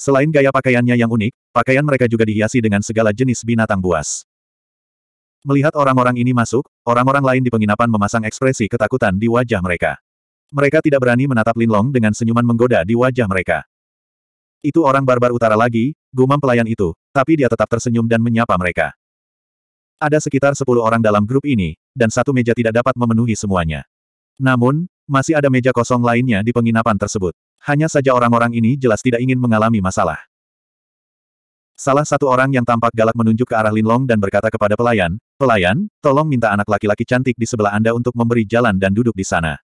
Selain gaya pakaiannya yang unik, pakaian mereka juga dihiasi dengan segala jenis binatang buas. Melihat orang-orang ini masuk, orang-orang lain di penginapan memasang ekspresi ketakutan di wajah mereka. Mereka tidak berani menatap Linlong dengan senyuman menggoda di wajah mereka. Itu orang barbar utara lagi, gumam pelayan itu, tapi dia tetap tersenyum dan menyapa mereka. Ada sekitar sepuluh orang dalam grup ini, dan satu meja tidak dapat memenuhi semuanya. Namun, masih ada meja kosong lainnya di penginapan tersebut. Hanya saja orang-orang ini jelas tidak ingin mengalami masalah. Salah satu orang yang tampak galak menunjuk ke arah Linlong dan berkata kepada pelayan, Pelayan, tolong minta anak laki-laki cantik di sebelah Anda untuk memberi jalan dan duduk di sana.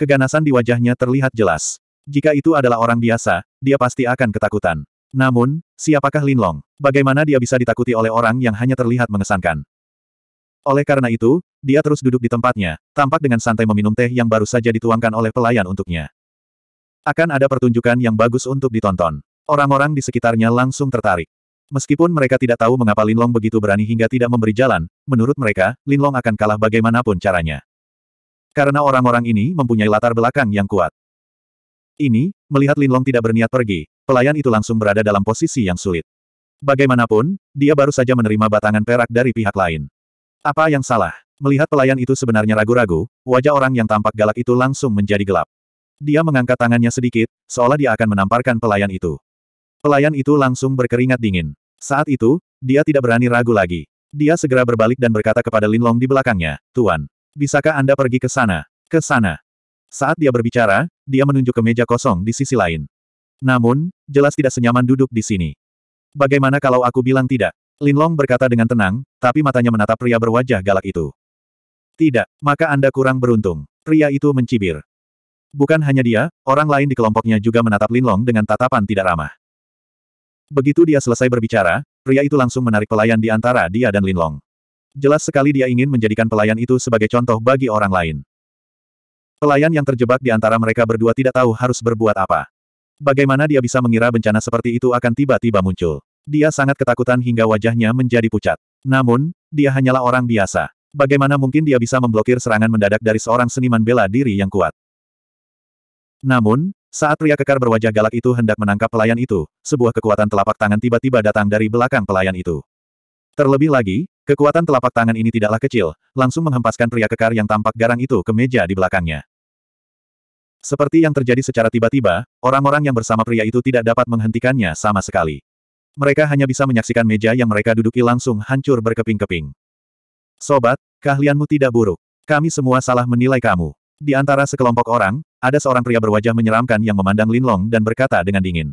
Keganasan di wajahnya terlihat jelas. Jika itu adalah orang biasa, dia pasti akan ketakutan. Namun, siapakah Linlong? Bagaimana dia bisa ditakuti oleh orang yang hanya terlihat mengesankan? Oleh karena itu, dia terus duduk di tempatnya, tampak dengan santai meminum teh yang baru saja dituangkan oleh pelayan untuknya. Akan ada pertunjukan yang bagus untuk ditonton. Orang-orang di sekitarnya langsung tertarik. Meskipun mereka tidak tahu mengapa Linlong begitu berani hingga tidak memberi jalan, menurut mereka, Linlong akan kalah bagaimanapun caranya. Karena orang-orang ini mempunyai latar belakang yang kuat. Ini, melihat Linlong tidak berniat pergi, pelayan itu langsung berada dalam posisi yang sulit. Bagaimanapun, dia baru saja menerima batangan perak dari pihak lain. Apa yang salah? Melihat pelayan itu sebenarnya ragu-ragu, wajah orang yang tampak galak itu langsung menjadi gelap. Dia mengangkat tangannya sedikit, seolah dia akan menamparkan pelayan itu. Pelayan itu langsung berkeringat dingin. Saat itu, dia tidak berani ragu lagi. Dia segera berbalik dan berkata kepada Linlong di belakangnya, Tuan, bisakah Anda pergi ke sana? Ke sana. Saat dia berbicara, dia menunjuk ke meja kosong di sisi lain. Namun, jelas tidak senyaman duduk di sini. Bagaimana kalau aku bilang tidak? Linlong berkata dengan tenang, tapi matanya menatap pria berwajah galak itu. Tidak, maka Anda kurang beruntung. Pria itu mencibir. Bukan hanya dia, orang lain di kelompoknya juga menatap Linlong dengan tatapan tidak ramah. Begitu dia selesai berbicara, pria itu langsung menarik pelayan di antara dia dan Linlong. Jelas sekali dia ingin menjadikan pelayan itu sebagai contoh bagi orang lain. Pelayan yang terjebak di antara mereka berdua tidak tahu harus berbuat apa. Bagaimana dia bisa mengira bencana seperti itu akan tiba-tiba muncul. Dia sangat ketakutan hingga wajahnya menjadi pucat. Namun, dia hanyalah orang biasa. Bagaimana mungkin dia bisa memblokir serangan mendadak dari seorang seniman bela diri yang kuat? Namun, saat pria kekar berwajah galak itu hendak menangkap pelayan itu, sebuah kekuatan telapak tangan tiba-tiba datang dari belakang pelayan itu. Terlebih lagi, kekuatan telapak tangan ini tidaklah kecil, langsung menghempaskan pria kekar yang tampak garang itu ke meja di belakangnya. Seperti yang terjadi secara tiba-tiba, orang-orang yang bersama pria itu tidak dapat menghentikannya sama sekali. Mereka hanya bisa menyaksikan meja yang mereka duduki langsung hancur berkeping-keping. Sobat, keahlianmu tidak buruk. Kami semua salah menilai kamu. Di antara sekelompok orang, ada seorang pria berwajah menyeramkan yang memandang Linlong dan berkata dengan dingin.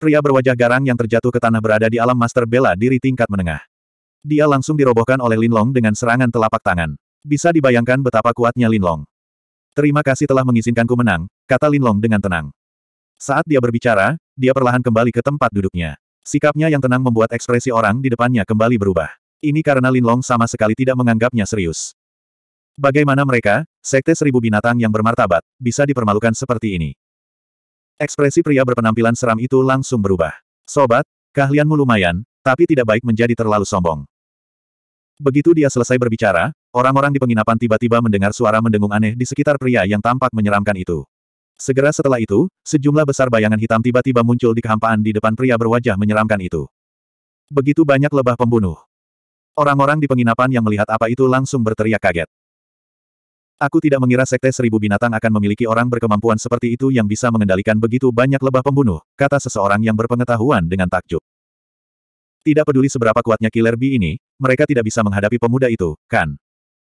Pria berwajah garang yang terjatuh ke tanah berada di alam master bela diri tingkat menengah. Dia langsung dirobohkan oleh Linlong dengan serangan telapak tangan. Bisa dibayangkan betapa kuatnya Linlong. Terima kasih telah mengizinkanku menang, kata Linlong dengan tenang. Saat dia berbicara, dia perlahan kembali ke tempat duduknya. Sikapnya yang tenang membuat ekspresi orang di depannya kembali berubah. Ini karena Lin Long sama sekali tidak menganggapnya serius. Bagaimana mereka, sekte seribu binatang yang bermartabat, bisa dipermalukan seperti ini? Ekspresi pria berpenampilan seram itu langsung berubah. Sobat, keahlianmu lumayan, tapi tidak baik menjadi terlalu sombong. Begitu dia selesai berbicara, orang-orang di penginapan tiba-tiba mendengar suara mendengung aneh di sekitar pria yang tampak menyeramkan itu. Segera setelah itu, sejumlah besar bayangan hitam tiba-tiba muncul di kehampaan di depan pria berwajah menyeramkan itu. Begitu banyak lebah pembunuh. Orang-orang di penginapan yang melihat apa itu langsung berteriak kaget. Aku tidak mengira sekte seribu binatang akan memiliki orang berkemampuan seperti itu yang bisa mengendalikan begitu banyak lebah pembunuh, kata seseorang yang berpengetahuan dengan takjub. Tidak peduli seberapa kuatnya killer bee ini, mereka tidak bisa menghadapi pemuda itu, kan?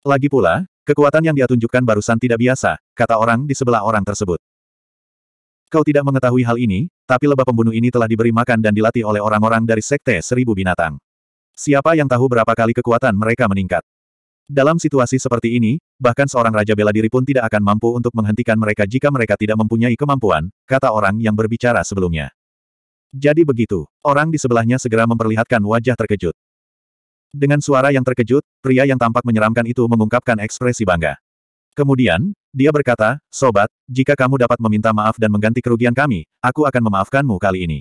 Lagi pula, kekuatan yang dia tunjukkan barusan tidak biasa, kata orang di sebelah orang tersebut. Kau tidak mengetahui hal ini, tapi lebah pembunuh ini telah diberi makan dan dilatih oleh orang-orang dari sekte seribu binatang. Siapa yang tahu berapa kali kekuatan mereka meningkat. Dalam situasi seperti ini, bahkan seorang raja bela diri pun tidak akan mampu untuk menghentikan mereka jika mereka tidak mempunyai kemampuan, kata orang yang berbicara sebelumnya. Jadi begitu, orang di sebelahnya segera memperlihatkan wajah terkejut. Dengan suara yang terkejut, pria yang tampak menyeramkan itu mengungkapkan ekspresi bangga. Kemudian, dia berkata, Sobat, jika kamu dapat meminta maaf dan mengganti kerugian kami, aku akan memaafkanmu kali ini.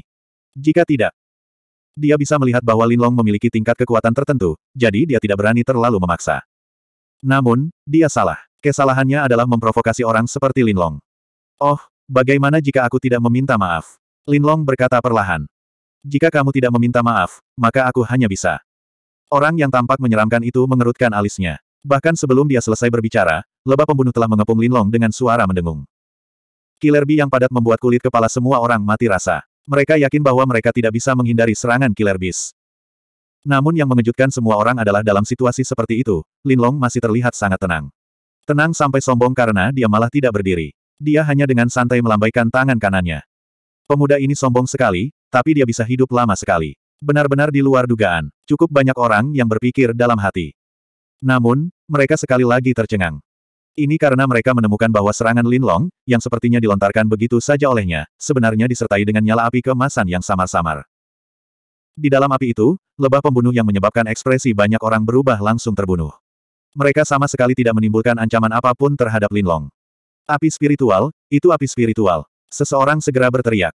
Jika tidak, dia bisa melihat bahwa Linlong memiliki tingkat kekuatan tertentu, jadi dia tidak berani terlalu memaksa. Namun, dia salah. Kesalahannya adalah memprovokasi orang seperti Linlong. Oh, bagaimana jika aku tidak meminta maaf? Linlong berkata perlahan. Jika kamu tidak meminta maaf, maka aku hanya bisa. Orang yang tampak menyeramkan itu mengerutkan alisnya. Bahkan sebelum dia selesai berbicara, lebah pembunuh telah mengepung Linlong dengan suara mendengung. Killer bee yang padat membuat kulit kepala semua orang mati rasa. Mereka yakin bahwa mereka tidak bisa menghindari serangan killer beast. Namun yang mengejutkan semua orang adalah dalam situasi seperti itu, Lin Long masih terlihat sangat tenang. Tenang sampai sombong karena dia malah tidak berdiri. Dia hanya dengan santai melambaikan tangan kanannya. Pemuda ini sombong sekali, tapi dia bisa hidup lama sekali. Benar-benar di luar dugaan, cukup banyak orang yang berpikir dalam hati. Namun, mereka sekali lagi tercengang. Ini karena mereka menemukan bahwa serangan Linlong, yang sepertinya dilontarkan begitu saja olehnya, sebenarnya disertai dengan nyala api kemasan yang samar-samar. Di dalam api itu, lebah pembunuh yang menyebabkan ekspresi banyak orang berubah langsung terbunuh. Mereka sama sekali tidak menimbulkan ancaman apapun terhadap Linlong. Api spiritual, itu api spiritual. Seseorang segera berteriak.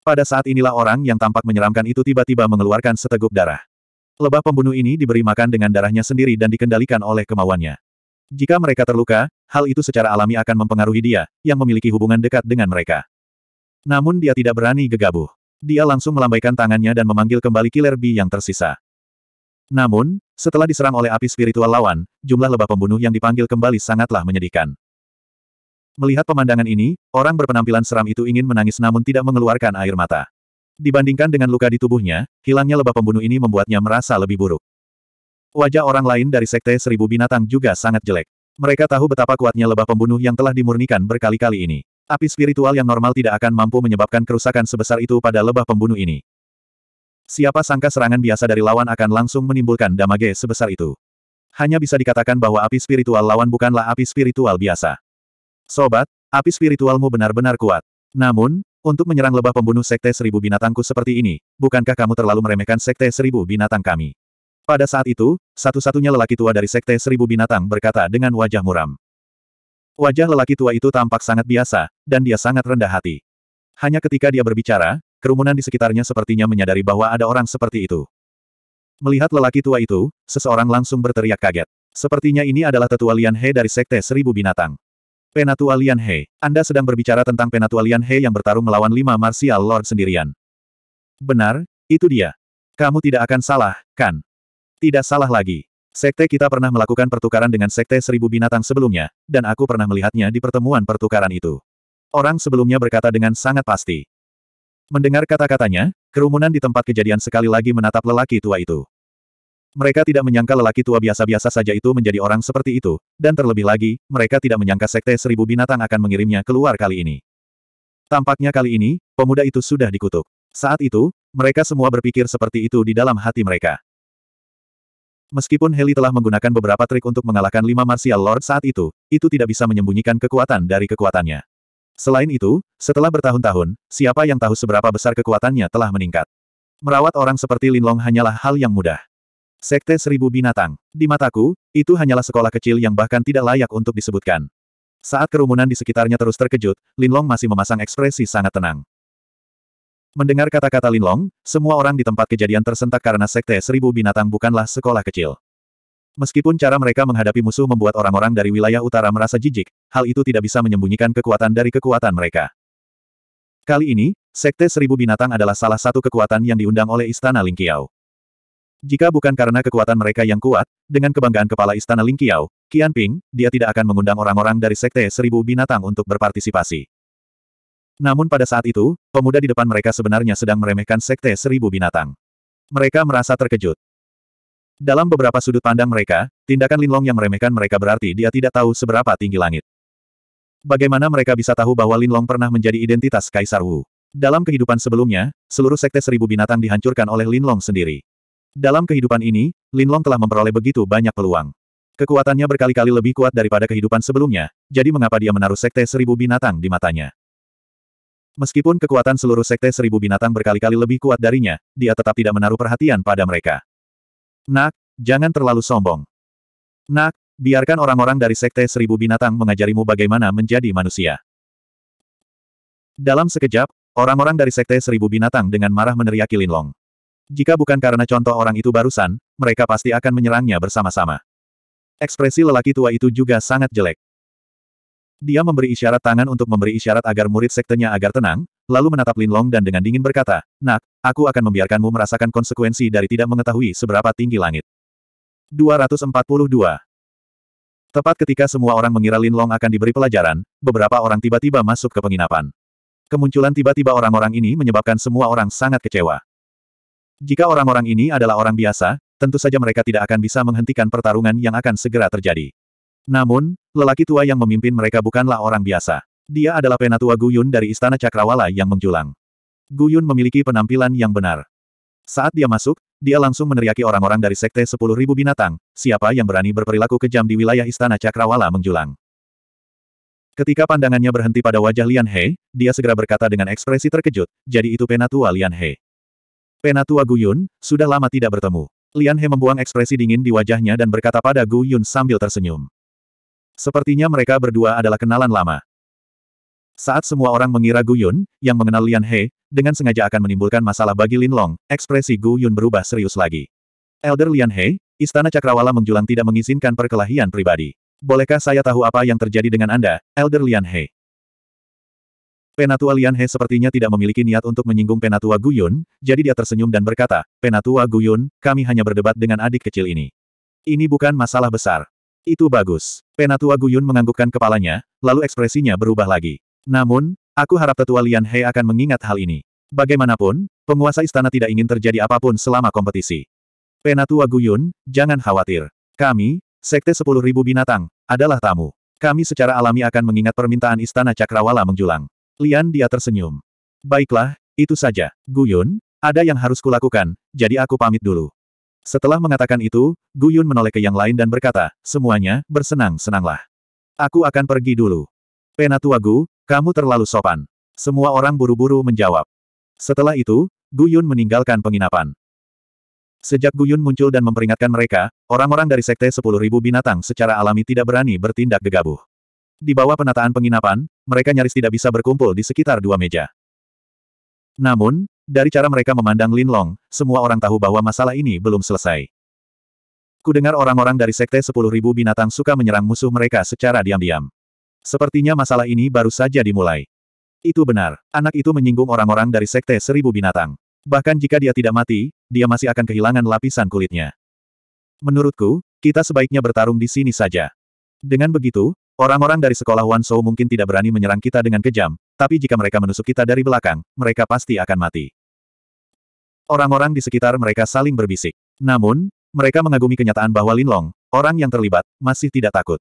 Pada saat inilah orang yang tampak menyeramkan itu tiba-tiba mengeluarkan seteguk darah. Lebah pembunuh ini diberi makan dengan darahnya sendiri dan dikendalikan oleh kemauannya. Jika mereka terluka, hal itu secara alami akan mempengaruhi dia, yang memiliki hubungan dekat dengan mereka. Namun dia tidak berani gegabah. Dia langsung melambaikan tangannya dan memanggil kembali killer bee yang tersisa. Namun, setelah diserang oleh api spiritual lawan, jumlah lebah pembunuh yang dipanggil kembali sangatlah menyedihkan. Melihat pemandangan ini, orang berpenampilan seram itu ingin menangis namun tidak mengeluarkan air mata. Dibandingkan dengan luka di tubuhnya, hilangnya lebah pembunuh ini membuatnya merasa lebih buruk. Wajah orang lain dari Sekte Seribu Binatang juga sangat jelek. Mereka tahu betapa kuatnya lebah pembunuh yang telah dimurnikan berkali-kali ini. Api spiritual yang normal tidak akan mampu menyebabkan kerusakan sebesar itu pada lebah pembunuh ini. Siapa sangka serangan biasa dari lawan akan langsung menimbulkan damage sebesar itu. Hanya bisa dikatakan bahwa api spiritual lawan bukanlah api spiritual biasa. Sobat, api spiritualmu benar-benar kuat. Namun, untuk menyerang lebah pembunuh sekte seribu binatangku seperti ini, bukankah kamu terlalu meremehkan sekte seribu binatang kami? Pada saat itu, satu-satunya lelaki tua dari Sekte Seribu Binatang berkata dengan wajah muram. Wajah lelaki tua itu tampak sangat biasa, dan dia sangat rendah hati. Hanya ketika dia berbicara, kerumunan di sekitarnya sepertinya menyadari bahwa ada orang seperti itu. Melihat lelaki tua itu, seseorang langsung berteriak kaget. Sepertinya ini adalah tetua Lian He dari Sekte Seribu Binatang. Penatua Lian He, Anda sedang berbicara tentang Penatua Lian He yang bertarung melawan lima Martial Lord sendirian. Benar, itu dia. Kamu tidak akan salah, kan? Tidak salah lagi. Sekte kita pernah melakukan pertukaran dengan Sekte Seribu Binatang sebelumnya, dan aku pernah melihatnya di pertemuan pertukaran itu. Orang sebelumnya berkata dengan sangat pasti. Mendengar kata-katanya, kerumunan di tempat kejadian sekali lagi menatap lelaki tua itu. Mereka tidak menyangka lelaki tua biasa-biasa saja itu menjadi orang seperti itu, dan terlebih lagi, mereka tidak menyangka Sekte Seribu Binatang akan mengirimnya keluar kali ini. Tampaknya kali ini, pemuda itu sudah dikutuk. Saat itu, mereka semua berpikir seperti itu di dalam hati mereka. Meskipun Heli telah menggunakan beberapa trik untuk mengalahkan lima martial lord saat itu, itu tidak bisa menyembunyikan kekuatan dari kekuatannya. Selain itu, setelah bertahun-tahun, siapa yang tahu seberapa besar kekuatannya telah meningkat. Merawat orang seperti Linlong hanyalah hal yang mudah. Sekte Seribu Binatang. Di mataku, itu hanyalah sekolah kecil yang bahkan tidak layak untuk disebutkan. Saat kerumunan di sekitarnya terus terkejut, Linlong masih memasang ekspresi sangat tenang. Mendengar kata-kata Linlong, semua orang di tempat kejadian tersentak karena Sekte Seribu Binatang bukanlah sekolah kecil. Meskipun cara mereka menghadapi musuh membuat orang-orang dari wilayah utara merasa jijik, hal itu tidak bisa menyembunyikan kekuatan dari kekuatan mereka. Kali ini, Sekte Seribu Binatang adalah salah satu kekuatan yang diundang oleh Istana Lingqiao. Jika bukan karena kekuatan mereka yang kuat, dengan kebanggaan kepala Istana Lingqiao, Qian Ping, dia tidak akan mengundang orang-orang dari Sekte Seribu Binatang untuk berpartisipasi. Namun pada saat itu, pemuda di depan mereka sebenarnya sedang meremehkan sekte seribu binatang. Mereka merasa terkejut. Dalam beberapa sudut pandang mereka, tindakan Linlong yang meremehkan mereka berarti dia tidak tahu seberapa tinggi langit. Bagaimana mereka bisa tahu bahwa Linlong pernah menjadi identitas Kaisar Wu? Dalam kehidupan sebelumnya, seluruh sekte seribu binatang dihancurkan oleh Linlong sendiri. Dalam kehidupan ini, Linlong telah memperoleh begitu banyak peluang. Kekuatannya berkali-kali lebih kuat daripada kehidupan sebelumnya, jadi mengapa dia menaruh sekte seribu binatang di matanya? Meskipun kekuatan seluruh sekte seribu binatang berkali-kali lebih kuat darinya, dia tetap tidak menaruh perhatian pada mereka. Nak, jangan terlalu sombong. Nak, biarkan orang-orang dari sekte seribu binatang mengajarimu bagaimana menjadi manusia. Dalam sekejap, orang-orang dari sekte seribu binatang dengan marah meneriaki Linlong. Jika bukan karena contoh orang itu barusan, mereka pasti akan menyerangnya bersama-sama. Ekspresi lelaki tua itu juga sangat jelek. Dia memberi isyarat tangan untuk memberi isyarat agar murid sektenya agar tenang, lalu menatap Lin Long dan dengan dingin berkata, Nak, aku akan membiarkanmu merasakan konsekuensi dari tidak mengetahui seberapa tinggi langit. 242. Tepat ketika semua orang mengira Lin Long akan diberi pelajaran, beberapa orang tiba-tiba masuk ke penginapan. Kemunculan tiba-tiba orang-orang ini menyebabkan semua orang sangat kecewa. Jika orang-orang ini adalah orang biasa, tentu saja mereka tidak akan bisa menghentikan pertarungan yang akan segera terjadi. Namun, lelaki tua yang memimpin mereka bukanlah orang biasa. Dia adalah penatua Guyun dari Istana Cakrawala yang menjulang. Guyun memiliki penampilan yang benar. Saat dia masuk, dia langsung meneriaki orang-orang dari Sekte 10.000 Binatang, siapa yang berani berperilaku kejam di wilayah Istana Cakrawala menjulang. Ketika pandangannya berhenti pada wajah Lian He, dia segera berkata dengan ekspresi terkejut, jadi itu penatua Lian He. Penatua Guyun, sudah lama tidak bertemu. Lian He membuang ekspresi dingin di wajahnya dan berkata pada Gu Yun sambil tersenyum. Sepertinya mereka berdua adalah kenalan lama. Saat semua orang mengira Gu Yun, yang mengenal Lian He, dengan sengaja akan menimbulkan masalah bagi Lin Long, ekspresi Gu Yun berubah serius lagi. Elder Lian He, Istana Cakrawala menjulang tidak mengizinkan perkelahian pribadi. Bolehkah saya tahu apa yang terjadi dengan Anda, Elder Lian He? Penatua Lian He sepertinya tidak memiliki niat untuk menyinggung Penatua Gu Yun, jadi dia tersenyum dan berkata, Penatua Gu Yun, kami hanya berdebat dengan adik kecil ini. Ini bukan masalah besar. Itu bagus. Penatua Guyun menganggukkan kepalanya, lalu ekspresinya berubah lagi. Namun, aku harap tetua Lian He akan mengingat hal ini. Bagaimanapun, penguasa istana tidak ingin terjadi apapun selama kompetisi. Penatua Guyun, jangan khawatir. Kami, Sekte 10.000 Binatang, adalah tamu. Kami secara alami akan mengingat permintaan istana Cakrawala menjulang. Lian dia tersenyum. Baiklah, itu saja. Guyun, ada yang harus kulakukan, jadi aku pamit dulu. Setelah mengatakan itu, Guyun menoleh ke yang lain dan berkata, semuanya, bersenang-senanglah. Aku akan pergi dulu. Penatua Gu, kamu terlalu sopan. Semua orang buru-buru menjawab. Setelah itu, Guyun meninggalkan penginapan. Sejak Guyun muncul dan memperingatkan mereka, orang-orang dari Sekte 10.000 Binatang secara alami tidak berani bertindak gegabah. Di bawah penataan penginapan, mereka nyaris tidak bisa berkumpul di sekitar dua meja. Namun, dari cara mereka memandang Lin Long, semua orang tahu bahwa masalah ini belum selesai. Kudengar orang-orang dari Sekte 10.000 Binatang suka menyerang musuh mereka secara diam-diam. Sepertinya masalah ini baru saja dimulai. Itu benar, anak itu menyinggung orang-orang dari Sekte 1000 Binatang. Bahkan jika dia tidak mati, dia masih akan kehilangan lapisan kulitnya. Menurutku, kita sebaiknya bertarung di sini saja. Dengan begitu, orang-orang dari sekolah Wan Shou mungkin tidak berani menyerang kita dengan kejam, tapi jika mereka menusuk kita dari belakang, mereka pasti akan mati. Orang-orang di sekitar mereka saling berbisik. Namun, mereka mengagumi kenyataan bahwa Lin Long, orang yang terlibat, masih tidak takut.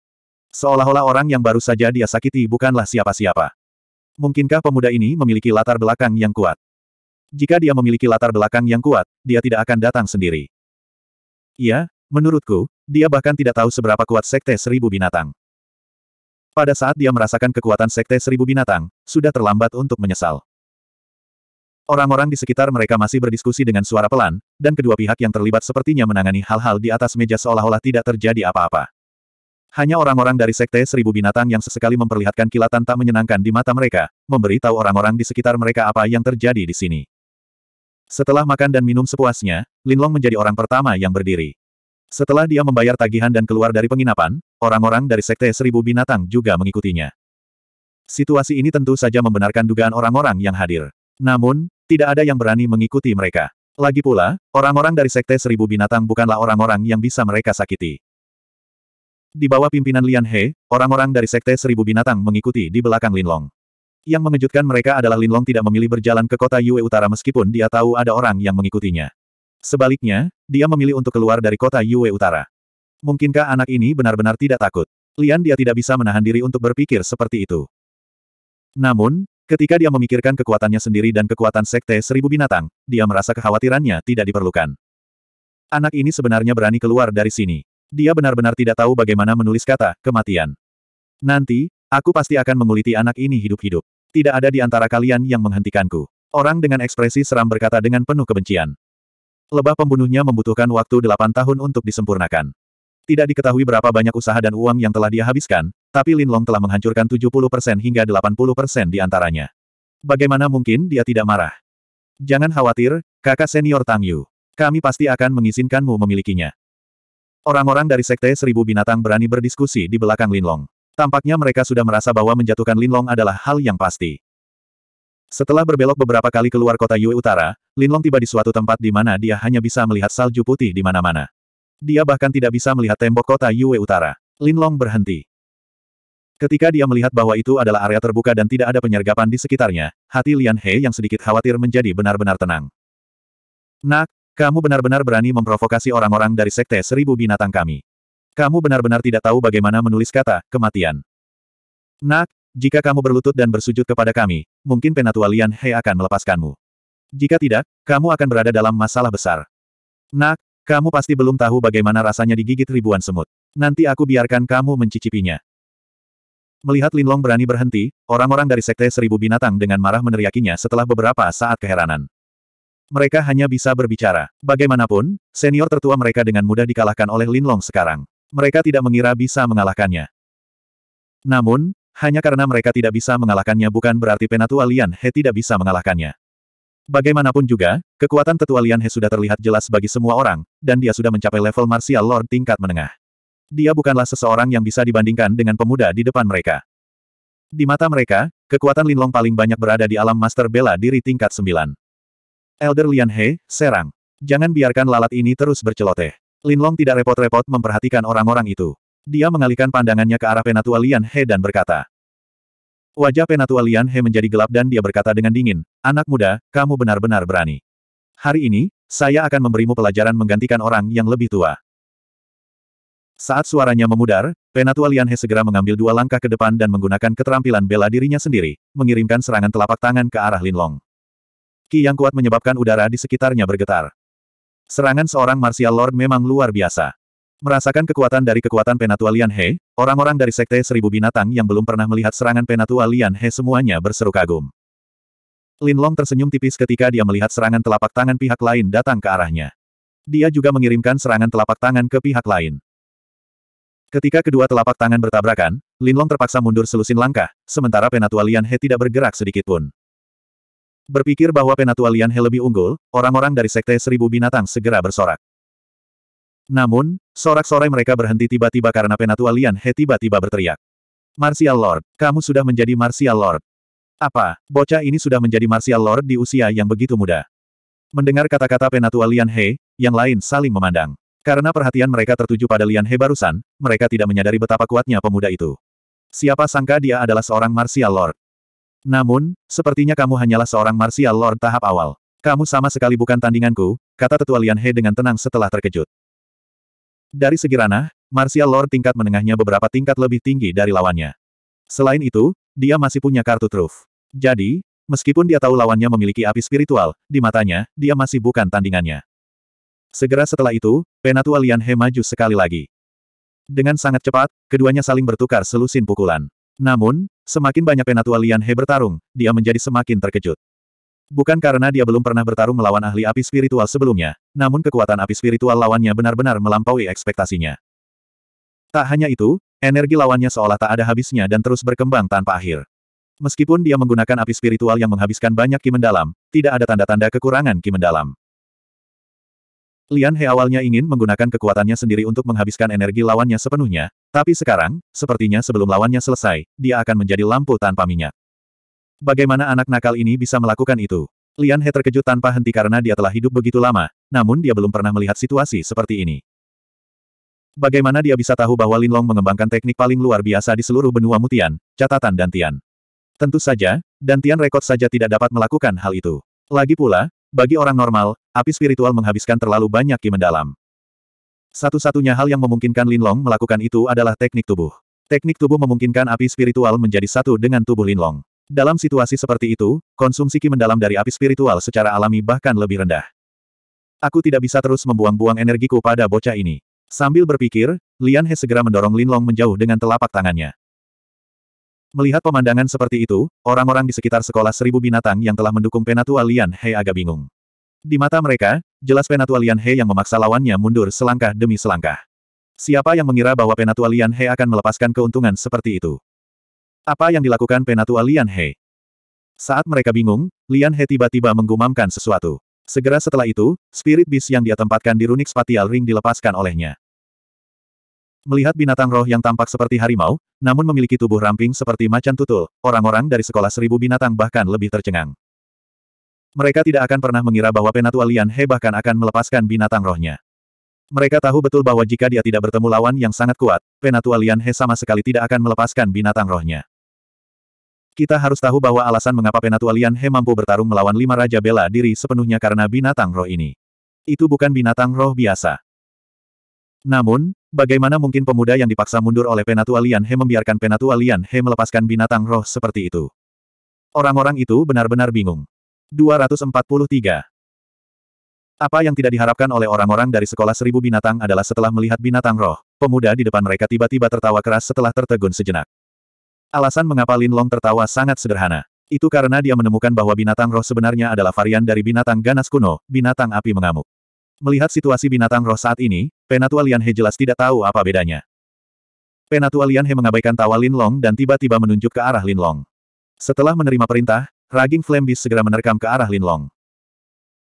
Seolah-olah orang yang baru saja dia sakiti bukanlah siapa-siapa. Mungkinkah pemuda ini memiliki latar belakang yang kuat? Jika dia memiliki latar belakang yang kuat, dia tidak akan datang sendiri. Iya, menurutku, dia bahkan tidak tahu seberapa kuat Sekte Seribu Binatang. Pada saat dia merasakan kekuatan Sekte Seribu Binatang, sudah terlambat untuk menyesal. Orang-orang di sekitar mereka masih berdiskusi dengan suara pelan, dan kedua pihak yang terlibat sepertinya menangani hal-hal di atas meja seolah-olah tidak terjadi apa-apa. Hanya orang-orang dari Sekte Seribu Binatang yang sesekali memperlihatkan kilatan tak menyenangkan di mata mereka, memberitahu orang-orang di sekitar mereka apa yang terjadi di sini. Setelah makan dan minum sepuasnya, Linlong menjadi orang pertama yang berdiri. Setelah dia membayar tagihan dan keluar dari penginapan, orang-orang dari Sekte Seribu Binatang juga mengikutinya. Situasi ini tentu saja membenarkan dugaan orang-orang yang hadir. Namun, tidak ada yang berani mengikuti mereka. Lagi pula, orang-orang dari Sekte Seribu Binatang bukanlah orang-orang yang bisa mereka sakiti. Di bawah pimpinan Lian He, orang-orang dari Sekte Seribu Binatang mengikuti di belakang Linlong. Yang mengejutkan mereka adalah Linlong tidak memilih berjalan ke kota Yue Utara meskipun dia tahu ada orang yang mengikutinya. Sebaliknya, dia memilih untuk keluar dari kota Yue Utara. Mungkinkah anak ini benar-benar tidak takut? Lian dia tidak bisa menahan diri untuk berpikir seperti itu. Namun, Ketika dia memikirkan kekuatannya sendiri dan kekuatan Sekte Seribu Binatang, dia merasa kekhawatirannya tidak diperlukan. Anak ini sebenarnya berani keluar dari sini. Dia benar-benar tidak tahu bagaimana menulis kata, kematian. Nanti, aku pasti akan menguliti anak ini hidup-hidup. Tidak ada di antara kalian yang menghentikanku. Orang dengan ekspresi seram berkata dengan penuh kebencian. Lebah pembunuhnya membutuhkan waktu delapan tahun untuk disempurnakan. Tidak diketahui berapa banyak usaha dan uang yang telah dia habiskan, tapi Lin Long telah menghancurkan 70% hingga 80% di antaranya. Bagaimana mungkin dia tidak marah? Jangan khawatir, kakak senior Tang Yu. Kami pasti akan mengizinkanmu memilikinya. Orang-orang dari Sekte Seribu Binatang berani berdiskusi di belakang Lin Long. Tampaknya mereka sudah merasa bahwa menjatuhkan Lin Long adalah hal yang pasti. Setelah berbelok beberapa kali keluar kota Yue Utara, Lin Long tiba di suatu tempat di mana dia hanya bisa melihat salju putih di mana-mana. Dia bahkan tidak bisa melihat tembok kota Yue Utara. Lin Long berhenti. Ketika dia melihat bahwa itu adalah area terbuka dan tidak ada penyergapan di sekitarnya, hati Lian He yang sedikit khawatir menjadi benar-benar tenang. Nak, kamu benar-benar berani memprovokasi orang-orang dari Sekte Seribu Binatang kami. Kamu benar-benar tidak tahu bagaimana menulis kata, kematian. Nak, jika kamu berlutut dan bersujud kepada kami, mungkin Penatua Lian He akan melepaskanmu. Jika tidak, kamu akan berada dalam masalah besar. Nak, kamu pasti belum tahu bagaimana rasanya digigit ribuan semut. Nanti aku biarkan kamu mencicipinya. Melihat Linlong berani berhenti, orang-orang dari Sekte Seribu Binatang dengan marah meneriakinya setelah beberapa saat keheranan. Mereka hanya bisa berbicara. Bagaimanapun, senior tertua mereka dengan mudah dikalahkan oleh Linlong sekarang. Mereka tidak mengira bisa mengalahkannya. Namun, hanya karena mereka tidak bisa mengalahkannya bukan berarti Penatua Lian He tidak bisa mengalahkannya. Bagaimanapun juga, kekuatan Tetua Lian He sudah terlihat jelas bagi semua orang, dan dia sudah mencapai level martial lord tingkat menengah. Dia bukanlah seseorang yang bisa dibandingkan dengan pemuda di depan mereka. Di mata mereka, kekuatan Linlong paling banyak berada di alam master bela diri tingkat 9. Elder Lian He, serang. Jangan biarkan lalat ini terus berceloteh. Linlong tidak repot-repot memperhatikan orang-orang itu. Dia mengalihkan pandangannya ke arah Penatua Lian He dan berkata. Wajah Penatua Lian He menjadi gelap dan dia berkata dengan dingin, Anak muda, kamu benar-benar berani. Hari ini, saya akan memberimu pelajaran menggantikan orang yang lebih tua. Saat suaranya memudar, Penatua Lianhe segera mengambil dua langkah ke depan dan menggunakan keterampilan bela dirinya sendiri, mengirimkan serangan telapak tangan ke arah Linlong. Ki yang kuat menyebabkan udara di sekitarnya bergetar. Serangan seorang martial lord memang luar biasa. Merasakan kekuatan dari kekuatan Penatua Lianhe, orang-orang dari Sekte Seribu Binatang yang belum pernah melihat serangan Penatua Lianhe semuanya berseru kagum. Lin Long tersenyum tipis ketika dia melihat serangan telapak tangan pihak lain datang ke arahnya. Dia juga mengirimkan serangan telapak tangan ke pihak lain. Ketika kedua telapak tangan bertabrakan, Linlong terpaksa mundur selusin langkah, sementara penatua Lian He tidak bergerak sedikit pun. Berpikir bahwa penatua Lian He lebih unggul, orang-orang dari Sekte Seribu Binatang segera bersorak. Namun, sorak-sorai mereka berhenti tiba-tiba karena penatua Lian He tiba-tiba berteriak. Martial Lord, kamu sudah menjadi Martial Lord. Apa, bocah ini sudah menjadi Martial Lord di usia yang begitu muda? Mendengar kata-kata penatua Lian He, yang lain saling memandang. Karena perhatian mereka tertuju pada Lian He barusan, mereka tidak menyadari betapa kuatnya pemuda itu. Siapa sangka dia adalah seorang Martial Lord. Namun, sepertinya kamu hanyalah seorang Martial Lord tahap awal. Kamu sama sekali bukan tandinganku, kata tetua Lian He dengan tenang setelah terkejut. Dari segi ranah, Martial Lord tingkat menengahnya beberapa tingkat lebih tinggi dari lawannya. Selain itu, dia masih punya kartu truf. Jadi, meskipun dia tahu lawannya memiliki api spiritual, di matanya, dia masih bukan tandingannya. Segera setelah itu, Penatua Lian He maju sekali lagi. Dengan sangat cepat, keduanya saling bertukar selusin pukulan. Namun, semakin banyak Penatua Lian He bertarung, dia menjadi semakin terkejut. Bukan karena dia belum pernah bertarung melawan ahli api spiritual sebelumnya, namun kekuatan api spiritual lawannya benar-benar melampaui ekspektasinya. Tak hanya itu, energi lawannya seolah tak ada habisnya dan terus berkembang tanpa akhir. Meskipun dia menggunakan api spiritual yang menghabiskan banyak ki mendalam, tidak ada tanda-tanda kekurangan ki mendalam. Lian He awalnya ingin menggunakan kekuatannya sendiri untuk menghabiskan energi lawannya sepenuhnya, tapi sekarang, sepertinya sebelum lawannya selesai, dia akan menjadi lampu tanpa minyak. Bagaimana anak nakal ini bisa melakukan itu? Lian He terkejut tanpa henti karena dia telah hidup begitu lama, namun dia belum pernah melihat situasi seperti ini. Bagaimana dia bisa tahu bahwa Lin Long mengembangkan teknik paling luar biasa di seluruh benua mutian, catatan Dantian. Tentu saja, Dantian Rekod saja tidak dapat melakukan hal itu. Lagi pula, bagi orang normal, api spiritual menghabiskan terlalu banyak ki mendalam. Satu-satunya hal yang memungkinkan Linlong melakukan itu adalah teknik tubuh. Teknik tubuh memungkinkan api spiritual menjadi satu dengan tubuh Linlong. Dalam situasi seperti itu, konsumsi ki mendalam dari api spiritual secara alami bahkan lebih rendah. Aku tidak bisa terus membuang-buang energiku pada bocah ini. Sambil berpikir, Lian He segera mendorong Linlong menjauh dengan telapak tangannya. Melihat pemandangan seperti itu, orang-orang di sekitar sekolah seribu binatang yang telah mendukung Penatua Lian He agak bingung. Di mata mereka, jelas Penatua Lian He yang memaksa lawannya mundur selangkah demi selangkah. Siapa yang mengira bahwa Penatua Lian He akan melepaskan keuntungan seperti itu? Apa yang dilakukan Penatua Lian He? Saat mereka bingung, Lian He tiba-tiba menggumamkan sesuatu. Segera setelah itu, spirit beast yang dia tempatkan di runik spatial ring dilepaskan olehnya. Melihat binatang roh yang tampak seperti harimau, namun memiliki tubuh ramping seperti macan tutul, orang-orang dari sekolah seribu binatang bahkan lebih tercengang. Mereka tidak akan pernah mengira bahwa Penatualian He bahkan akan melepaskan binatang rohnya. Mereka tahu betul bahwa jika dia tidak bertemu lawan yang sangat kuat, Penatualian He sama sekali tidak akan melepaskan binatang rohnya. Kita harus tahu bahwa alasan mengapa Penatualian He mampu bertarung melawan lima raja bela diri sepenuhnya karena binatang roh ini. Itu bukan binatang roh biasa. Namun, Bagaimana mungkin pemuda yang dipaksa mundur oleh Penatua Lian He membiarkan Penatua Lian He melepaskan binatang roh seperti itu? Orang-orang itu benar-benar bingung. 243. Apa yang tidak diharapkan oleh orang-orang dari sekolah seribu binatang adalah setelah melihat binatang roh, pemuda di depan mereka tiba-tiba tertawa keras setelah tertegun sejenak. Alasan mengapa Lin Long tertawa sangat sederhana. Itu karena dia menemukan bahwa binatang roh sebenarnya adalah varian dari binatang ganas kuno, binatang api mengamuk. Melihat situasi binatang roh saat ini, Penatua Lian He jelas tidak tahu apa bedanya. Penatua Lian He mengabaikan tawa Lin Long dan tiba-tiba menunjuk ke arah Lin Long. Setelah menerima perintah, Raging Flame Beast segera menerkam ke arah Lin Long.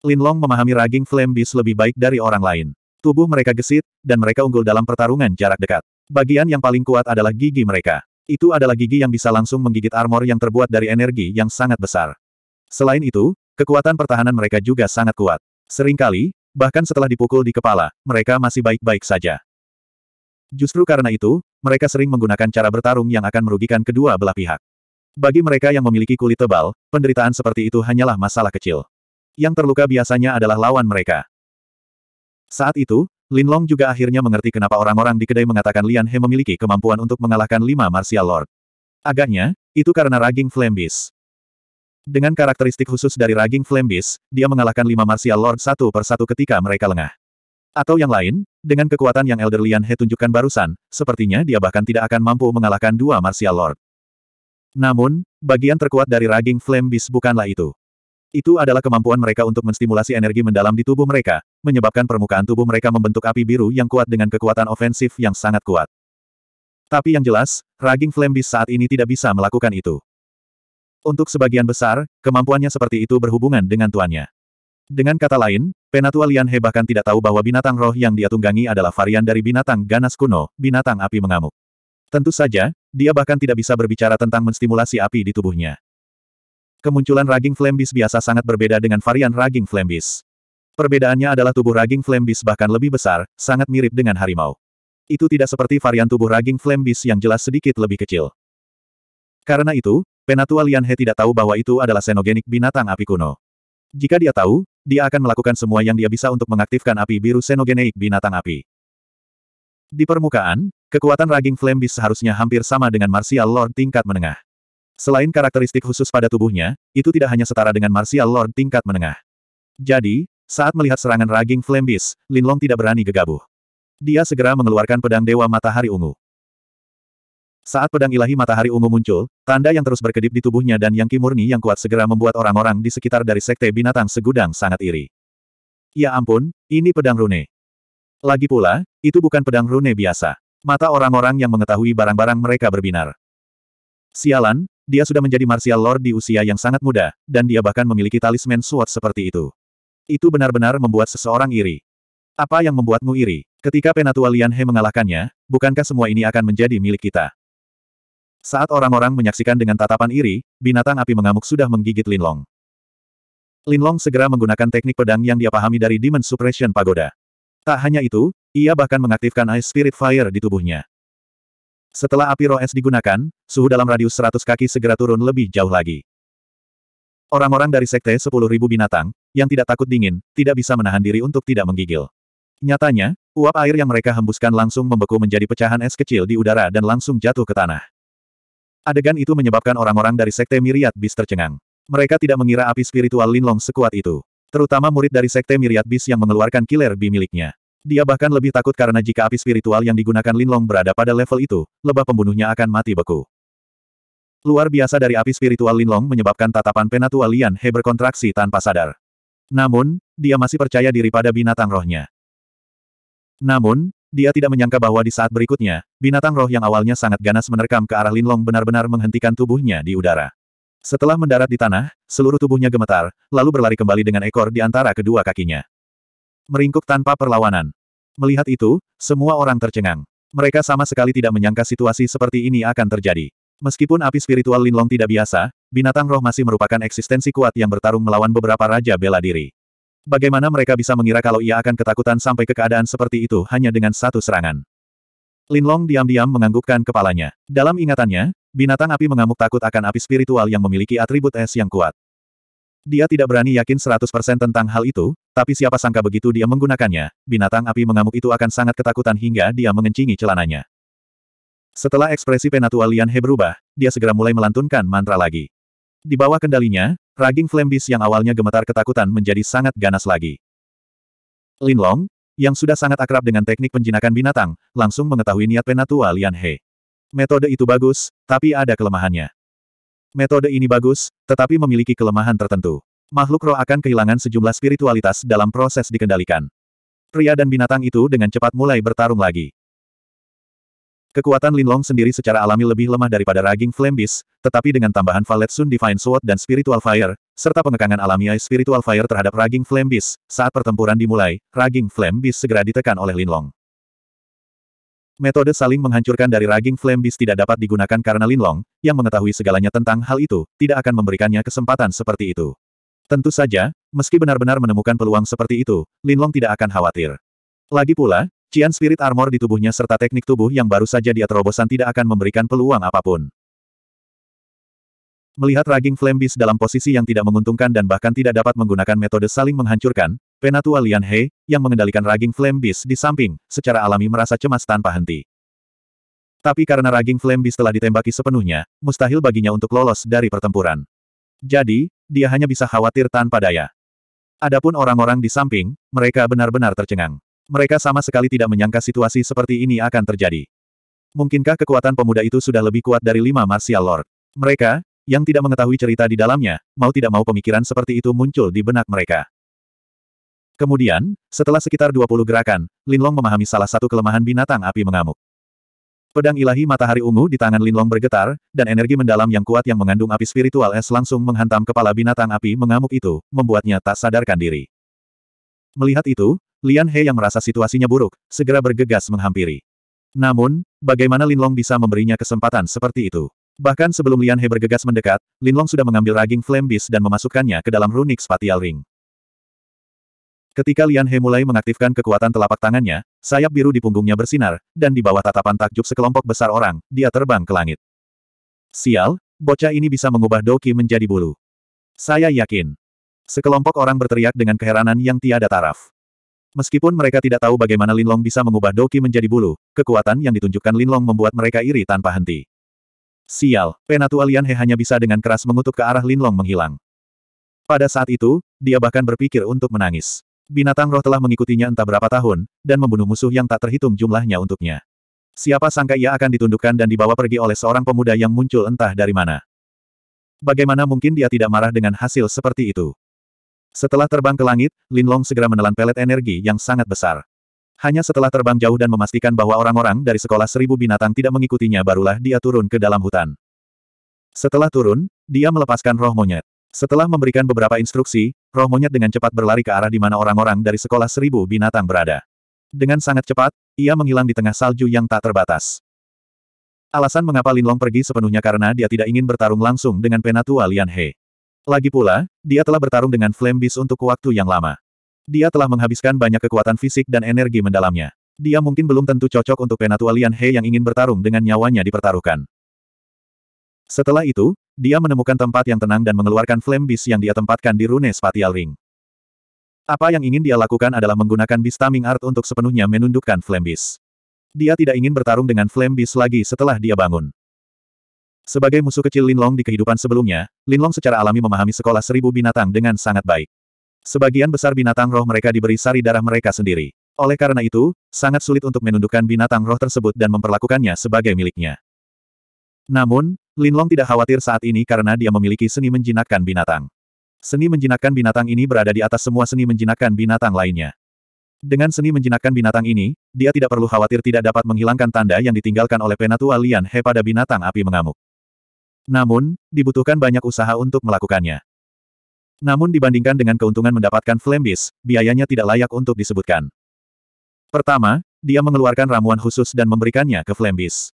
Lin Long memahami Raging Flame Beast lebih baik dari orang lain. Tubuh mereka gesit, dan mereka unggul dalam pertarungan jarak dekat. Bagian yang paling kuat adalah gigi mereka. Itu adalah gigi yang bisa langsung menggigit armor yang terbuat dari energi yang sangat besar. Selain itu, kekuatan pertahanan mereka juga sangat kuat. Seringkali, Bahkan setelah dipukul di kepala, mereka masih baik-baik saja. Justru karena itu, mereka sering menggunakan cara bertarung yang akan merugikan kedua belah pihak. Bagi mereka yang memiliki kulit tebal, penderitaan seperti itu hanyalah masalah kecil. Yang terluka biasanya adalah lawan mereka. Saat itu, Lin Long juga akhirnya mengerti kenapa orang-orang di kedai mengatakan Lian He memiliki kemampuan untuk mengalahkan lima martial lord. Agaknya, itu karena raging flame beast. Dengan karakteristik khusus dari Raging Flame Beast, dia mengalahkan lima Martial Lord satu per satu ketika mereka lengah. Atau yang lain, dengan kekuatan yang Elder Lian He tunjukkan barusan, sepertinya dia bahkan tidak akan mampu mengalahkan dua Martial Lord. Namun, bagian terkuat dari Raging Flame Beast bukanlah itu. Itu adalah kemampuan mereka untuk menstimulasi energi mendalam di tubuh mereka, menyebabkan permukaan tubuh mereka membentuk api biru yang kuat dengan kekuatan ofensif yang sangat kuat. Tapi yang jelas, Raging Flame Beast saat ini tidak bisa melakukan itu. Untuk sebagian besar, kemampuannya seperti itu berhubungan dengan tuannya. Dengan kata lain, Penatua Lian He bahkan tidak tahu bahwa binatang roh yang dia tunggangi adalah varian dari binatang ganas kuno, binatang api mengamuk. Tentu saja, dia bahkan tidak bisa berbicara tentang menstimulasi api di tubuhnya. Kemunculan raging flambis biasa sangat berbeda dengan varian raging flambis. Perbedaannya adalah tubuh raging flambis bahkan lebih besar, sangat mirip dengan harimau. Itu tidak seperti varian tubuh raging flambis yang jelas sedikit lebih kecil. Karena itu, Penatua Lian He tidak tahu bahwa itu adalah senogenik binatang api kuno. Jika dia tahu, dia akan melakukan semua yang dia bisa untuk mengaktifkan api biru senogenik binatang api. Di permukaan, kekuatan Raging Flame Beast seharusnya hampir sama dengan Martial Lord tingkat menengah. Selain karakteristik khusus pada tubuhnya, itu tidak hanya setara dengan Martial Lord tingkat menengah. Jadi, saat melihat serangan Raging Flame Beast, Linlong tidak berani gegabah. Dia segera mengeluarkan pedang Dewa Matahari Ungu. Saat pedang ilahi matahari ungu muncul, tanda yang terus berkedip di tubuhnya dan yang kimurni yang kuat segera membuat orang-orang di sekitar dari sekte binatang segudang sangat iri. Ya ampun, ini pedang rune. Lagi pula, itu bukan pedang rune biasa. Mata orang-orang yang mengetahui barang-barang mereka berbinar. Sialan, dia sudah menjadi martial lord di usia yang sangat muda, dan dia bahkan memiliki talisman sword seperti itu. Itu benar-benar membuat seseorang iri. Apa yang membuatmu iri? Ketika Penatua Lian He mengalahkannya, bukankah semua ini akan menjadi milik kita? Saat orang-orang menyaksikan dengan tatapan iri, binatang api mengamuk sudah menggigit Linlong. Linlong segera menggunakan teknik pedang yang dia pahami dari Demon Suppression Pagoda. Tak hanya itu, ia bahkan mengaktifkan Ice Spirit Fire di tubuhnya. Setelah api roh es digunakan, suhu dalam radius 100 kaki segera turun lebih jauh lagi. Orang-orang dari sekte 10.000 binatang, yang tidak takut dingin, tidak bisa menahan diri untuk tidak menggigil. Nyatanya, uap air yang mereka hembuskan langsung membeku menjadi pecahan es kecil di udara dan langsung jatuh ke tanah. Adegan itu menyebabkan orang-orang dari Sekte Miriat Bis tercengang. Mereka tidak mengira api spiritual Linlong sekuat itu. Terutama murid dari Sekte Miriat Bis yang mengeluarkan killer bi miliknya. Dia bahkan lebih takut karena jika api spiritual yang digunakan Linlong berada pada level itu, lebah pembunuhnya akan mati beku. Luar biasa dari api spiritual Linlong menyebabkan tatapan penatua Lian He berkontraksi tanpa sadar. Namun, dia masih percaya diri pada binatang rohnya. Namun, dia tidak menyangka bahwa di saat berikutnya, binatang roh yang awalnya sangat ganas menerkam ke arah Linlong benar-benar menghentikan tubuhnya di udara. Setelah mendarat di tanah, seluruh tubuhnya gemetar, lalu berlari kembali dengan ekor di antara kedua kakinya. Meringkuk tanpa perlawanan. Melihat itu, semua orang tercengang. Mereka sama sekali tidak menyangka situasi seperti ini akan terjadi. Meskipun api spiritual Linlong tidak biasa, binatang roh masih merupakan eksistensi kuat yang bertarung melawan beberapa raja bela diri. Bagaimana mereka bisa mengira kalau ia akan ketakutan sampai ke keadaan seperti itu hanya dengan satu serangan? Linlong diam-diam menganggukkan kepalanya. Dalam ingatannya, binatang api mengamuk takut akan api spiritual yang memiliki atribut es yang kuat. Dia tidak berani yakin 100% tentang hal itu, tapi siapa sangka begitu dia menggunakannya, binatang api mengamuk itu akan sangat ketakutan hingga dia mengencingi celananya. Setelah ekspresi penatua Lian He berubah, dia segera mulai melantunkan mantra lagi. Di bawah kendalinya, Raging flambis yang awalnya gemetar ketakutan menjadi sangat ganas lagi. Lin Long, yang sudah sangat akrab dengan teknik penjinakan binatang, langsung mengetahui niat penatua Lian He. Metode itu bagus, tapi ada kelemahannya. Metode ini bagus, tetapi memiliki kelemahan tertentu. Makhluk roh akan kehilangan sejumlah spiritualitas dalam proses dikendalikan. Pria dan binatang itu dengan cepat mulai bertarung lagi. Kekuatan Linlong sendiri secara alami lebih lemah daripada Raging Flame Beast, tetapi dengan tambahan Valet Sun Divine Sword dan Spiritual Fire, serta pengekangan alamiah Spiritual Fire terhadap Raging Flame Beast, saat pertempuran dimulai, Raging Flame Beast segera ditekan oleh Linlong. Metode saling menghancurkan dari Raging Flame Beast tidak dapat digunakan karena Linlong, yang mengetahui segalanya tentang hal itu, tidak akan memberikannya kesempatan seperti itu. Tentu saja, meski benar-benar menemukan peluang seperti itu, Linlong tidak akan khawatir. Lagi pula, Cian Spirit Armor di tubuhnya serta teknik tubuh yang baru saja dia terobosan tidak akan memberikan peluang apapun. Melihat Raging Flame Beast dalam posisi yang tidak menguntungkan dan bahkan tidak dapat menggunakan metode saling menghancurkan, Penatua Lian He, yang mengendalikan Raging Flame Beast di samping, secara alami merasa cemas tanpa henti. Tapi karena Raging Flame Beast telah ditembaki sepenuhnya, mustahil baginya untuk lolos dari pertempuran. Jadi, dia hanya bisa khawatir tanpa daya. Adapun orang-orang di samping, mereka benar-benar tercengang. Mereka sama sekali tidak menyangka situasi seperti ini akan terjadi. Mungkinkah kekuatan pemuda itu sudah lebih kuat dari lima martial lord? Mereka, yang tidak mengetahui cerita di dalamnya, mau tidak mau pemikiran seperti itu muncul di benak mereka. Kemudian, setelah sekitar 20 gerakan, Linlong memahami salah satu kelemahan binatang api mengamuk. Pedang ilahi matahari ungu di tangan Linlong bergetar, dan energi mendalam yang kuat yang mengandung api spiritual es langsung menghantam kepala binatang api mengamuk itu, membuatnya tak sadarkan diri. Melihat itu, Lian He yang merasa situasinya buruk, segera bergegas menghampiri. Namun, bagaimana Lin Long bisa memberinya kesempatan seperti itu? Bahkan sebelum Lian He bergegas mendekat, Lin Long sudah mengambil raging Flame Beast dan memasukkannya ke dalam runik spatial ring. Ketika Lian He mulai mengaktifkan kekuatan telapak tangannya, sayap biru di punggungnya bersinar, dan di bawah tatapan takjub sekelompok besar orang, dia terbang ke langit. Sial, bocah ini bisa mengubah Doki menjadi bulu. Saya yakin. Sekelompok orang berteriak dengan keheranan yang tiada taraf. Meskipun mereka tidak tahu bagaimana Linlong bisa mengubah Doki menjadi bulu, kekuatan yang ditunjukkan Linlong membuat mereka iri tanpa henti. Sial, penatua Lian He hanya bisa dengan keras mengutuk ke arah Linlong menghilang. Pada saat itu, dia bahkan berpikir untuk menangis. Binatang roh telah mengikutinya entah berapa tahun, dan membunuh musuh yang tak terhitung jumlahnya untuknya. Siapa sangka ia akan ditundukkan dan dibawa pergi oleh seorang pemuda yang muncul entah dari mana. Bagaimana mungkin dia tidak marah dengan hasil seperti itu? Setelah terbang ke langit, Lin Long segera menelan pelet energi yang sangat besar. Hanya setelah terbang jauh dan memastikan bahwa orang-orang dari sekolah seribu binatang tidak mengikutinya barulah dia turun ke dalam hutan. Setelah turun, dia melepaskan roh monyet. Setelah memberikan beberapa instruksi, roh monyet dengan cepat berlari ke arah di mana orang-orang dari sekolah seribu binatang berada. Dengan sangat cepat, ia menghilang di tengah salju yang tak terbatas. Alasan mengapa Linlong pergi sepenuhnya karena dia tidak ingin bertarung langsung dengan Penatua Lian He. Lagi pula, dia telah bertarung dengan Flame Beast untuk waktu yang lama. Dia telah menghabiskan banyak kekuatan fisik dan energi mendalamnya. Dia mungkin belum tentu cocok untuk penatualian He yang ingin bertarung dengan nyawanya dipertaruhkan. Setelah itu, dia menemukan tempat yang tenang dan mengeluarkan Flame Beast yang dia tempatkan di Rune Spatial Ring. Apa yang ingin dia lakukan adalah menggunakan Bistaming Art untuk sepenuhnya menundukkan Flame Beast. Dia tidak ingin bertarung dengan Flame Beast lagi setelah dia bangun. Sebagai musuh kecil Linlong di kehidupan sebelumnya, Linlong secara alami memahami sekolah seribu binatang dengan sangat baik. Sebagian besar binatang roh mereka diberi sari darah mereka sendiri. Oleh karena itu, sangat sulit untuk menundukkan binatang roh tersebut dan memperlakukannya sebagai miliknya. Namun, Linlong tidak khawatir saat ini karena dia memiliki seni menjinakkan binatang. Seni menjinakkan binatang ini berada di atas semua seni menjinakkan binatang lainnya. Dengan seni menjinakkan binatang ini, dia tidak perlu khawatir tidak dapat menghilangkan tanda yang ditinggalkan oleh Penatua Lian He pada binatang api mengamuk. Namun, dibutuhkan banyak usaha untuk melakukannya. Namun dibandingkan dengan keuntungan mendapatkan flame beast, biayanya tidak layak untuk disebutkan. Pertama, dia mengeluarkan ramuan khusus dan memberikannya ke flame beast.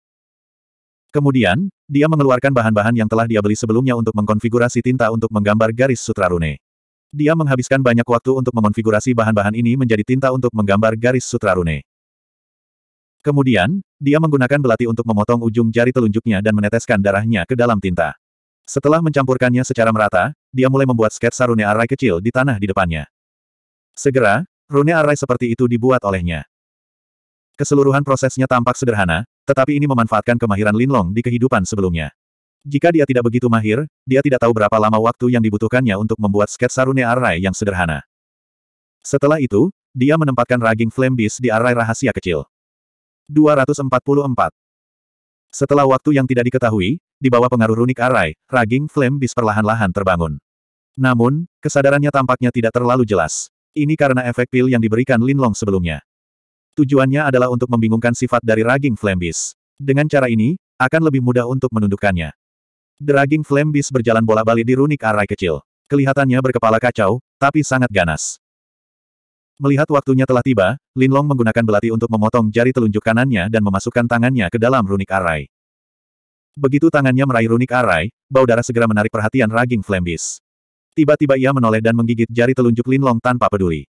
Kemudian, dia mengeluarkan bahan-bahan yang telah dia beli sebelumnya untuk mengkonfigurasi tinta untuk menggambar garis sutra rune. Dia menghabiskan banyak waktu untuk mengonfigurasi bahan-bahan ini menjadi tinta untuk menggambar garis sutra rune. Kemudian, dia menggunakan belati untuk memotong ujung jari telunjuknya dan meneteskan darahnya ke dalam tinta. Setelah mencampurkannya secara merata, dia mulai membuat sketsa rune arai kecil di tanah di depannya. Segera, rune arai seperti itu dibuat olehnya. Keseluruhan prosesnya tampak sederhana, tetapi ini memanfaatkan kemahiran Linlong di kehidupan sebelumnya. Jika dia tidak begitu mahir, dia tidak tahu berapa lama waktu yang dibutuhkannya untuk membuat sketsa rune arai yang sederhana. Setelah itu, dia menempatkan raging flame beast di arai rahasia kecil. 244. Setelah waktu yang tidak diketahui, di bawah pengaruh runik arai, raging flame bis perlahan-lahan terbangun. Namun, kesadarannya tampaknya tidak terlalu jelas. Ini karena efek pil yang diberikan Linlong sebelumnya. Tujuannya adalah untuk membingungkan sifat dari raging flame bis. Dengan cara ini, akan lebih mudah untuk menundukkannya. The raging flame bis berjalan bola-balik di runik arai kecil. Kelihatannya berkepala kacau, tapi sangat ganas. Melihat waktunya telah tiba, Linlong menggunakan belati untuk memotong jari telunjuk kanannya dan memasukkan tangannya ke dalam runik arai. Begitu tangannya meraih runik arai, bau darah segera menarik perhatian raging flambis. Tiba-tiba ia menoleh dan menggigit jari telunjuk Linlong tanpa peduli.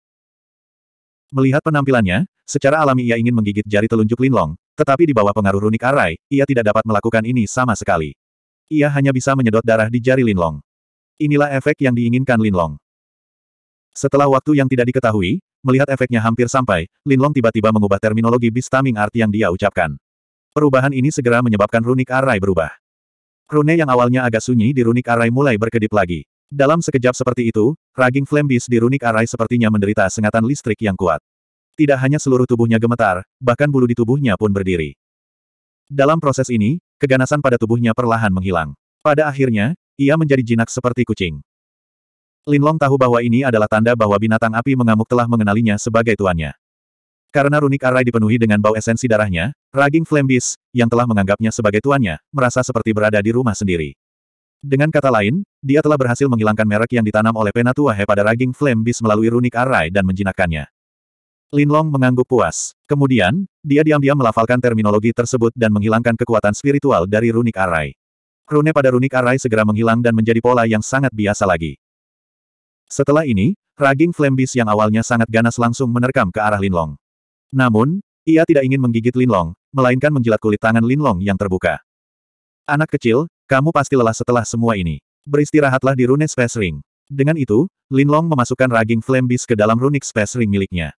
Melihat penampilannya, secara alami ia ingin menggigit jari telunjuk Linlong, tetapi di bawah pengaruh runik arai, ia tidak dapat melakukan ini sama sekali. Ia hanya bisa menyedot darah di jari Linlong. Inilah efek yang diinginkan Linlong. Setelah waktu yang tidak diketahui, Melihat efeknya hampir sampai, Lin Long tiba-tiba mengubah terminologi Bistaming Art yang dia ucapkan. Perubahan ini segera menyebabkan runik arai berubah. Rune yang awalnya agak sunyi di runik arai mulai berkedip lagi. Dalam sekejap seperti itu, raging flame beast di runik arai sepertinya menderita sengatan listrik yang kuat. Tidak hanya seluruh tubuhnya gemetar, bahkan bulu di tubuhnya pun berdiri. Dalam proses ini, keganasan pada tubuhnya perlahan menghilang. Pada akhirnya, ia menjadi jinak seperti kucing. Linlong tahu bahwa ini adalah tanda bahwa binatang api mengamuk telah mengenalinya sebagai tuannya. Karena runik arai dipenuhi dengan bau esensi darahnya, Raging Flame Beast, yang telah menganggapnya sebagai tuannya, merasa seperti berada di rumah sendiri. Dengan kata lain, dia telah berhasil menghilangkan merek yang ditanam oleh Penatua He pada Raging Flame Beast melalui runik arai dan menjinakkannya. Linlong mengangguk puas. Kemudian, dia diam-diam melafalkan terminologi tersebut dan menghilangkan kekuatan spiritual dari runik arai. Rune pada runik arai segera menghilang dan menjadi pola yang sangat biasa lagi. Setelah ini, raging flame beast yang awalnya sangat ganas langsung menerkam ke arah Linlong. Namun, ia tidak ingin menggigit Linlong, melainkan menjilat kulit tangan Linlong yang terbuka. Anak kecil, kamu pasti lelah setelah semua ini. Beristirahatlah di rune space ring. Dengan itu, Linlong memasukkan raging flame beast ke dalam runic space ring miliknya.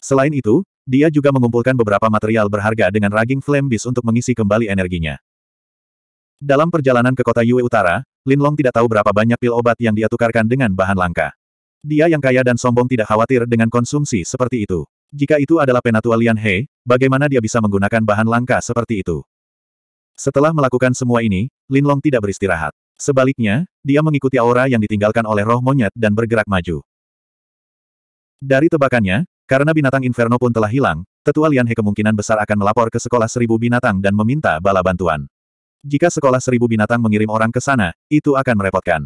Selain itu, dia juga mengumpulkan beberapa material berharga dengan raging flame beast untuk mengisi kembali energinya. Dalam perjalanan ke kota Yue Utara, Linlong tidak tahu berapa banyak pil obat yang dia tukarkan dengan bahan langka. Dia yang kaya dan sombong tidak khawatir dengan konsumsi seperti itu. Jika itu adalah penatua Lian He, bagaimana dia bisa menggunakan bahan langka seperti itu? Setelah melakukan semua ini, Linlong tidak beristirahat. Sebaliknya, dia mengikuti aura yang ditinggalkan oleh roh monyet dan bergerak maju. Dari tebakannya, karena binatang Inferno pun telah hilang, tetua Lian He kemungkinan besar akan melapor ke sekolah seribu binatang dan meminta bala bantuan. Jika sekolah seribu binatang mengirim orang ke sana, itu akan merepotkan.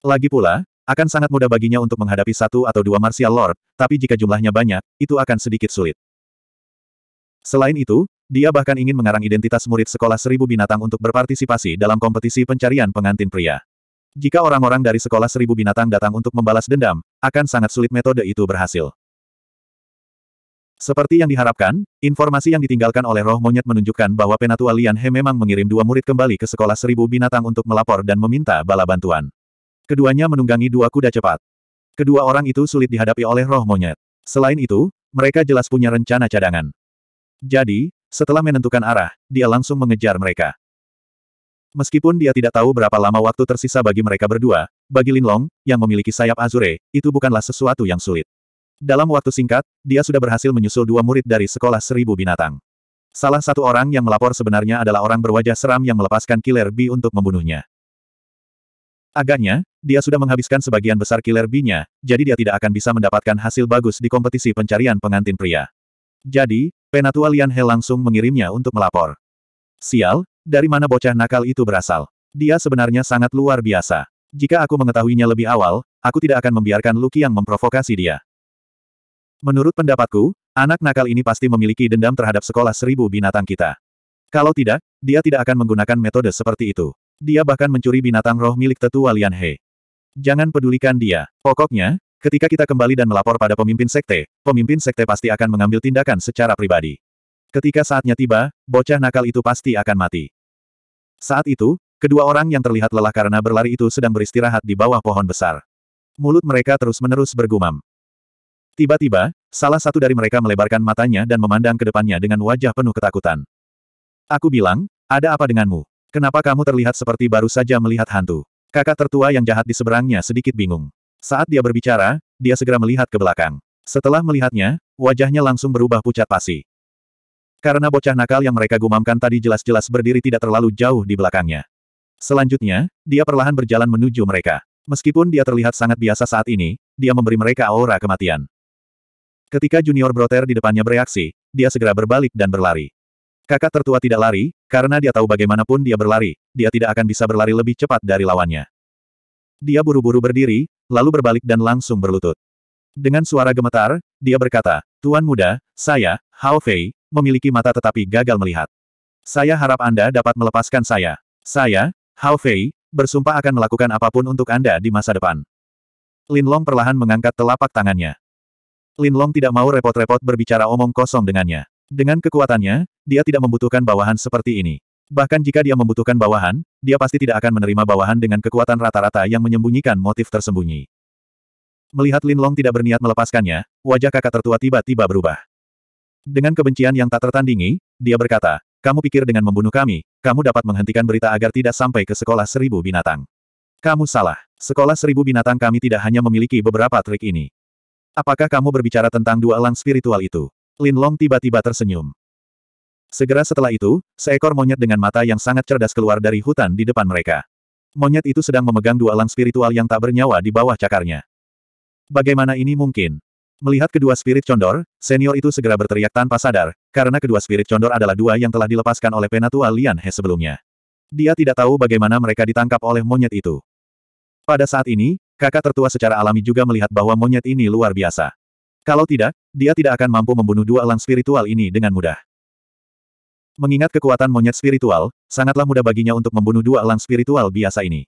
Lagi pula, akan sangat mudah baginya untuk menghadapi satu atau dua martial lord, tapi jika jumlahnya banyak, itu akan sedikit sulit. Selain itu, dia bahkan ingin mengarang identitas murid sekolah seribu binatang untuk berpartisipasi dalam kompetisi pencarian pengantin pria. Jika orang-orang dari sekolah seribu binatang datang untuk membalas dendam, akan sangat sulit metode itu berhasil. Seperti yang diharapkan, informasi yang ditinggalkan oleh roh monyet menunjukkan bahwa Penatua Lian He memang mengirim dua murid kembali ke sekolah seribu binatang untuk melapor dan meminta bala bantuan. Keduanya menunggangi dua kuda cepat. Kedua orang itu sulit dihadapi oleh roh monyet. Selain itu, mereka jelas punya rencana cadangan. Jadi, setelah menentukan arah, dia langsung mengejar mereka. Meskipun dia tidak tahu berapa lama waktu tersisa bagi mereka berdua, bagi Linlong, yang memiliki sayap Azure, itu bukanlah sesuatu yang sulit. Dalam waktu singkat, dia sudah berhasil menyusul dua murid dari sekolah seribu binatang. Salah satu orang yang melapor sebenarnya adalah orang berwajah seram yang melepaskan Killer Bee untuk membunuhnya. Agaknya, dia sudah menghabiskan sebagian besar Killer Bee-nya, jadi dia tidak akan bisa mendapatkan hasil bagus di kompetisi pencarian pengantin pria. Jadi, Penatua Lian He langsung mengirimnya untuk melapor. Sial, dari mana bocah nakal itu berasal? Dia sebenarnya sangat luar biasa. Jika aku mengetahuinya lebih awal, aku tidak akan membiarkan Luki yang memprovokasi dia. Menurut pendapatku, anak nakal ini pasti memiliki dendam terhadap sekolah seribu binatang kita. Kalau tidak, dia tidak akan menggunakan metode seperti itu. Dia bahkan mencuri binatang roh milik tetua Lian He. Jangan pedulikan dia. Pokoknya, ketika kita kembali dan melapor pada pemimpin sekte, pemimpin sekte pasti akan mengambil tindakan secara pribadi. Ketika saatnya tiba, bocah nakal itu pasti akan mati. Saat itu, kedua orang yang terlihat lelah karena berlari itu sedang beristirahat di bawah pohon besar. Mulut mereka terus-menerus bergumam. Tiba-tiba, salah satu dari mereka melebarkan matanya dan memandang ke depannya dengan wajah penuh ketakutan. Aku bilang, ada apa denganmu? Kenapa kamu terlihat seperti baru saja melihat hantu? Kakak tertua yang jahat di seberangnya sedikit bingung. Saat dia berbicara, dia segera melihat ke belakang. Setelah melihatnya, wajahnya langsung berubah pucat pasi. Karena bocah nakal yang mereka gumamkan tadi jelas-jelas berdiri tidak terlalu jauh di belakangnya. Selanjutnya, dia perlahan berjalan menuju mereka. Meskipun dia terlihat sangat biasa saat ini, dia memberi mereka aura kematian. Ketika junior broter di depannya bereaksi, dia segera berbalik dan berlari. Kakak tertua tidak lari, karena dia tahu bagaimanapun dia berlari, dia tidak akan bisa berlari lebih cepat dari lawannya. Dia buru-buru berdiri, lalu berbalik dan langsung berlutut. Dengan suara gemetar, dia berkata, Tuan muda, saya, Hao Fei, memiliki mata tetapi gagal melihat. Saya harap Anda dapat melepaskan saya. Saya, Hao Fei, bersumpah akan melakukan apapun untuk Anda di masa depan. Lin Long perlahan mengangkat telapak tangannya. Lin Long tidak mau repot-repot berbicara omong kosong dengannya. Dengan kekuatannya, dia tidak membutuhkan bawahan seperti ini. Bahkan jika dia membutuhkan bawahan, dia pasti tidak akan menerima bawahan dengan kekuatan rata-rata yang menyembunyikan motif tersembunyi. Melihat Lin Long tidak berniat melepaskannya, wajah kakak tertua tiba-tiba berubah. Dengan kebencian yang tak tertandingi, dia berkata, kamu pikir dengan membunuh kami, kamu dapat menghentikan berita agar tidak sampai ke sekolah seribu binatang. Kamu salah. Sekolah seribu binatang kami tidak hanya memiliki beberapa trik ini. Apakah kamu berbicara tentang dua elang spiritual itu? Lin Long tiba-tiba tersenyum. Segera setelah itu, seekor monyet dengan mata yang sangat cerdas keluar dari hutan di depan mereka. Monyet itu sedang memegang dua elang spiritual yang tak bernyawa di bawah cakarnya. Bagaimana ini mungkin? Melihat kedua spirit condor, senior itu segera berteriak tanpa sadar, karena kedua spirit condor adalah dua yang telah dilepaskan oleh penatua Lian He sebelumnya. Dia tidak tahu bagaimana mereka ditangkap oleh monyet itu. Pada saat ini, kakak tertua secara alami juga melihat bahwa monyet ini luar biasa. Kalau tidak, dia tidak akan mampu membunuh dua elang spiritual ini dengan mudah. Mengingat kekuatan monyet spiritual, sangatlah mudah baginya untuk membunuh dua elang spiritual biasa ini.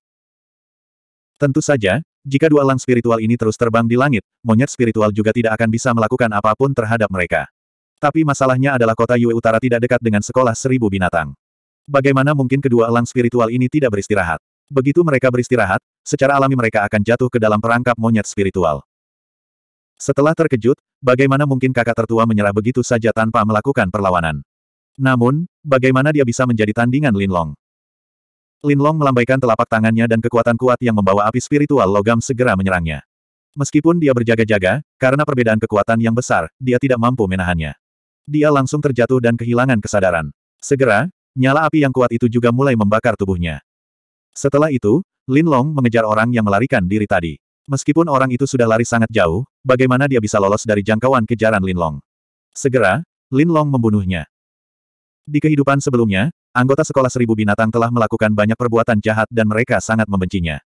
Tentu saja, jika dua elang spiritual ini terus terbang di langit, monyet spiritual juga tidak akan bisa melakukan apapun terhadap mereka. Tapi masalahnya adalah kota Yue Utara tidak dekat dengan sekolah seribu binatang. Bagaimana mungkin kedua elang spiritual ini tidak beristirahat? Begitu mereka beristirahat, secara alami mereka akan jatuh ke dalam perangkap monyet spiritual. Setelah terkejut, bagaimana mungkin kakak tertua menyerah begitu saja tanpa melakukan perlawanan? Namun, bagaimana dia bisa menjadi tandingan Linlong? Linlong melambaikan telapak tangannya dan kekuatan kuat yang membawa api spiritual logam segera menyerangnya. Meskipun dia berjaga-jaga, karena perbedaan kekuatan yang besar, dia tidak mampu menahannya. Dia langsung terjatuh dan kehilangan kesadaran. Segera, nyala api yang kuat itu juga mulai membakar tubuhnya. Setelah itu, Lin Long mengejar orang yang melarikan diri tadi. Meskipun orang itu sudah lari sangat jauh, bagaimana dia bisa lolos dari jangkauan kejaran Lin Long? Segera, Lin Long membunuhnya. Di kehidupan sebelumnya, anggota sekolah seribu binatang telah melakukan banyak perbuatan jahat dan mereka sangat membencinya.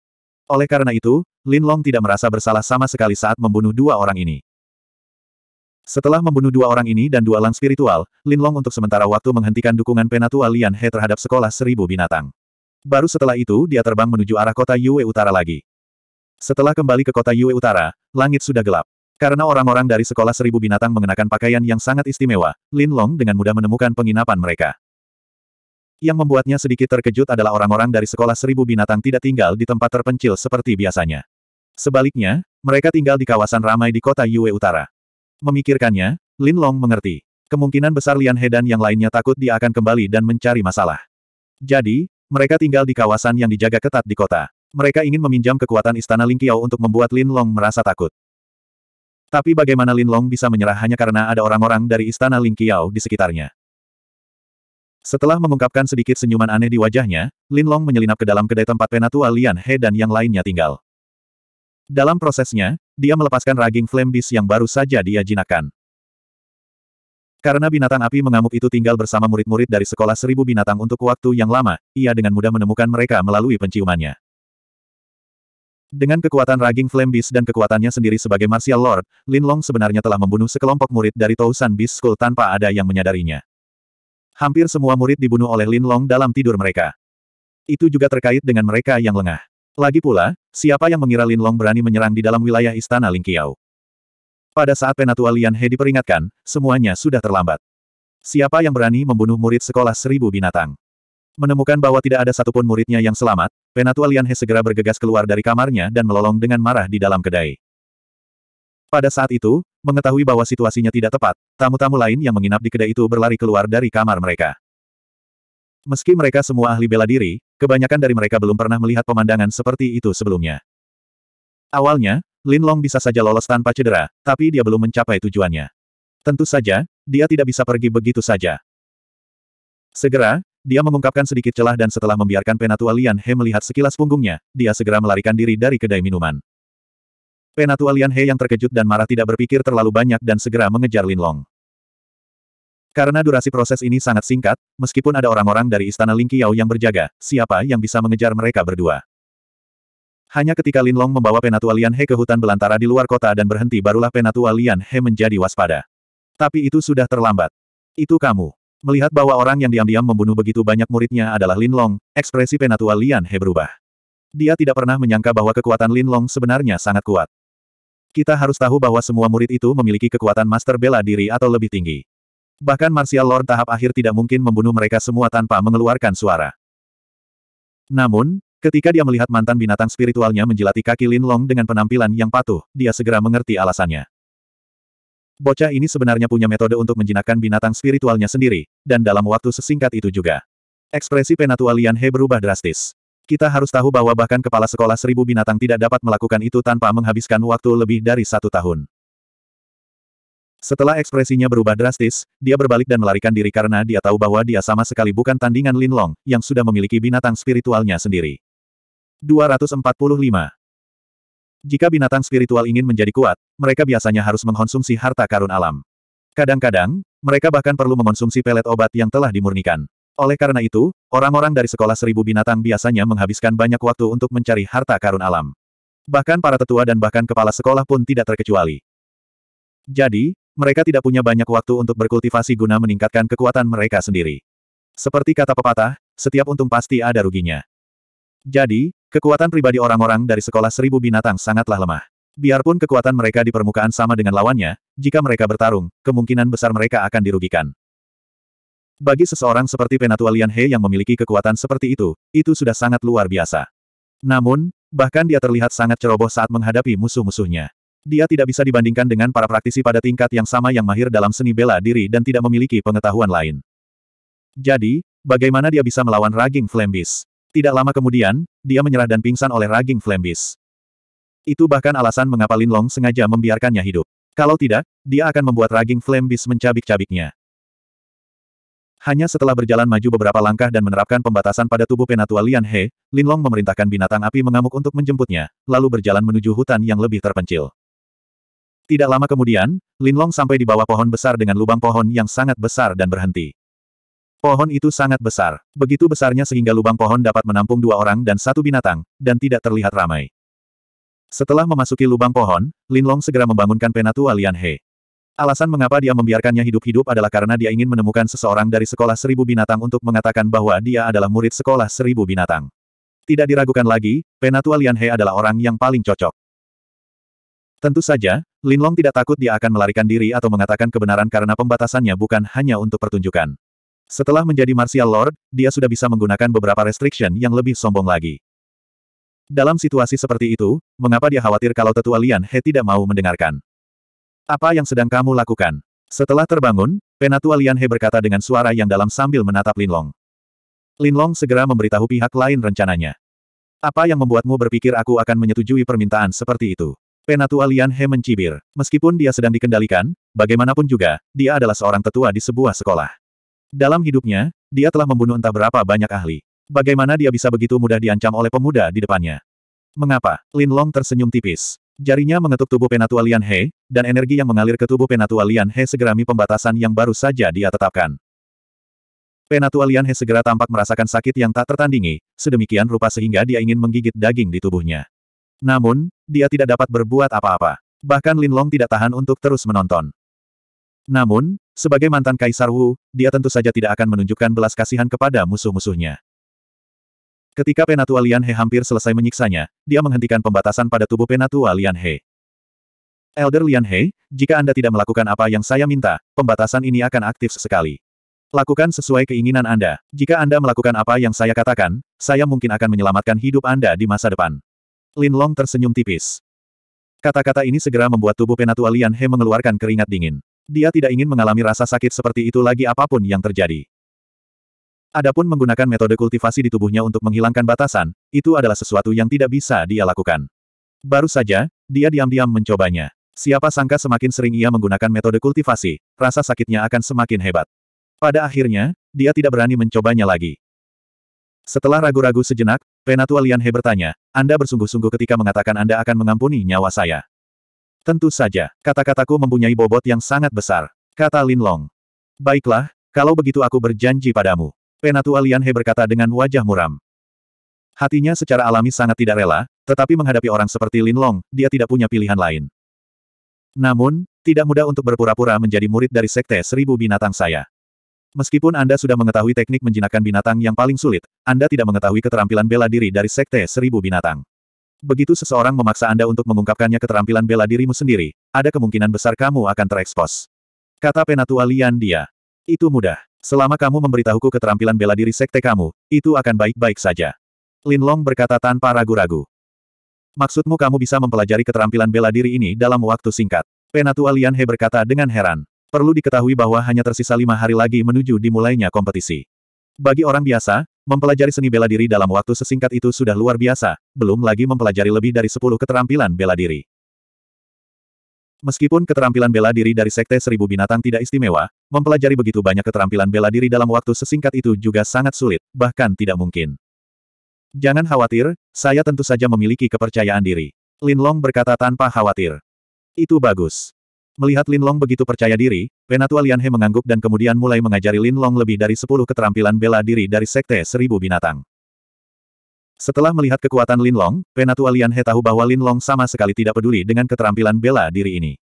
Oleh karena itu, Lin Long tidak merasa bersalah sama sekali saat membunuh dua orang ini. Setelah membunuh dua orang ini dan dua lang spiritual, Lin Long untuk sementara waktu menghentikan dukungan Penatua Lian He terhadap sekolah seribu binatang. Baru setelah itu dia terbang menuju arah kota Yue Utara lagi. Setelah kembali ke kota Yue Utara, langit sudah gelap. Karena orang-orang dari sekolah seribu binatang mengenakan pakaian yang sangat istimewa, Lin Long dengan mudah menemukan penginapan mereka. Yang membuatnya sedikit terkejut adalah orang-orang dari sekolah seribu binatang tidak tinggal di tempat terpencil seperti biasanya. Sebaliknya, mereka tinggal di kawasan ramai di kota Yue Utara. Memikirkannya, Lin Long mengerti. Kemungkinan besar Lian He dan yang lainnya takut dia akan kembali dan mencari masalah. Jadi, mereka tinggal di kawasan yang dijaga ketat di kota. Mereka ingin meminjam kekuatan istana Lingqiao untuk membuat Lin Long merasa takut. Tapi bagaimana Lin Long bisa menyerah hanya karena ada orang-orang dari istana Lingqiao di sekitarnya? Setelah mengungkapkan sedikit senyuman aneh di wajahnya, Lin Long menyelinap ke dalam kedai tempat penatua Lian He dan yang lainnya tinggal. Dalam prosesnya, dia melepaskan raging flame beast yang baru saja dia jinakan. Karena binatang api mengamuk itu tinggal bersama murid-murid dari sekolah seribu binatang untuk waktu yang lama, ia dengan mudah menemukan mereka melalui penciumannya. Dengan kekuatan Raging Flame Beast dan kekuatannya sendiri sebagai Martial Lord, Lin Long sebenarnya telah membunuh sekelompok murid dari Tousan Beast School tanpa ada yang menyadarinya. Hampir semua murid dibunuh oleh Lin Long dalam tidur mereka. Itu juga terkait dengan mereka yang lengah. Lagi pula, siapa yang mengira Lin Long berani menyerang di dalam wilayah Istana Lingqiao? Pada saat Penatua Lian He diperingatkan, semuanya sudah terlambat. Siapa yang berani membunuh murid sekolah seribu binatang? Menemukan bahwa tidak ada satupun muridnya yang selamat, Penatua Lian He segera bergegas keluar dari kamarnya dan melolong dengan marah di dalam kedai. Pada saat itu, mengetahui bahwa situasinya tidak tepat, tamu-tamu lain yang menginap di kedai itu berlari keluar dari kamar mereka. Meski mereka semua ahli bela diri, kebanyakan dari mereka belum pernah melihat pemandangan seperti itu sebelumnya. Awalnya, Lin Long bisa saja lolos tanpa cedera, tapi dia belum mencapai tujuannya. Tentu saja, dia tidak bisa pergi begitu saja. Segera, dia mengungkapkan sedikit celah dan setelah membiarkan Penatua Lian He melihat sekilas punggungnya, dia segera melarikan diri dari kedai minuman. Penatua Lian He yang terkejut dan marah tidak berpikir terlalu banyak dan segera mengejar Lin Long. Karena durasi proses ini sangat singkat, meskipun ada orang-orang dari Istana Lingqiao yang berjaga, siapa yang bisa mengejar mereka berdua? Hanya ketika Lin Long membawa Penatua Lian He ke hutan belantara di luar kota dan berhenti barulah Penatua Lian He menjadi waspada. Tapi itu sudah terlambat. Itu kamu. Melihat bahwa orang yang diam-diam membunuh begitu banyak muridnya adalah Lin Long, ekspresi Penatua Lian He berubah. Dia tidak pernah menyangka bahwa kekuatan Lin Long sebenarnya sangat kuat. Kita harus tahu bahwa semua murid itu memiliki kekuatan master bela diri atau lebih tinggi. Bahkan Martial Lord tahap akhir tidak mungkin membunuh mereka semua tanpa mengeluarkan suara. Namun, Ketika dia melihat mantan binatang spiritualnya menjilati kaki Lin Long dengan penampilan yang patuh, dia segera mengerti alasannya. Bocah ini sebenarnya punya metode untuk menjinakkan binatang spiritualnya sendiri, dan dalam waktu sesingkat itu juga. Ekspresi penatua Lian He berubah drastis. Kita harus tahu bahwa bahkan kepala sekolah seribu binatang tidak dapat melakukan itu tanpa menghabiskan waktu lebih dari satu tahun. Setelah ekspresinya berubah drastis, dia berbalik dan melarikan diri karena dia tahu bahwa dia sama sekali bukan tandingan Lin Long, yang sudah memiliki binatang spiritualnya sendiri. 245. Jika binatang spiritual ingin menjadi kuat, mereka biasanya harus mengkonsumsi harta karun alam. Kadang-kadang, mereka bahkan perlu mengonsumsi pelet obat yang telah dimurnikan. Oleh karena itu, orang-orang dari sekolah seribu binatang biasanya menghabiskan banyak waktu untuk mencari harta karun alam. Bahkan para tetua dan bahkan kepala sekolah pun tidak terkecuali. Jadi, mereka tidak punya banyak waktu untuk berkultivasi guna meningkatkan kekuatan mereka sendiri. Seperti kata pepatah, setiap untung pasti ada ruginya. Jadi, Kekuatan pribadi orang-orang dari sekolah seribu binatang sangatlah lemah. Biarpun kekuatan mereka di permukaan sama dengan lawannya, jika mereka bertarung, kemungkinan besar mereka akan dirugikan. Bagi seseorang seperti Penatua Lian He yang memiliki kekuatan seperti itu, itu sudah sangat luar biasa. Namun, bahkan dia terlihat sangat ceroboh saat menghadapi musuh-musuhnya. Dia tidak bisa dibandingkan dengan para praktisi pada tingkat yang sama yang mahir dalam seni bela diri dan tidak memiliki pengetahuan lain. Jadi, bagaimana dia bisa melawan Raging Flambis? Tidak lama kemudian, dia menyerah dan pingsan oleh raging Flambis. Itu bahkan alasan mengapa Linlong sengaja membiarkannya hidup. Kalau tidak, dia akan membuat raging Flambis mencabik-cabiknya. Hanya setelah berjalan maju beberapa langkah dan menerapkan pembatasan pada tubuh penatua Lian He, Linlong memerintahkan binatang api mengamuk untuk menjemputnya, lalu berjalan menuju hutan yang lebih terpencil. Tidak lama kemudian, Linlong sampai di bawah pohon besar dengan lubang pohon yang sangat besar dan berhenti. Pohon itu sangat besar, begitu besarnya sehingga lubang pohon dapat menampung dua orang dan satu binatang, dan tidak terlihat ramai. Setelah memasuki lubang pohon, Linlong segera membangunkan penatua Lian He. Alasan mengapa dia membiarkannya hidup-hidup adalah karena dia ingin menemukan seseorang dari sekolah seribu binatang untuk mengatakan bahwa dia adalah murid sekolah seribu binatang. Tidak diragukan lagi, penatua Lian He adalah orang yang paling cocok. Tentu saja, Linlong tidak takut dia akan melarikan diri atau mengatakan kebenaran karena pembatasannya bukan hanya untuk pertunjukan. Setelah menjadi Martial Lord, dia sudah bisa menggunakan beberapa restriction yang lebih sombong lagi. Dalam situasi seperti itu, mengapa dia khawatir kalau tetua Lian He tidak mau mendengarkan? Apa yang sedang kamu lakukan? Setelah terbangun, penatua Lian He berkata dengan suara yang dalam sambil menatap Linlong. Linlong segera memberitahu pihak lain rencananya. Apa yang membuatmu berpikir aku akan menyetujui permintaan seperti itu? Penatua Lian He mencibir. Meskipun dia sedang dikendalikan, bagaimanapun juga, dia adalah seorang tetua di sebuah sekolah. Dalam hidupnya, dia telah membunuh entah berapa banyak ahli. Bagaimana dia bisa begitu mudah diancam oleh pemuda di depannya? Mengapa? Lin Long tersenyum tipis. Jarinya mengetuk tubuh penatua Lian He, dan energi yang mengalir ke tubuh penatua Lian He segerami pembatasan yang baru saja dia tetapkan. Penatua Lian He segera tampak merasakan sakit yang tak tertandingi, sedemikian rupa sehingga dia ingin menggigit daging di tubuhnya. Namun, dia tidak dapat berbuat apa-apa. Bahkan Lin Long tidak tahan untuk terus menonton. Namun, sebagai mantan Kaisar Wu, dia tentu saja tidak akan menunjukkan belas kasihan kepada musuh-musuhnya. Ketika Penatua Lian He hampir selesai menyiksanya, dia menghentikan pembatasan pada tubuh Penatua Lian He. Elder Lian He, jika Anda tidak melakukan apa yang saya minta, pembatasan ini akan aktif sekali. Lakukan sesuai keinginan Anda. Jika Anda melakukan apa yang saya katakan, saya mungkin akan menyelamatkan hidup Anda di masa depan. Lin Long tersenyum tipis. Kata-kata ini segera membuat tubuh Penatua Lian He mengeluarkan keringat dingin. Dia tidak ingin mengalami rasa sakit seperti itu lagi apapun yang terjadi. Adapun menggunakan metode kultivasi di tubuhnya untuk menghilangkan batasan, itu adalah sesuatu yang tidak bisa dia lakukan. Baru saja, dia diam-diam mencobanya. Siapa sangka semakin sering ia menggunakan metode kultivasi, rasa sakitnya akan semakin hebat. Pada akhirnya, dia tidak berani mencobanya lagi. Setelah ragu-ragu sejenak, Penatua Lian He bertanya, Anda bersungguh-sungguh ketika mengatakan Anda akan mengampuni nyawa saya. Tentu saja, kata-kataku mempunyai bobot yang sangat besar. Kata Lin Long. Baiklah, kalau begitu aku berjanji padamu. Penatua Lian He berkata dengan wajah muram. Hatinya secara alami sangat tidak rela, tetapi menghadapi orang seperti Lin Long, dia tidak punya pilihan lain. Namun, tidak mudah untuk berpura-pura menjadi murid dari Sekte Seribu Binatang saya. Meskipun Anda sudah mengetahui teknik menjinakkan binatang yang paling sulit, Anda tidak mengetahui keterampilan bela diri dari Sekte Seribu Binatang. Begitu seseorang memaksa Anda untuk mengungkapkannya keterampilan bela dirimu sendiri, ada kemungkinan besar kamu akan terekspos. Kata Penatua Lian dia. Itu mudah. Selama kamu memberitahuku keterampilan bela diri sekte kamu, itu akan baik-baik saja. Lin Long berkata tanpa ragu-ragu. Maksudmu kamu bisa mempelajari keterampilan bela diri ini dalam waktu singkat? Penatua Lian He berkata dengan heran. Perlu diketahui bahwa hanya tersisa lima hari lagi menuju dimulainya kompetisi. Bagi orang biasa, mempelajari seni bela diri dalam waktu sesingkat itu sudah luar biasa, belum lagi mempelajari lebih dari 10 keterampilan bela diri. Meskipun keterampilan bela diri dari Sekte Seribu Binatang tidak istimewa, mempelajari begitu banyak keterampilan bela diri dalam waktu sesingkat itu juga sangat sulit, bahkan tidak mungkin. Jangan khawatir, saya tentu saja memiliki kepercayaan diri. Lin Long berkata tanpa khawatir. Itu bagus. Melihat Lin Long begitu percaya diri, Penatua Lian He mengangguk dan kemudian mulai mengajari Lin Long lebih dari sepuluh keterampilan bela diri dari Sekte Seribu Binatang. Setelah melihat kekuatan Lin Long, Penatua Lian He tahu bahwa Lin Long sama sekali tidak peduli dengan keterampilan bela diri ini.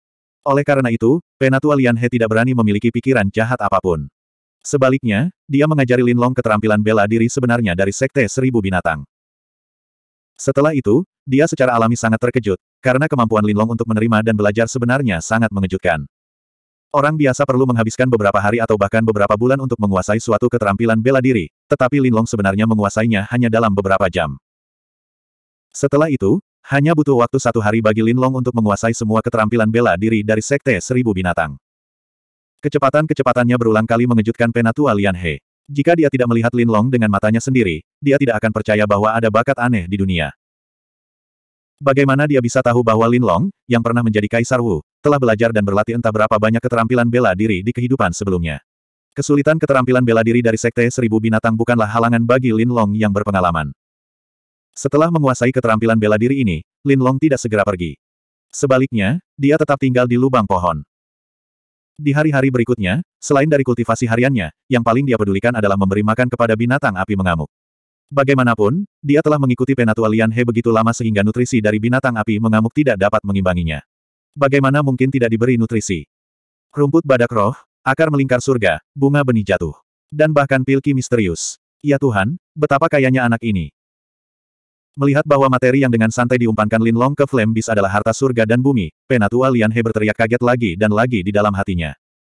Oleh karena itu, Penatua Lian He tidak berani memiliki pikiran jahat apapun. Sebaliknya, dia mengajari Lin Long keterampilan bela diri sebenarnya dari Sekte Seribu Binatang. Setelah itu, dia secara alami sangat terkejut, karena kemampuan Linlong untuk menerima dan belajar sebenarnya sangat mengejutkan. Orang biasa perlu menghabiskan beberapa hari atau bahkan beberapa bulan untuk menguasai suatu keterampilan bela diri, tetapi Linlong sebenarnya menguasainya hanya dalam beberapa jam. Setelah itu, hanya butuh waktu satu hari bagi Linlong untuk menguasai semua keterampilan bela diri dari Sekte Seribu Binatang. Kecepatan-kecepatannya berulang kali mengejutkan Penatua Lian He. Jika dia tidak melihat Linlong dengan matanya sendiri, dia tidak akan percaya bahwa ada bakat aneh di dunia. Bagaimana dia bisa tahu bahwa Lin Long, yang pernah menjadi Kaisar Wu, telah belajar dan berlatih entah berapa banyak keterampilan bela diri di kehidupan sebelumnya. Kesulitan keterampilan bela diri dari Sekte Seribu Binatang bukanlah halangan bagi Lin Long yang berpengalaman. Setelah menguasai keterampilan bela diri ini, Lin Long tidak segera pergi. Sebaliknya, dia tetap tinggal di lubang pohon. Di hari-hari berikutnya, selain dari kultivasi hariannya, yang paling dia pedulikan adalah memberi makan kepada binatang api mengamuk. Bagaimanapun, dia telah mengikuti penatua Lian He begitu lama sehingga nutrisi dari binatang api mengamuk tidak dapat mengimbanginya. Bagaimana mungkin tidak diberi nutrisi? Rumput badak roh, akar melingkar surga, bunga benih jatuh. Dan bahkan pilki misterius. Ya Tuhan, betapa kayanya anak ini. Melihat bahwa materi yang dengan santai diumpankan Lin Long ke Flame Beast adalah harta surga dan bumi, Penatua Lian He berteriak kaget lagi dan lagi di dalam hatinya.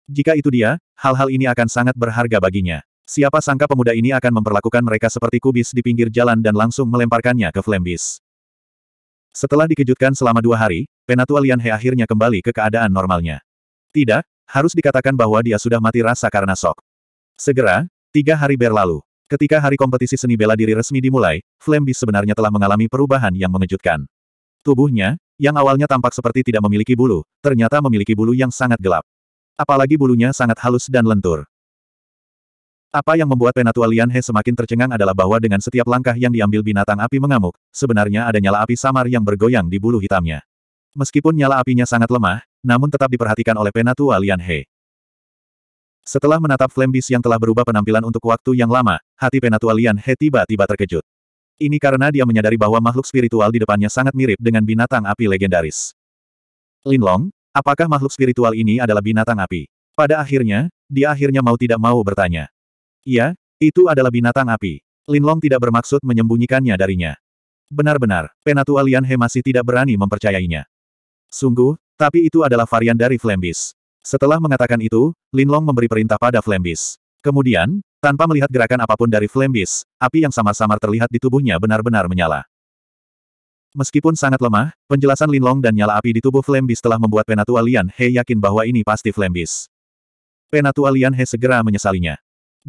Jika itu dia, hal-hal ini akan sangat berharga baginya. Siapa sangka pemuda ini akan memperlakukan mereka seperti kubis di pinggir jalan dan langsung melemparkannya ke Flembis. Setelah dikejutkan selama dua hari, Penatua Lian He akhirnya kembali ke keadaan normalnya. Tidak, harus dikatakan bahwa dia sudah mati rasa karena sok. Segera, tiga hari berlalu. Ketika hari kompetisi seni bela diri resmi dimulai, Flembis sebenarnya telah mengalami perubahan yang mengejutkan. Tubuhnya, yang awalnya tampak seperti tidak memiliki bulu, ternyata memiliki bulu yang sangat gelap. Apalagi bulunya sangat halus dan lentur. Apa yang membuat penatua Lian He semakin tercengang adalah bahwa dengan setiap langkah yang diambil binatang api mengamuk, sebenarnya ada nyala api samar yang bergoyang di bulu hitamnya. Meskipun nyala apinya sangat lemah, namun tetap diperhatikan oleh penatua Lian He. Setelah menatap Flemish yang telah berubah penampilan untuk waktu yang lama, hati Penatua Lian He tiba-tiba terkejut. Ini karena dia menyadari bahwa makhluk spiritual di depannya sangat mirip dengan binatang api legendaris. Linlong, apakah makhluk spiritual ini adalah binatang api? Pada akhirnya, dia akhirnya mau tidak mau bertanya. Iya, itu adalah binatang api. Linlong tidak bermaksud menyembunyikannya darinya. Benar-benar, Penatua Lian He masih tidak berani mempercayainya. Sungguh, tapi itu adalah varian dari Flambis. Setelah mengatakan itu, Linlong memberi perintah pada Flambis. Kemudian, tanpa melihat gerakan apapun dari Flambis, api yang samar-samar terlihat di tubuhnya benar-benar menyala. Meskipun sangat lemah, penjelasan Linlong dan nyala api di tubuh Flambis telah membuat Penatua Lian He yakin bahwa ini pasti Flambis. Penatua Lian He segera menyesalinya.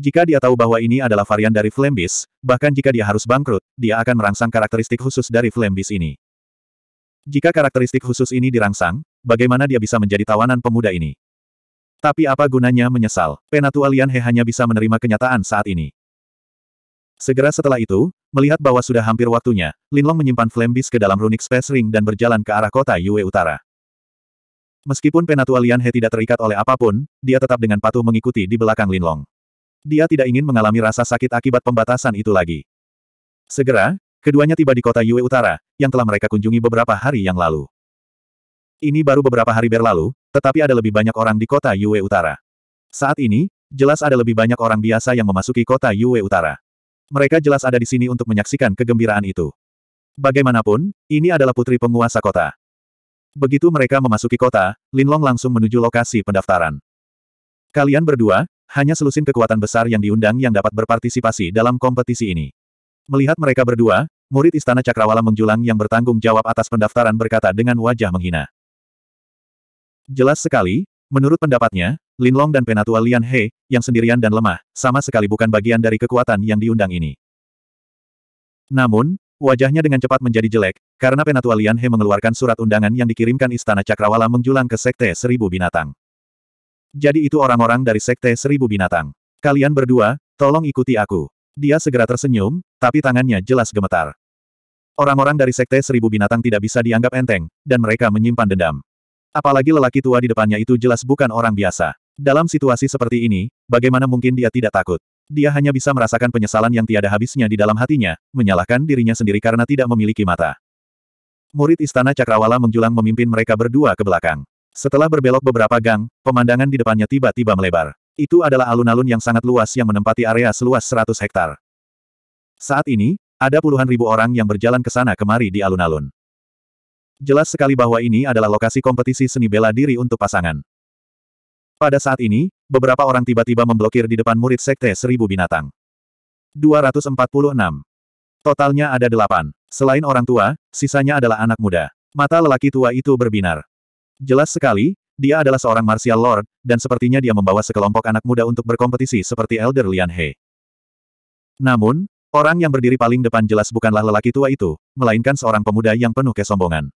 Jika dia tahu bahwa ini adalah varian dari Flambis, bahkan jika dia harus bangkrut, dia akan merangsang karakteristik khusus dari Flambis ini. Jika karakteristik khusus ini dirangsang, bagaimana dia bisa menjadi tawanan pemuda ini? Tapi apa gunanya menyesal? Penatua Lian He hanya bisa menerima kenyataan saat ini. Segera setelah itu, melihat bahwa sudah hampir waktunya, Linlong menyimpan Flambis ke dalam Runic Space Ring dan berjalan ke arah kota Yue Utara. Meskipun Penatua Lian He tidak terikat oleh apapun, dia tetap dengan patuh mengikuti di belakang Linlong. Dia tidak ingin mengalami rasa sakit akibat pembatasan itu lagi. Segera, keduanya tiba di kota Yue Utara, yang telah mereka kunjungi beberapa hari yang lalu. Ini baru beberapa hari berlalu, tetapi ada lebih banyak orang di kota Yue Utara. Saat ini, jelas ada lebih banyak orang biasa yang memasuki kota Yue Utara. Mereka jelas ada di sini untuk menyaksikan kegembiraan itu. Bagaimanapun, ini adalah putri penguasa kota. Begitu mereka memasuki kota, Linlong langsung menuju lokasi pendaftaran. Kalian berdua, hanya selusin kekuatan besar yang diundang yang dapat berpartisipasi dalam kompetisi ini. Melihat mereka berdua, murid Istana Cakrawala Menjulang yang bertanggung jawab atas pendaftaran berkata dengan wajah menghina. Jelas sekali, menurut pendapatnya, Linlong dan Penatua Lian He, yang sendirian dan lemah, sama sekali bukan bagian dari kekuatan yang diundang ini. Namun, wajahnya dengan cepat menjadi jelek, karena Penatua Lian He mengeluarkan surat undangan yang dikirimkan Istana Cakrawala Menjulang ke Sekte Seribu Binatang. Jadi itu orang-orang dari Sekte Seribu Binatang. Kalian berdua, tolong ikuti aku. Dia segera tersenyum, tapi tangannya jelas gemetar. Orang-orang dari Sekte Seribu Binatang tidak bisa dianggap enteng, dan mereka menyimpan dendam. Apalagi lelaki tua di depannya itu jelas bukan orang biasa. Dalam situasi seperti ini, bagaimana mungkin dia tidak takut? Dia hanya bisa merasakan penyesalan yang tiada habisnya di dalam hatinya, menyalahkan dirinya sendiri karena tidak memiliki mata. Murid Istana Cakrawala menjulang memimpin mereka berdua ke belakang. Setelah berbelok beberapa gang, pemandangan di depannya tiba-tiba melebar. Itu adalah alun-alun yang sangat luas yang menempati area seluas 100 hektar. Saat ini, ada puluhan ribu orang yang berjalan ke sana kemari di alun-alun. Jelas sekali bahwa ini adalah lokasi kompetisi seni bela diri untuk pasangan. Pada saat ini, beberapa orang tiba-tiba memblokir di depan murid Sekte Seribu Binatang. 246. Totalnya ada delapan. Selain orang tua, sisanya adalah anak muda. Mata lelaki tua itu berbinar. Jelas sekali, dia adalah seorang martial lord, dan sepertinya dia membawa sekelompok anak muda untuk berkompetisi seperti Elder Lian He. Namun, orang yang berdiri paling depan jelas bukanlah lelaki tua itu, melainkan seorang pemuda yang penuh kesombongan.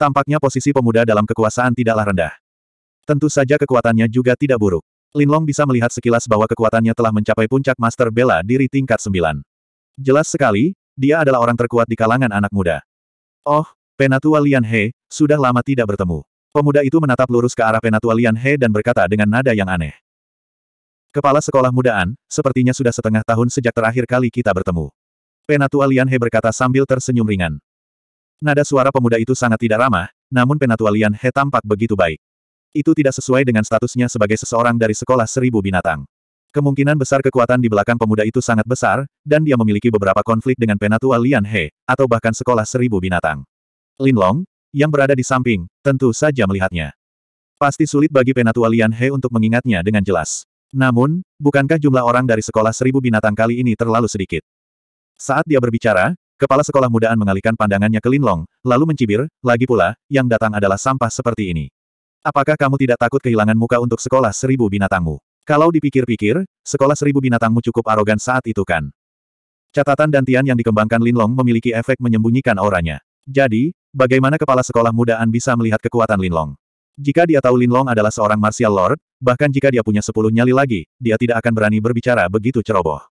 Tampaknya posisi pemuda dalam kekuasaan tidaklah rendah. Tentu saja kekuatannya juga tidak buruk. Lin Long bisa melihat sekilas bahwa kekuatannya telah mencapai puncak Master Bela diri tingkat 9. Jelas sekali, dia adalah orang terkuat di kalangan anak muda. Oh, Penatua Lian He, sudah lama tidak bertemu. Pemuda itu menatap lurus ke arah Penatua Lian He dan berkata dengan nada yang aneh. Kepala sekolah mudaan, sepertinya sudah setengah tahun sejak terakhir kali kita bertemu. Penatua Lian He berkata sambil tersenyum ringan. Nada suara pemuda itu sangat tidak ramah, namun Penatua Lian He tampak begitu baik. Itu tidak sesuai dengan statusnya sebagai seseorang dari sekolah seribu binatang. Kemungkinan besar kekuatan di belakang pemuda itu sangat besar, dan dia memiliki beberapa konflik dengan Penatua Lian He, atau bahkan sekolah seribu binatang. Lin Long, yang berada di samping, tentu saja melihatnya. Pasti sulit bagi Penatua Lian He untuk mengingatnya dengan jelas. Namun, bukankah jumlah orang dari sekolah seribu binatang kali ini terlalu sedikit? Saat dia berbicara, kepala sekolah mudaan mengalihkan pandangannya ke Linlong, lalu mencibir, lagi pula, yang datang adalah sampah seperti ini. Apakah kamu tidak takut kehilangan muka untuk sekolah seribu binatangmu? Kalau dipikir-pikir, sekolah seribu binatangmu cukup arogan saat itu kan? Catatan dan tian yang dikembangkan Linlong memiliki efek menyembunyikan auranya. Jadi, Bagaimana kepala sekolah mudaan bisa melihat kekuatan Linlong? Jika dia tahu Linlong adalah seorang martial lord, bahkan jika dia punya sepuluh nyali lagi, dia tidak akan berani berbicara begitu ceroboh.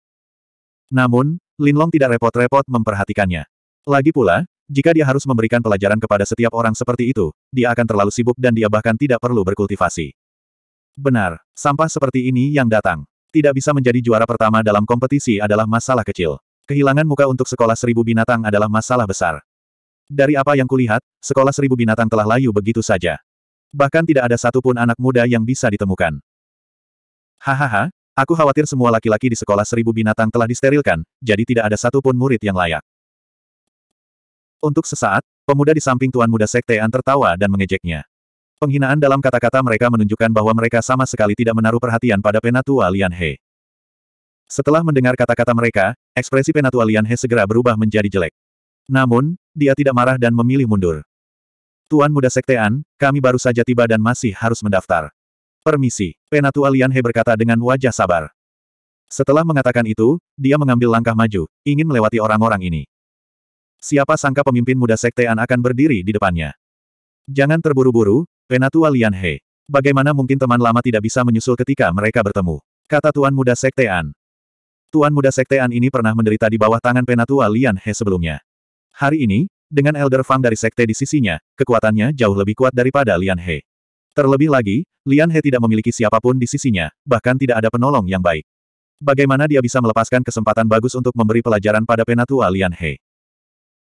Namun, Linlong tidak repot-repot memperhatikannya. Lagi pula, jika dia harus memberikan pelajaran kepada setiap orang seperti itu, dia akan terlalu sibuk dan dia bahkan tidak perlu berkultivasi. Benar, sampah seperti ini yang datang. Tidak bisa menjadi juara pertama dalam kompetisi adalah masalah kecil. Kehilangan muka untuk sekolah seribu binatang adalah masalah besar. Dari apa yang kulihat, sekolah seribu binatang telah layu begitu saja. Bahkan tidak ada satupun anak muda yang bisa ditemukan. Hahaha, aku khawatir semua laki-laki di sekolah seribu binatang telah disterilkan, jadi tidak ada satupun murid yang layak. Untuk sesaat, pemuda di samping tuan muda sekte tertawa dan mengejeknya. Penghinaan dalam kata-kata mereka menunjukkan bahwa mereka sama sekali tidak menaruh perhatian pada penatua Lian He. Setelah mendengar kata-kata mereka, ekspresi penatua Lian He segera berubah menjadi jelek. Namun, dia tidak marah dan memilih mundur. Tuan Muda Sektean, kami baru saja tiba dan masih harus mendaftar. Permisi, Penatua Lian He berkata dengan wajah sabar. Setelah mengatakan itu, dia mengambil langkah maju, ingin melewati orang-orang ini. Siapa sangka pemimpin muda Sektean akan berdiri di depannya. Jangan terburu-buru, Penatua Lian He. Bagaimana mungkin teman lama tidak bisa menyusul ketika mereka bertemu? Kata Tuan Muda Sektean. Tuan Muda Sektean ini pernah menderita di bawah tangan Penatua Lian He sebelumnya. Hari ini, dengan Elder Fang dari Sekte di sisinya, kekuatannya jauh lebih kuat daripada Lian He. Terlebih lagi, Lian He tidak memiliki siapapun di sisinya, bahkan tidak ada penolong yang baik. Bagaimana dia bisa melepaskan kesempatan bagus untuk memberi pelajaran pada penatua Lian He?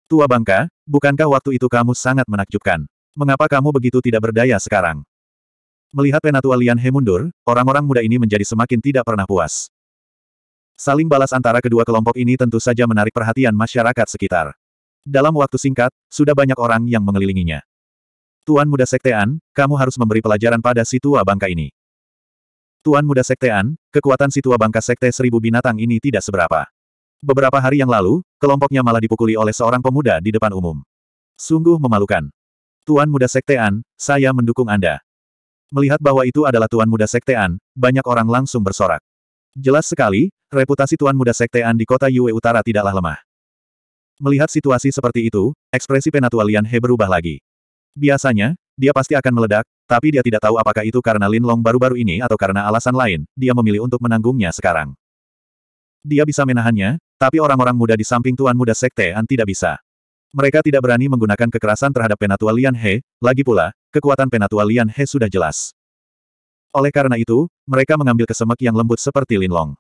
Tua bangka, bukankah waktu itu kamu sangat menakjubkan? Mengapa kamu begitu tidak berdaya sekarang? Melihat penatua Lian He mundur, orang-orang muda ini menjadi semakin tidak pernah puas. Saling balas antara kedua kelompok ini tentu saja menarik perhatian masyarakat sekitar. Dalam waktu singkat, sudah banyak orang yang mengelilinginya. Tuan Muda Sektean, kamu harus memberi pelajaran pada si tua bangka ini. Tuan Muda Sektean, kekuatan si tua bangka Sekte Seribu Binatang ini tidak seberapa. Beberapa hari yang lalu, kelompoknya malah dipukuli oleh seorang pemuda di depan umum. Sungguh memalukan. Tuan Muda Sektean, saya mendukung Anda. Melihat bahwa itu adalah Tuan Muda Sektean, banyak orang langsung bersorak. Jelas sekali, reputasi Tuan Muda Sektean di kota Yue Utara tidaklah lemah. Melihat situasi seperti itu, ekspresi Penatua Lian He berubah lagi. Biasanya, dia pasti akan meledak, tapi dia tidak tahu apakah itu karena Lin Long baru-baru ini atau karena alasan lain, dia memilih untuk menanggungnya sekarang. Dia bisa menahannya, tapi orang-orang muda di samping Tuan Muda Sekte An tidak bisa. Mereka tidak berani menggunakan kekerasan terhadap Penatua Lian He, lagi pula, kekuatan Penatua Lian He sudah jelas. Oleh karena itu, mereka mengambil kesemek yang lembut seperti Lin Long.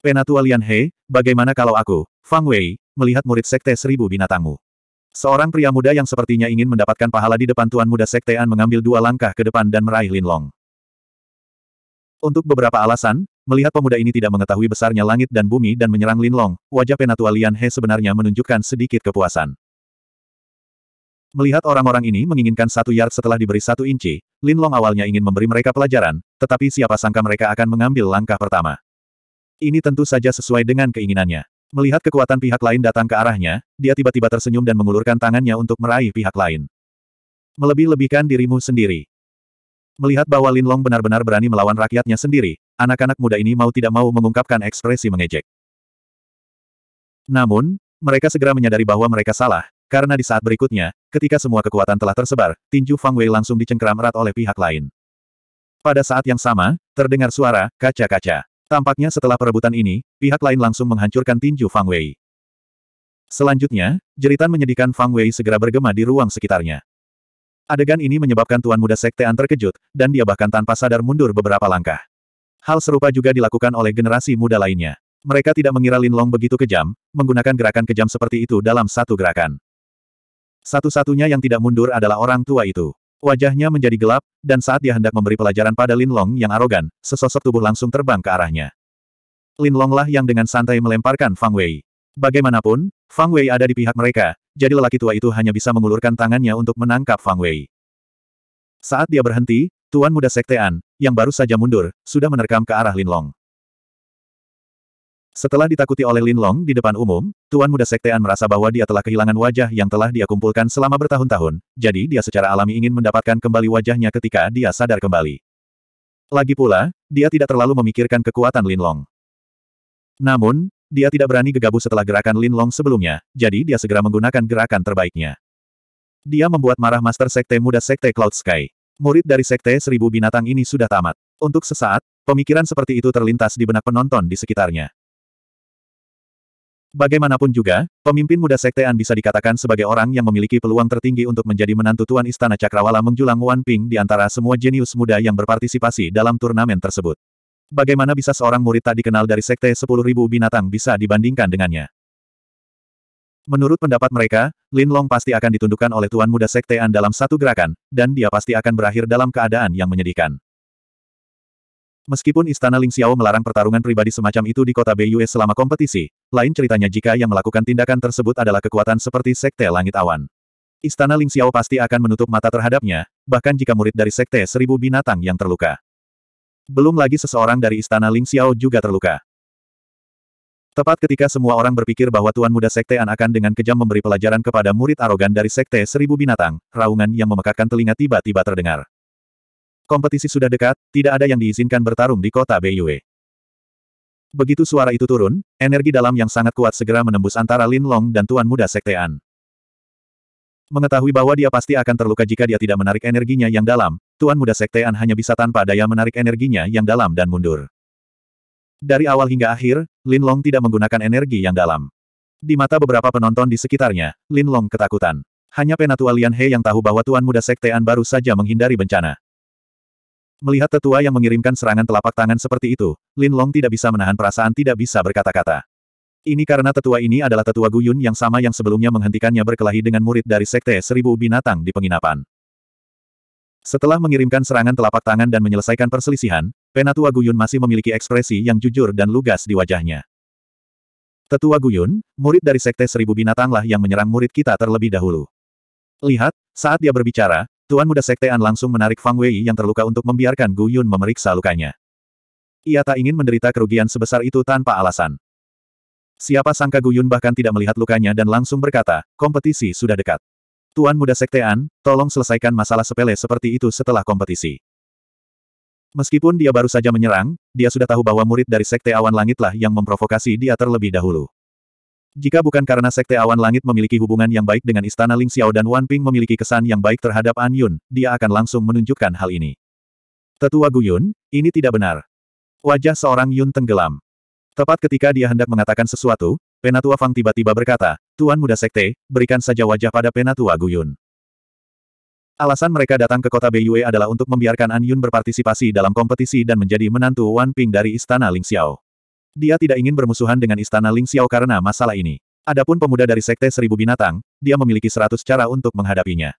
Penatua Lian He, bagaimana kalau aku, Fang Wei, melihat murid sekte seribu binatangmu? Seorang pria muda yang sepertinya ingin mendapatkan pahala di depan tuan muda sekte An mengambil dua langkah ke depan dan meraih Lin Long. Untuk beberapa alasan, melihat pemuda ini tidak mengetahui besarnya langit dan bumi dan menyerang Lin Long, wajah Penatua Lian He sebenarnya menunjukkan sedikit kepuasan. Melihat orang-orang ini menginginkan satu yard setelah diberi satu inci, Lin Long awalnya ingin memberi mereka pelajaran, tetapi siapa sangka mereka akan mengambil langkah pertama. Ini tentu saja sesuai dengan keinginannya. Melihat kekuatan pihak lain datang ke arahnya, dia tiba-tiba tersenyum dan mengulurkan tangannya untuk meraih pihak lain. Melebih-lebihkan dirimu sendiri. Melihat bahwa Lin Long benar-benar berani melawan rakyatnya sendiri, anak-anak muda ini mau tidak mau mengungkapkan ekspresi mengejek. Namun, mereka segera menyadari bahwa mereka salah, karena di saat berikutnya, ketika semua kekuatan telah tersebar, tinju Fang Wei langsung dicengkeram erat oleh pihak lain. Pada saat yang sama, terdengar suara, kaca-kaca. Tampaknya setelah perebutan ini, pihak lain langsung menghancurkan tinju Fang Wei. Selanjutnya, jeritan menyedihkan Fang Wei segera bergema di ruang sekitarnya. Adegan ini menyebabkan tuan muda sekte An terkejut, dan dia bahkan tanpa sadar mundur beberapa langkah. Hal serupa juga dilakukan oleh generasi muda lainnya. Mereka tidak mengira Lin Long begitu kejam, menggunakan gerakan kejam seperti itu dalam satu gerakan. Satu-satunya yang tidak mundur adalah orang tua itu. Wajahnya menjadi gelap, dan saat dia hendak memberi pelajaran pada Lin Long yang arogan, sesosok tubuh langsung terbang ke arahnya. Lin Long lah yang dengan santai melemparkan Fang Wei. Bagaimanapun, Fang Wei ada di pihak mereka, jadi lelaki tua itu hanya bisa mengulurkan tangannya untuk menangkap Fang Wei. Saat dia berhenti, Tuan Muda Sektean yang baru saja mundur, sudah menerkam ke arah Lin Long. Setelah ditakuti oleh Lin Long di depan umum, Tuan Muda Sektean merasa bahwa dia telah kehilangan wajah yang telah dia kumpulkan selama bertahun-tahun, jadi dia secara alami ingin mendapatkan kembali wajahnya ketika dia sadar kembali. Lagi pula, dia tidak terlalu memikirkan kekuatan Lin Long. Namun, dia tidak berani gegabah setelah gerakan Lin Long sebelumnya, jadi dia segera menggunakan gerakan terbaiknya. Dia membuat marah Master Sekte Muda Sekte Cloud Sky. Murid dari Sekte Seribu Binatang ini sudah tamat. Untuk sesaat, pemikiran seperti itu terlintas di benak penonton di sekitarnya. Bagaimanapun juga, pemimpin muda Sekte An bisa dikatakan sebagai orang yang memiliki peluang tertinggi untuk menjadi menantu Tuan Istana Cakrawala menjulang Wan Ping di antara semua jenius muda yang berpartisipasi dalam turnamen tersebut. Bagaimana bisa seorang murid tak dikenal dari Sekte 10.000 binatang bisa dibandingkan dengannya? Menurut pendapat mereka, Lin Long pasti akan ditundukkan oleh Tuan Muda Sekte An dalam satu gerakan, dan dia pasti akan berakhir dalam keadaan yang menyedihkan. Meskipun Istana Ling Xiao melarang pertarungan pribadi semacam itu di kota BUS selama kompetisi, lain ceritanya jika yang melakukan tindakan tersebut adalah kekuatan seperti Sekte Langit Awan. Istana Ling Xiao pasti akan menutup mata terhadapnya, bahkan jika murid dari Sekte Seribu Binatang yang terluka. Belum lagi seseorang dari Istana Ling Xiao juga terluka. Tepat ketika semua orang berpikir bahwa Tuan Muda Sekte An akan dengan kejam memberi pelajaran kepada murid arogan dari Sekte Seribu Binatang, raungan yang memekakkan telinga tiba-tiba terdengar. Kompetisi sudah dekat, tidak ada yang diizinkan bertarung di kota Beiyue. Begitu suara itu turun, energi dalam yang sangat kuat segera menembus antara Lin Long dan Tuan Muda Sektean. Mengetahui bahwa dia pasti akan terluka jika dia tidak menarik energinya yang dalam, Tuan Muda Sektean hanya bisa tanpa daya menarik energinya yang dalam dan mundur. Dari awal hingga akhir, Lin Long tidak menggunakan energi yang dalam. Di mata beberapa penonton di sekitarnya, Lin Long ketakutan. Hanya Penatua Lian He yang tahu bahwa Tuan Muda Sektean baru saja menghindari bencana. Melihat tetua yang mengirimkan serangan telapak tangan seperti itu, Lin Long tidak bisa menahan perasaan tidak bisa berkata-kata. Ini karena tetua ini adalah tetua Guyun yang sama yang sebelumnya menghentikannya berkelahi dengan murid dari Sekte Seribu Binatang di penginapan. Setelah mengirimkan serangan telapak tangan dan menyelesaikan perselisihan, Penatua Guyun masih memiliki ekspresi yang jujur dan lugas di wajahnya. Tetua Guyun, murid dari Sekte Seribu Binatanglah yang menyerang murid kita terlebih dahulu. Lihat, saat dia berbicara, Tuan muda Sektean langsung menarik Fang Wei yang terluka untuk membiarkan Gu Yun memeriksa lukanya. Ia tak ingin menderita kerugian sebesar itu tanpa alasan. Siapa sangka Gu Yun bahkan tidak melihat lukanya dan langsung berkata, kompetisi sudah dekat. Tuan muda Sektean, tolong selesaikan masalah sepele seperti itu setelah kompetisi. Meskipun dia baru saja menyerang, dia sudah tahu bahwa murid dari Sekte Awan Langitlah yang memprovokasi dia terlebih dahulu. Jika bukan karena Sekte Awan Langit memiliki hubungan yang baik dengan Istana Ling Xiao dan Wan Ping memiliki kesan yang baik terhadap An Yun, dia akan langsung menunjukkan hal ini. Tetua Guyun, ini tidak benar. Wajah seorang Yun tenggelam. Tepat ketika dia hendak mengatakan sesuatu, Penatua Fang tiba-tiba berkata, Tuan Muda Sekte, berikan saja wajah pada Penatua Guyun. Alasan mereka datang ke kota Beiyue adalah untuk membiarkan An Yun berpartisipasi dalam kompetisi dan menjadi menantu Wan Ping dari Istana Ling Xiao. Dia tidak ingin bermusuhan dengan istana Ling Xiao karena masalah ini. Adapun pemuda dari Sekte Seribu Binatang, dia memiliki seratus cara untuk menghadapinya.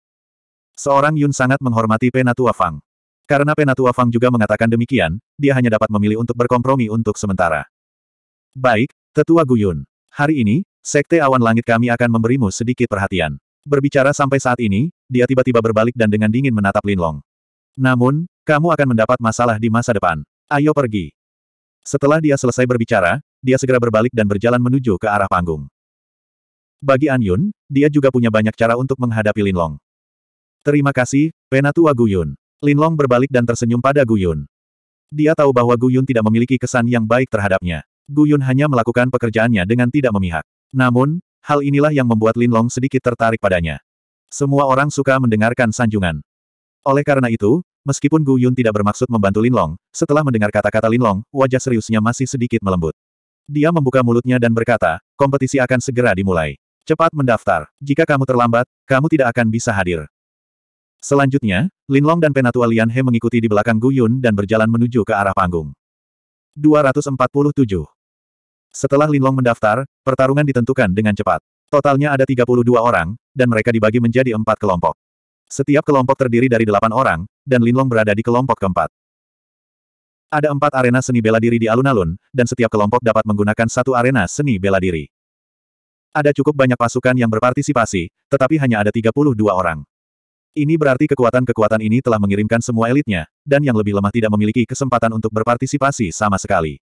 Seorang Yun sangat menghormati Penatua Fang. Karena Penatua Fang juga mengatakan demikian, dia hanya dapat memilih untuk berkompromi untuk sementara. Baik, Tetua Guyun. Hari ini, Sekte Awan Langit kami akan memberimu sedikit perhatian. Berbicara sampai saat ini, dia tiba-tiba berbalik dan dengan dingin menatap Linlong. Namun, kamu akan mendapat masalah di masa depan. Ayo pergi. Setelah dia selesai berbicara, dia segera berbalik dan berjalan menuju ke arah panggung. Bagi An Yun, dia juga punya banyak cara untuk menghadapi Lin Long. Terima kasih, Penatua Lin Long berbalik dan tersenyum pada Gu Yun. Dia tahu bahwa Gu Yun tidak memiliki kesan yang baik terhadapnya. Gu Yun hanya melakukan pekerjaannya dengan tidak memihak. Namun, hal inilah yang membuat Lin Long sedikit tertarik padanya. Semua orang suka mendengarkan sanjungan. Oleh karena itu, Meskipun Gu Yun tidak bermaksud membantu Long, setelah mendengar kata-kata Lin Long, wajah seriusnya masih sedikit melembut. Dia membuka mulutnya dan berkata, kompetisi akan segera dimulai. Cepat mendaftar. Jika kamu terlambat, kamu tidak akan bisa hadir. Selanjutnya, Lin Long dan Penatua Lian He mengikuti di belakang Gu Yun dan berjalan menuju ke arah panggung. 247. Setelah Lin Long mendaftar, pertarungan ditentukan dengan cepat. Totalnya ada 32 orang, dan mereka dibagi menjadi empat kelompok. Setiap kelompok terdiri dari delapan orang, dan Linlong berada di kelompok keempat. Ada empat arena seni bela diri di alun-alun, dan setiap kelompok dapat menggunakan satu arena seni bela diri. Ada cukup banyak pasukan yang berpartisipasi, tetapi hanya ada 32 orang. Ini berarti kekuatan-kekuatan ini telah mengirimkan semua elitnya, dan yang lebih lemah tidak memiliki kesempatan untuk berpartisipasi sama sekali.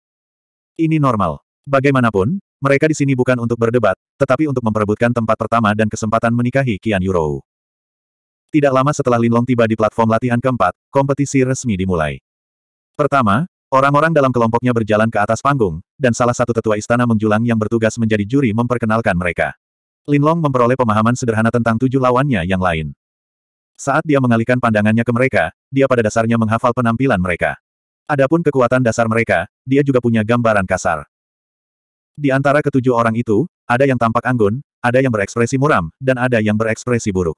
Ini normal. Bagaimanapun, mereka di sini bukan untuk berdebat, tetapi untuk memperebutkan tempat pertama dan kesempatan menikahi Qian Yurou. Tidak lama setelah Linlong tiba di platform latihan keempat, kompetisi resmi dimulai. Pertama, orang-orang dalam kelompoknya berjalan ke atas panggung, dan salah satu tetua istana menjulang yang bertugas menjadi juri memperkenalkan mereka. Linlong memperoleh pemahaman sederhana tentang tujuh lawannya yang lain. Saat dia mengalihkan pandangannya ke mereka, dia pada dasarnya menghafal penampilan mereka. Adapun kekuatan dasar mereka, dia juga punya gambaran kasar. Di antara ketujuh orang itu, ada yang tampak anggun, ada yang berekspresi muram, dan ada yang berekspresi buruk.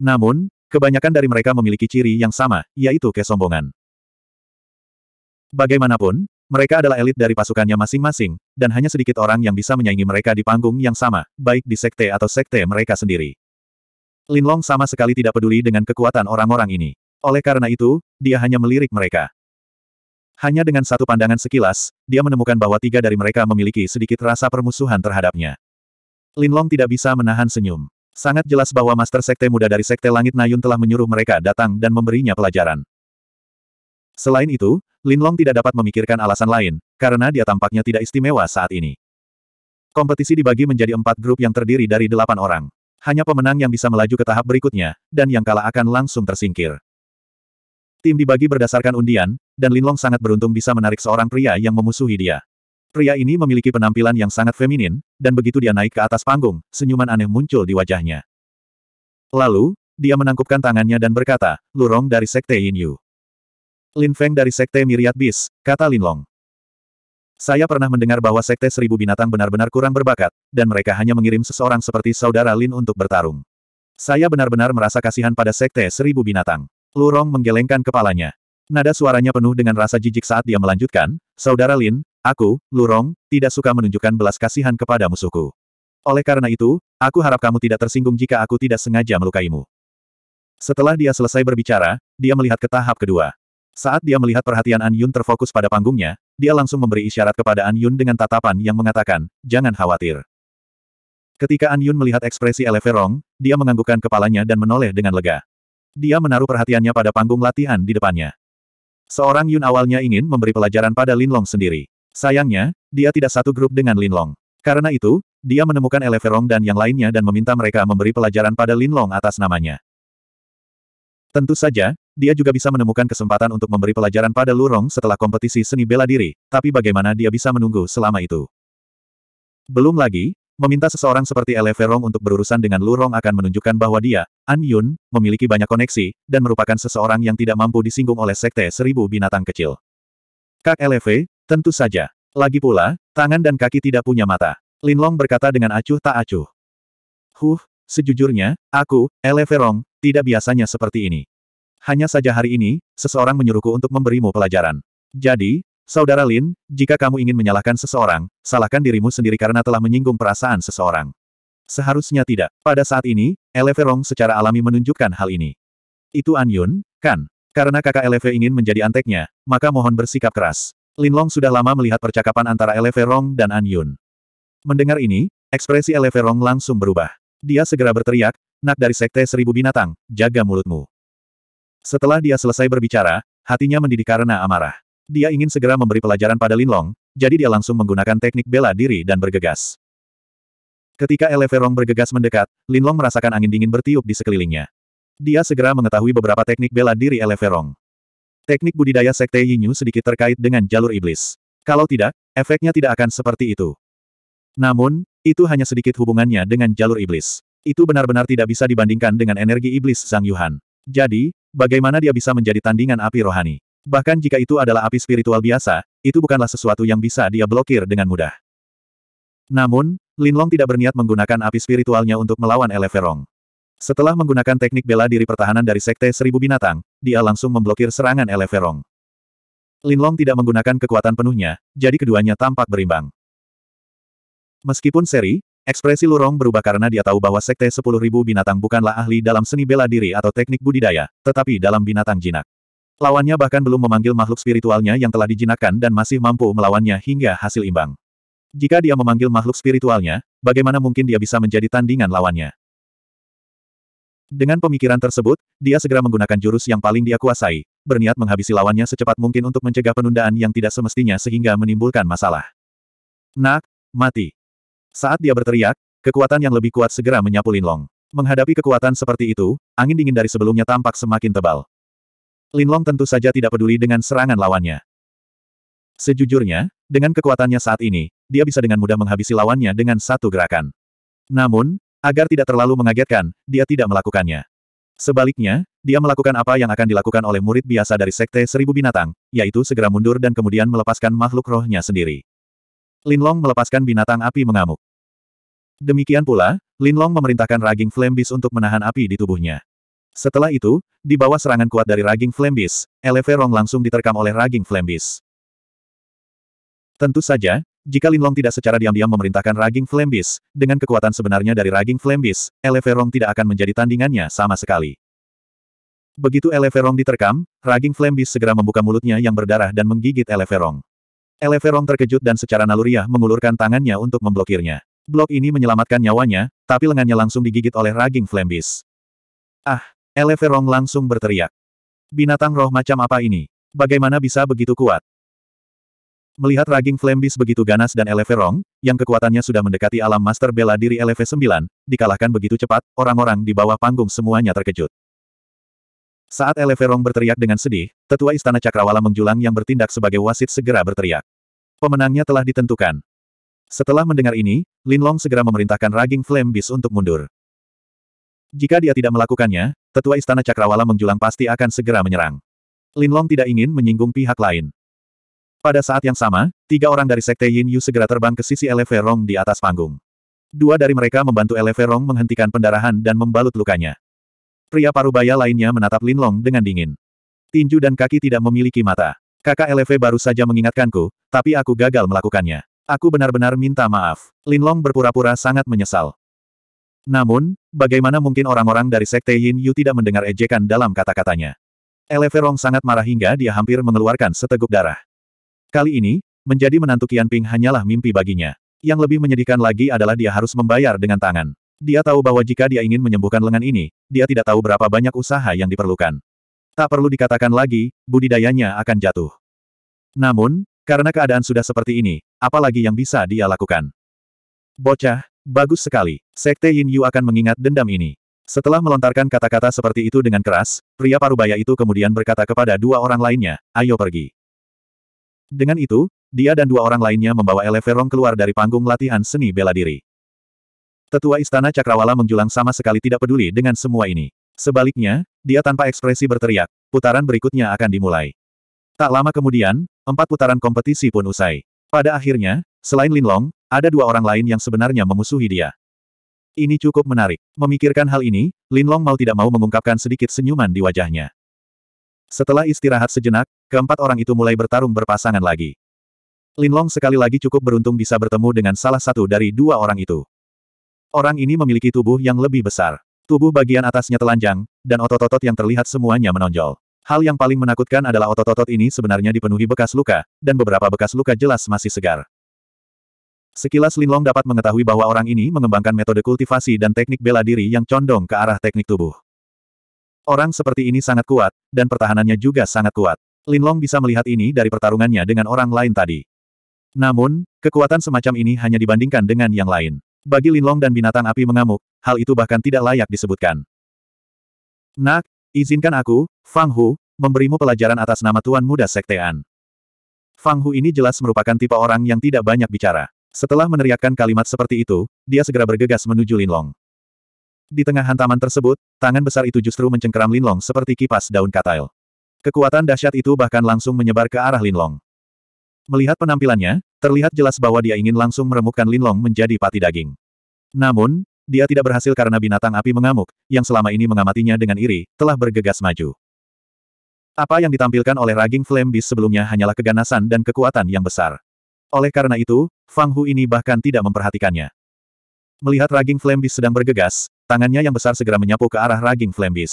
Namun, kebanyakan dari mereka memiliki ciri yang sama, yaitu kesombongan. Bagaimanapun, mereka adalah elit dari pasukannya masing-masing, dan hanya sedikit orang yang bisa menyaingi mereka di panggung yang sama, baik di sekte atau sekte mereka sendiri. Lin Long sama sekali tidak peduli dengan kekuatan orang-orang ini. Oleh karena itu, dia hanya melirik mereka. Hanya dengan satu pandangan sekilas, dia menemukan bahwa tiga dari mereka memiliki sedikit rasa permusuhan terhadapnya. Lin Long tidak bisa menahan senyum. Sangat jelas bahwa Master Sekte Muda dari Sekte Langit Nayun telah menyuruh mereka datang dan memberinya pelajaran. Selain itu, Linlong tidak dapat memikirkan alasan lain, karena dia tampaknya tidak istimewa saat ini. Kompetisi dibagi menjadi empat grup yang terdiri dari delapan orang. Hanya pemenang yang bisa melaju ke tahap berikutnya, dan yang kalah akan langsung tersingkir. Tim dibagi berdasarkan undian, dan Linlong sangat beruntung bisa menarik seorang pria yang memusuhi dia. Pria ini memiliki penampilan yang sangat feminin, dan begitu dia naik ke atas panggung, senyuman aneh muncul di wajahnya. Lalu, dia menangkupkan tangannya dan berkata, Lurong dari Sekte Yin Yu. Lin Feng dari Sekte Miriat Bis, kata Lin Long. Saya pernah mendengar bahwa Sekte Seribu Binatang benar-benar kurang berbakat, dan mereka hanya mengirim seseorang seperti saudara Lin untuk bertarung. Saya benar-benar merasa kasihan pada Sekte Seribu Binatang. Lurong menggelengkan kepalanya. Nada suaranya penuh dengan rasa jijik saat dia melanjutkan, Saudara Lin, Aku, Lurong, tidak suka menunjukkan belas kasihan kepada musuhku. Oleh karena itu, aku harap kamu tidak tersinggung jika aku tidak sengaja melukaimu. Setelah dia selesai berbicara, dia melihat ke tahap kedua. Saat dia melihat perhatian An Yun terfokus pada panggungnya, dia langsung memberi isyarat kepada An Yun dengan tatapan yang mengatakan, jangan khawatir. Ketika An Yun melihat ekspresi Eleverong, dia menganggukkan kepalanya dan menoleh dengan lega. Dia menaruh perhatiannya pada panggung latihan di depannya. Seorang Yun awalnya ingin memberi pelajaran pada Lin Long sendiri. Sayangnya, dia tidak satu grup dengan Lin Long. Karena itu, dia menemukan Eleverong dan yang lainnya dan meminta mereka memberi pelajaran pada Lin Long atas namanya. Tentu saja, dia juga bisa menemukan kesempatan untuk memberi pelajaran pada Lurong setelah kompetisi seni bela diri, tapi bagaimana dia bisa menunggu selama itu? Belum lagi, meminta seseorang seperti Eleverong untuk berurusan dengan Lurong akan menunjukkan bahwa dia, An Yun, memiliki banyak koneksi, dan merupakan seseorang yang tidak mampu disinggung oleh Sekte Seribu Binatang Kecil. Kak Eleve, Tentu saja. Lagi pula, tangan dan kaki tidak punya mata. Linlong berkata dengan acuh tak acuh. Huh, sejujurnya, aku, Eleverong, tidak biasanya seperti ini. Hanya saja hari ini, seseorang menyuruhku untuk memberimu pelajaran. Jadi, Saudara Lin, jika kamu ingin menyalahkan seseorang, salahkan dirimu sendiri karena telah menyinggung perasaan seseorang. Seharusnya tidak. Pada saat ini, Eleverong secara alami menunjukkan hal ini. Itu Anyun, kan? Karena kakak Eleve ingin menjadi anteknya, maka mohon bersikap keras. Linlong sudah lama melihat percakapan antara Eleverong dan An Yun. Mendengar ini, ekspresi Eleverong langsung berubah. Dia segera berteriak, nak dari sekte seribu binatang, jaga mulutmu. Setelah dia selesai berbicara, hatinya mendidih karena amarah. Dia ingin segera memberi pelajaran pada Linlong, jadi dia langsung menggunakan teknik bela diri dan bergegas. Ketika Eleverong bergegas mendekat, Linlong merasakan angin dingin bertiup di sekelilingnya. Dia segera mengetahui beberapa teknik bela diri Eleverong. Teknik budidaya Sekte Yinyu sedikit terkait dengan jalur iblis. Kalau tidak, efeknya tidak akan seperti itu. Namun, itu hanya sedikit hubungannya dengan jalur iblis. Itu benar-benar tidak bisa dibandingkan dengan energi iblis Zhang Yuhan. Jadi, bagaimana dia bisa menjadi tandingan api rohani? Bahkan jika itu adalah api spiritual biasa, itu bukanlah sesuatu yang bisa dia blokir dengan mudah. Namun, Lin Long tidak berniat menggunakan api spiritualnya untuk melawan Eleverong. Setelah menggunakan teknik bela diri pertahanan dari Sekte Seribu Binatang, dia langsung memblokir serangan Eleverong. Linlong tidak menggunakan kekuatan penuhnya, jadi keduanya tampak berimbang. Meskipun seri, ekspresi Lurong berubah karena dia tahu bahwa Sekte Sepuluh Ribu Binatang bukanlah ahli dalam seni bela diri atau teknik budidaya, tetapi dalam binatang jinak. Lawannya bahkan belum memanggil makhluk spiritualnya yang telah dijinakkan dan masih mampu melawannya hingga hasil imbang. Jika dia memanggil makhluk spiritualnya, bagaimana mungkin dia bisa menjadi tandingan lawannya? Dengan pemikiran tersebut, dia segera menggunakan jurus yang paling dia kuasai, berniat menghabisi lawannya secepat mungkin untuk mencegah penundaan yang tidak semestinya sehingga menimbulkan masalah. Nak, mati. Saat dia berteriak, kekuatan yang lebih kuat segera menyapu Linlong. Menghadapi kekuatan seperti itu, angin dingin dari sebelumnya tampak semakin tebal. Linlong tentu saja tidak peduli dengan serangan lawannya. Sejujurnya, dengan kekuatannya saat ini, dia bisa dengan mudah menghabisi lawannya dengan satu gerakan. Namun, Agar tidak terlalu mengagetkan, dia tidak melakukannya. Sebaliknya, dia melakukan apa yang akan dilakukan oleh murid biasa dari Sekte Seribu Binatang, yaitu segera mundur dan kemudian melepaskan makhluk rohnya sendiri. Linlong melepaskan binatang api mengamuk. Demikian pula, Linlong memerintahkan Raging Flame untuk menahan api di tubuhnya. Setelah itu, di bawah serangan kuat dari Raging Flame Beast, Eleverong langsung diterkam oleh Raging Flame Tentu saja, jika Linlong tidak secara diam-diam memerintahkan Raging Flame dengan kekuatan sebenarnya dari Raging Flame Beast, Eleferong tidak akan menjadi tandingannya sama sekali. Begitu Eleferong diterkam, Raging Flame segera membuka mulutnya yang berdarah dan menggigit Eleferong. Eleferong terkejut dan secara naluriah mengulurkan tangannya untuk memblokirnya. Blok ini menyelamatkan nyawanya, tapi lengannya langsung digigit oleh Raging Flame Ah! Eleferong langsung berteriak. Binatang roh macam apa ini? Bagaimana bisa begitu kuat? Melihat Raging Flambis begitu ganas dan Eleverong, yang kekuatannya sudah mendekati alam master bela diri LV9, dikalahkan begitu cepat, orang-orang di bawah panggung semuanya terkejut. Saat Eleverong berteriak dengan sedih, tetua Istana Cakrawala Mengjulang yang bertindak sebagai wasit segera berteriak. Pemenangnya telah ditentukan. Setelah mendengar ini, Linlong segera memerintahkan Raging Flame Beast untuk mundur. Jika dia tidak melakukannya, tetua Istana Cakrawala Mengjulang pasti akan segera menyerang. Linlong tidak ingin menyinggung pihak lain. Pada saat yang sama, tiga orang dari Sekte Yin Yu segera terbang ke sisi Eleferong di atas panggung. Dua dari mereka membantu Eleferong menghentikan pendarahan dan membalut lukanya. Pria parubaya lainnya menatap Lin Long dengan dingin. Tinju dan kaki tidak memiliki mata. Kakak Eleve baru saja mengingatkanku, tapi aku gagal melakukannya. Aku benar-benar minta maaf. Lin Long berpura-pura sangat menyesal. Namun, bagaimana mungkin orang-orang dari Sekte Yin Yu tidak mendengar ejekan dalam kata-katanya? Eleferong sangat marah hingga dia hampir mengeluarkan seteguk darah. Kali ini, menjadi menantu Qianping hanyalah mimpi baginya. Yang lebih menyedihkan lagi adalah dia harus membayar dengan tangan. Dia tahu bahwa jika dia ingin menyembuhkan lengan ini, dia tidak tahu berapa banyak usaha yang diperlukan. Tak perlu dikatakan lagi, budidayanya akan jatuh. Namun, karena keadaan sudah seperti ini, apalagi yang bisa dia lakukan? Bocah, bagus sekali. Sekte Yin Yu akan mengingat dendam ini. Setelah melontarkan kata-kata seperti itu dengan keras, pria parubaya itu kemudian berkata kepada dua orang lainnya, ayo pergi. Dengan itu, dia dan dua orang lainnya membawa Eleverong keluar dari panggung latihan seni bela diri. Tetua Istana Cakrawala menjulang sama sekali tidak peduli dengan semua ini. Sebaliknya, dia tanpa ekspresi berteriak, putaran berikutnya akan dimulai. Tak lama kemudian, empat putaran kompetisi pun usai. Pada akhirnya, selain Linlong, ada dua orang lain yang sebenarnya memusuhi dia. Ini cukup menarik. Memikirkan hal ini, Linlong mau tidak mau mengungkapkan sedikit senyuman di wajahnya. Setelah istirahat sejenak, keempat orang itu mulai bertarung berpasangan lagi. Linlong sekali lagi cukup beruntung bisa bertemu dengan salah satu dari dua orang itu. Orang ini memiliki tubuh yang lebih besar. Tubuh bagian atasnya telanjang, dan otot-otot yang terlihat semuanya menonjol. Hal yang paling menakutkan adalah otot-otot ini sebenarnya dipenuhi bekas luka, dan beberapa bekas luka jelas masih segar. Sekilas Linlong dapat mengetahui bahwa orang ini mengembangkan metode kultivasi dan teknik bela diri yang condong ke arah teknik tubuh. Orang seperti ini sangat kuat, dan pertahanannya juga sangat kuat. Linlong bisa melihat ini dari pertarungannya dengan orang lain tadi. Namun, kekuatan semacam ini hanya dibandingkan dengan yang lain. Bagi Linlong dan binatang api mengamuk, hal itu bahkan tidak layak disebutkan. Nak, izinkan aku, Fang Hu, memberimu pelajaran atas nama Tuan Muda Sektean. Fang Hu ini jelas merupakan tipe orang yang tidak banyak bicara. Setelah meneriakkan kalimat seperti itu, dia segera bergegas menuju Linlong. Di tengah hantaman tersebut, tangan besar itu justru mencengkeram Linlong seperti kipas daun katail. Kekuatan dahsyat itu bahkan langsung menyebar ke arah Linlong. Melihat penampilannya, terlihat jelas bahwa dia ingin langsung meremukkan Linlong menjadi pati daging. Namun, dia tidak berhasil karena binatang api mengamuk, yang selama ini mengamatinya dengan iri, telah bergegas maju. Apa yang ditampilkan oleh Raging Flame Beast sebelumnya hanyalah keganasan dan kekuatan yang besar. Oleh karena itu, Fang Hu ini bahkan tidak memperhatikannya. Melihat Raging Flame Beast sedang bergegas, Tangannya yang besar segera menyapu ke arah raging flame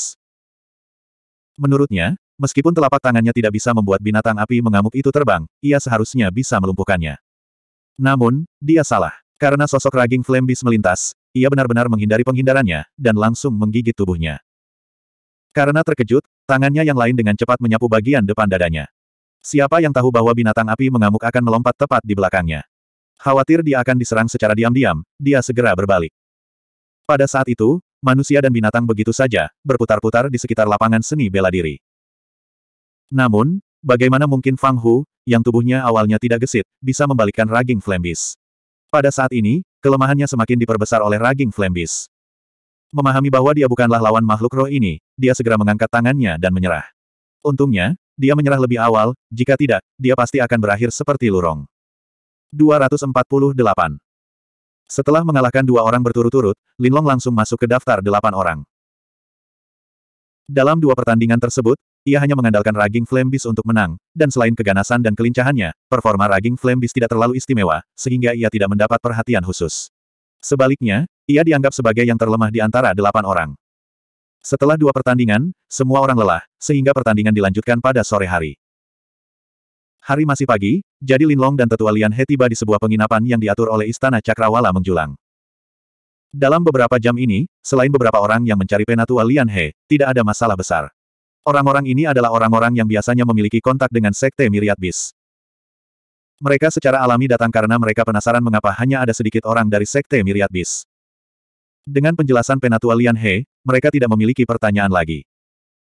Menurutnya, meskipun telapak tangannya tidak bisa membuat binatang api mengamuk itu terbang, ia seharusnya bisa melumpuhkannya. Namun, dia salah. Karena sosok raging flame melintas, ia benar-benar menghindari penghindarannya, dan langsung menggigit tubuhnya. Karena terkejut, tangannya yang lain dengan cepat menyapu bagian depan dadanya. Siapa yang tahu bahwa binatang api mengamuk akan melompat tepat di belakangnya. Khawatir dia akan diserang secara diam-diam, dia segera berbalik. Pada saat itu, manusia dan binatang begitu saja, berputar-putar di sekitar lapangan seni bela diri. Namun, bagaimana mungkin Fang Hu, yang tubuhnya awalnya tidak gesit, bisa membalikkan raging flambis. Pada saat ini, kelemahannya semakin diperbesar oleh raging flambis. Memahami bahwa dia bukanlah lawan makhluk roh ini, dia segera mengangkat tangannya dan menyerah. Untungnya, dia menyerah lebih awal, jika tidak, dia pasti akan berakhir seperti lurong. 248 setelah mengalahkan dua orang berturut-turut, Linlong langsung masuk ke daftar delapan orang. Dalam dua pertandingan tersebut, ia hanya mengandalkan Raging Flame Beast untuk menang, dan selain keganasan dan kelincahannya, performa Raging Flame Beast tidak terlalu istimewa, sehingga ia tidak mendapat perhatian khusus. Sebaliknya, ia dianggap sebagai yang terlemah di antara delapan orang. Setelah dua pertandingan, semua orang lelah, sehingga pertandingan dilanjutkan pada sore hari. Hari masih pagi, jadi Linlong dan tetua Lian He tiba di sebuah penginapan yang diatur oleh Istana Cakrawala menjulang. Dalam beberapa jam ini, selain beberapa orang yang mencari penatua Lian He, tidak ada masalah besar. Orang-orang ini adalah orang-orang yang biasanya memiliki kontak dengan Sekte Miriat Bis. Mereka secara alami datang karena mereka penasaran mengapa hanya ada sedikit orang dari Sekte Miriat Bis. Dengan penjelasan Penatua Lian He, mereka tidak memiliki pertanyaan lagi.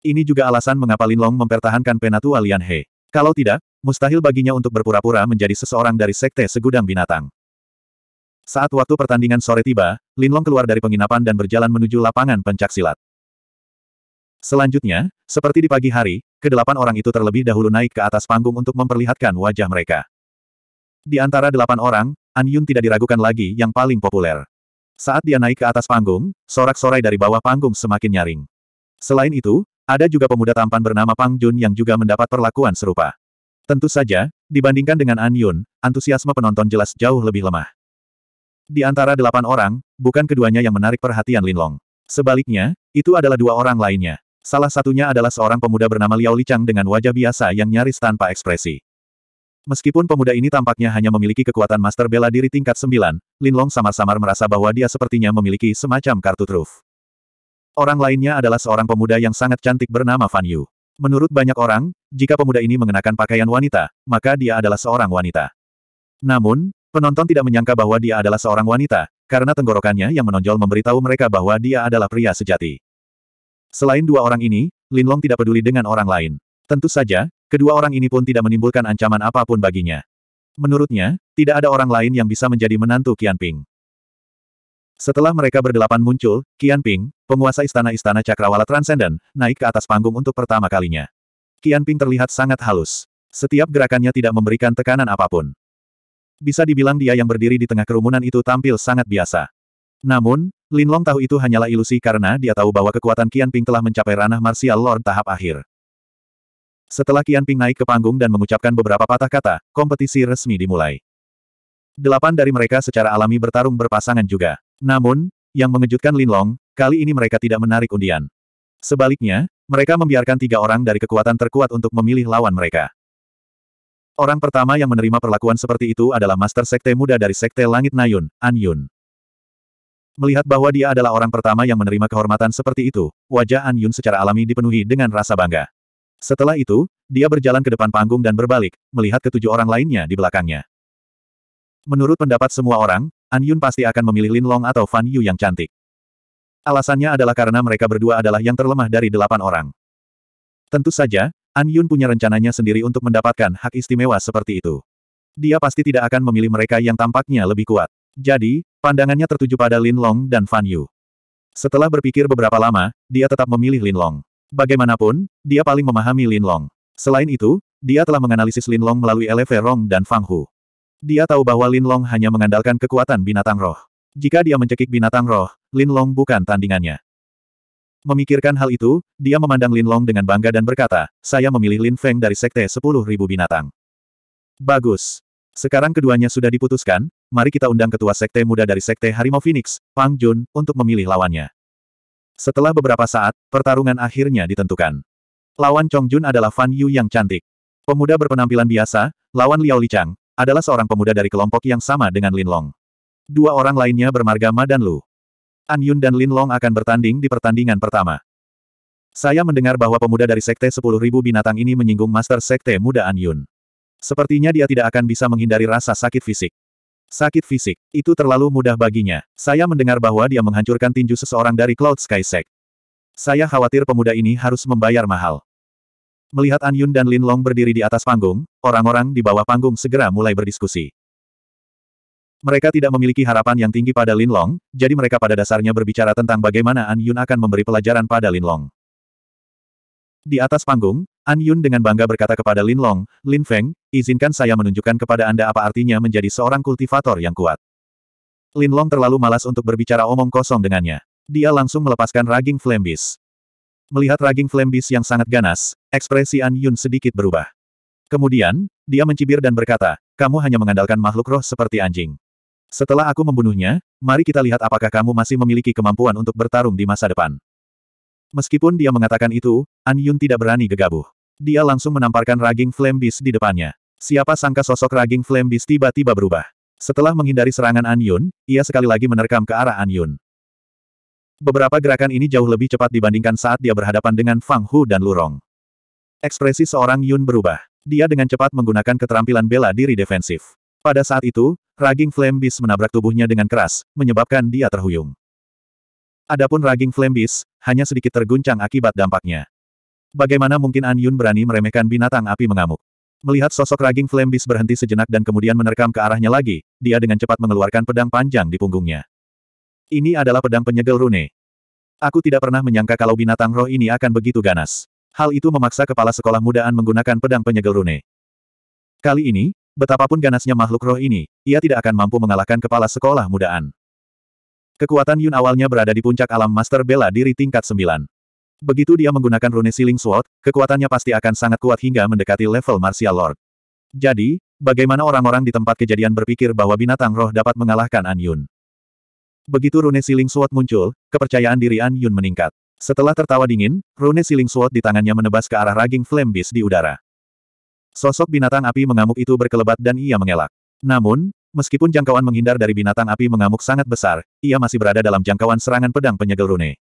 Ini juga alasan mengapa Linlong mempertahankan Penatua Lian He. Kalau tidak, mustahil baginya untuk berpura-pura menjadi seseorang dari sekte segudang binatang. Saat waktu pertandingan sore tiba, Linlong keluar dari penginapan dan berjalan menuju lapangan pencaksilat. Selanjutnya, seperti di pagi hari, kedelapan orang itu terlebih dahulu naik ke atas panggung untuk memperlihatkan wajah mereka. Di antara delapan orang, An Yun tidak diragukan lagi yang paling populer. Saat dia naik ke atas panggung, sorak-sorai dari bawah panggung semakin nyaring. Selain itu, ada juga pemuda tampan bernama Pang Jun yang juga mendapat perlakuan serupa. Tentu saja, dibandingkan dengan An Yun, antusiasme penonton jelas jauh lebih lemah. Di antara delapan orang, bukan keduanya yang menarik perhatian Linlong. Sebaliknya, itu adalah dua orang lainnya. Salah satunya adalah seorang pemuda bernama Liao Lichang dengan wajah biasa yang nyaris tanpa ekspresi. Meskipun pemuda ini tampaknya hanya memiliki kekuatan master bela diri tingkat 9, Linlong samar-samar merasa bahwa dia sepertinya memiliki semacam kartu truf. Orang lainnya adalah seorang pemuda yang sangat cantik bernama Fan Yu. Menurut banyak orang, jika pemuda ini mengenakan pakaian wanita, maka dia adalah seorang wanita. Namun, penonton tidak menyangka bahwa dia adalah seorang wanita, karena tenggorokannya yang menonjol memberitahu mereka bahwa dia adalah pria sejati. Selain dua orang ini, Lin Long tidak peduli dengan orang lain. Tentu saja, kedua orang ini pun tidak menimbulkan ancaman apapun baginya. Menurutnya, tidak ada orang lain yang bisa menjadi menantu Qian Ping. Setelah mereka berdelapan muncul, Qian Ping penguasa istana-istana cakrawala transenden, naik ke atas panggung untuk pertama kalinya. Qian Ping terlihat sangat halus. Setiap gerakannya tidak memberikan tekanan apapun. Bisa dibilang dia yang berdiri di tengah kerumunan itu tampil sangat biasa. Namun, Lin Long tahu itu hanyalah ilusi karena dia tahu bahwa kekuatan Qian Ping telah mencapai ranah martial lord tahap akhir. Setelah Qian Ping naik ke panggung dan mengucapkan beberapa patah kata, kompetisi resmi dimulai. Delapan dari mereka secara alami bertarung berpasangan juga. Namun, yang mengejutkan Lin Long, Kali ini mereka tidak menarik undian. Sebaliknya, mereka membiarkan tiga orang dari kekuatan terkuat untuk memilih lawan mereka. Orang pertama yang menerima perlakuan seperti itu adalah Master Sekte Muda dari Sekte Langit Nayun, An Yun. Melihat bahwa dia adalah orang pertama yang menerima kehormatan seperti itu, wajah An Yun secara alami dipenuhi dengan rasa bangga. Setelah itu, dia berjalan ke depan panggung dan berbalik, melihat ketujuh orang lainnya di belakangnya. Menurut pendapat semua orang, An Yun pasti akan memilih Lin Long atau Fan Yu yang cantik. Alasannya adalah karena mereka berdua adalah yang terlemah dari delapan orang. Tentu saja, An Yun punya rencananya sendiri untuk mendapatkan hak istimewa seperti itu. Dia pasti tidak akan memilih mereka yang tampaknya lebih kuat. Jadi, pandangannya tertuju pada Lin Long dan Fan Yu. Setelah berpikir beberapa lama, dia tetap memilih Lin Long. Bagaimanapun, dia paling memahami Lin Long. Selain itu, dia telah menganalisis Lin Long melalui Eleve Rong dan Fang Hu. Dia tahu bahwa Lin Long hanya mengandalkan kekuatan binatang roh. Jika dia mencekik binatang roh, Lin Long bukan tandingannya. Memikirkan hal itu, dia memandang Lin Long dengan bangga dan berkata, saya memilih Lin Feng dari Sekte 10.000 binatang. Bagus. Sekarang keduanya sudah diputuskan, mari kita undang ketua Sekte muda dari Sekte Harimau Phoenix, Pang Jun, untuk memilih lawannya. Setelah beberapa saat, pertarungan akhirnya ditentukan. Lawan Chong Jun adalah Fan Yu yang cantik. Pemuda berpenampilan biasa, lawan Liao Chang adalah seorang pemuda dari kelompok yang sama dengan Lin Long. Dua orang lainnya bermarga Ma dan Lu. An Yun dan Lin Long akan bertanding di pertandingan pertama. Saya mendengar bahwa pemuda dari Sekte 10.000 binatang ini menyinggung Master Sekte Muda An Yun. Sepertinya dia tidak akan bisa menghindari rasa sakit fisik. Sakit fisik, itu terlalu mudah baginya. Saya mendengar bahwa dia menghancurkan tinju seseorang dari Cloud Sky Sect. Saya khawatir pemuda ini harus membayar mahal. Melihat An Yun dan Lin Long berdiri di atas panggung, orang-orang di bawah panggung segera mulai berdiskusi. Mereka tidak memiliki harapan yang tinggi pada Lin Long, jadi mereka pada dasarnya berbicara tentang bagaimana An Yun akan memberi pelajaran pada Lin Long. Di atas panggung, An Yun dengan bangga berkata kepada Lin Long, Lin Feng, izinkan saya menunjukkan kepada Anda apa artinya menjadi seorang kultivator yang kuat. Lin Long terlalu malas untuk berbicara omong kosong dengannya. Dia langsung melepaskan raging flambis. Melihat raging flambis yang sangat ganas, ekspresi An Yun sedikit berubah. Kemudian, dia mencibir dan berkata, kamu hanya mengandalkan makhluk roh seperti anjing. Setelah aku membunuhnya, mari kita lihat apakah kamu masih memiliki kemampuan untuk bertarung di masa depan. Meskipun dia mengatakan itu, An Yun tidak berani gegabah. Dia langsung menamparkan Raging Flame Beast di depannya. Siapa sangka sosok Raging Flame Beast tiba-tiba berubah. Setelah menghindari serangan An Yun, ia sekali lagi menerkam ke arah An Yun. Beberapa gerakan ini jauh lebih cepat dibandingkan saat dia berhadapan dengan Fang Hu dan Lurong. Ekspresi seorang Yun berubah. Dia dengan cepat menggunakan keterampilan bela diri defensif. Pada saat itu, Raging Flame Beast menabrak tubuhnya dengan keras, menyebabkan dia terhuyung. Adapun Raging Flame Beast, hanya sedikit terguncang akibat dampaknya. Bagaimana mungkin An Yun berani meremehkan binatang api mengamuk? Melihat sosok Raging Flame Beast berhenti sejenak dan kemudian menerkam ke arahnya lagi, dia dengan cepat mengeluarkan pedang panjang di punggungnya. Ini adalah pedang penyegel rune. Aku tidak pernah menyangka kalau binatang roh ini akan begitu ganas. Hal itu memaksa kepala sekolah mudaan menggunakan pedang penyegel rune. Kali ini, Betapapun ganasnya makhluk roh ini, ia tidak akan mampu mengalahkan kepala sekolah mudaan. Kekuatan Yun awalnya berada di puncak alam master bela diri tingkat 9. Begitu dia menggunakan rune Siling Sword, kekuatannya pasti akan sangat kuat hingga mendekati level Martial Lord. Jadi, bagaimana orang-orang di tempat kejadian berpikir bahwa binatang roh dapat mengalahkan An Yun? Begitu rune Siling Sword muncul, kepercayaan diri An Yun meningkat. Setelah tertawa dingin, rune Siling Sword di tangannya menebas ke arah Raging Flame Beast di udara. Sosok binatang api mengamuk itu berkelebat dan ia mengelak. Namun, meskipun jangkauan menghindar dari binatang api mengamuk sangat besar, ia masih berada dalam jangkauan serangan pedang penyegel rune.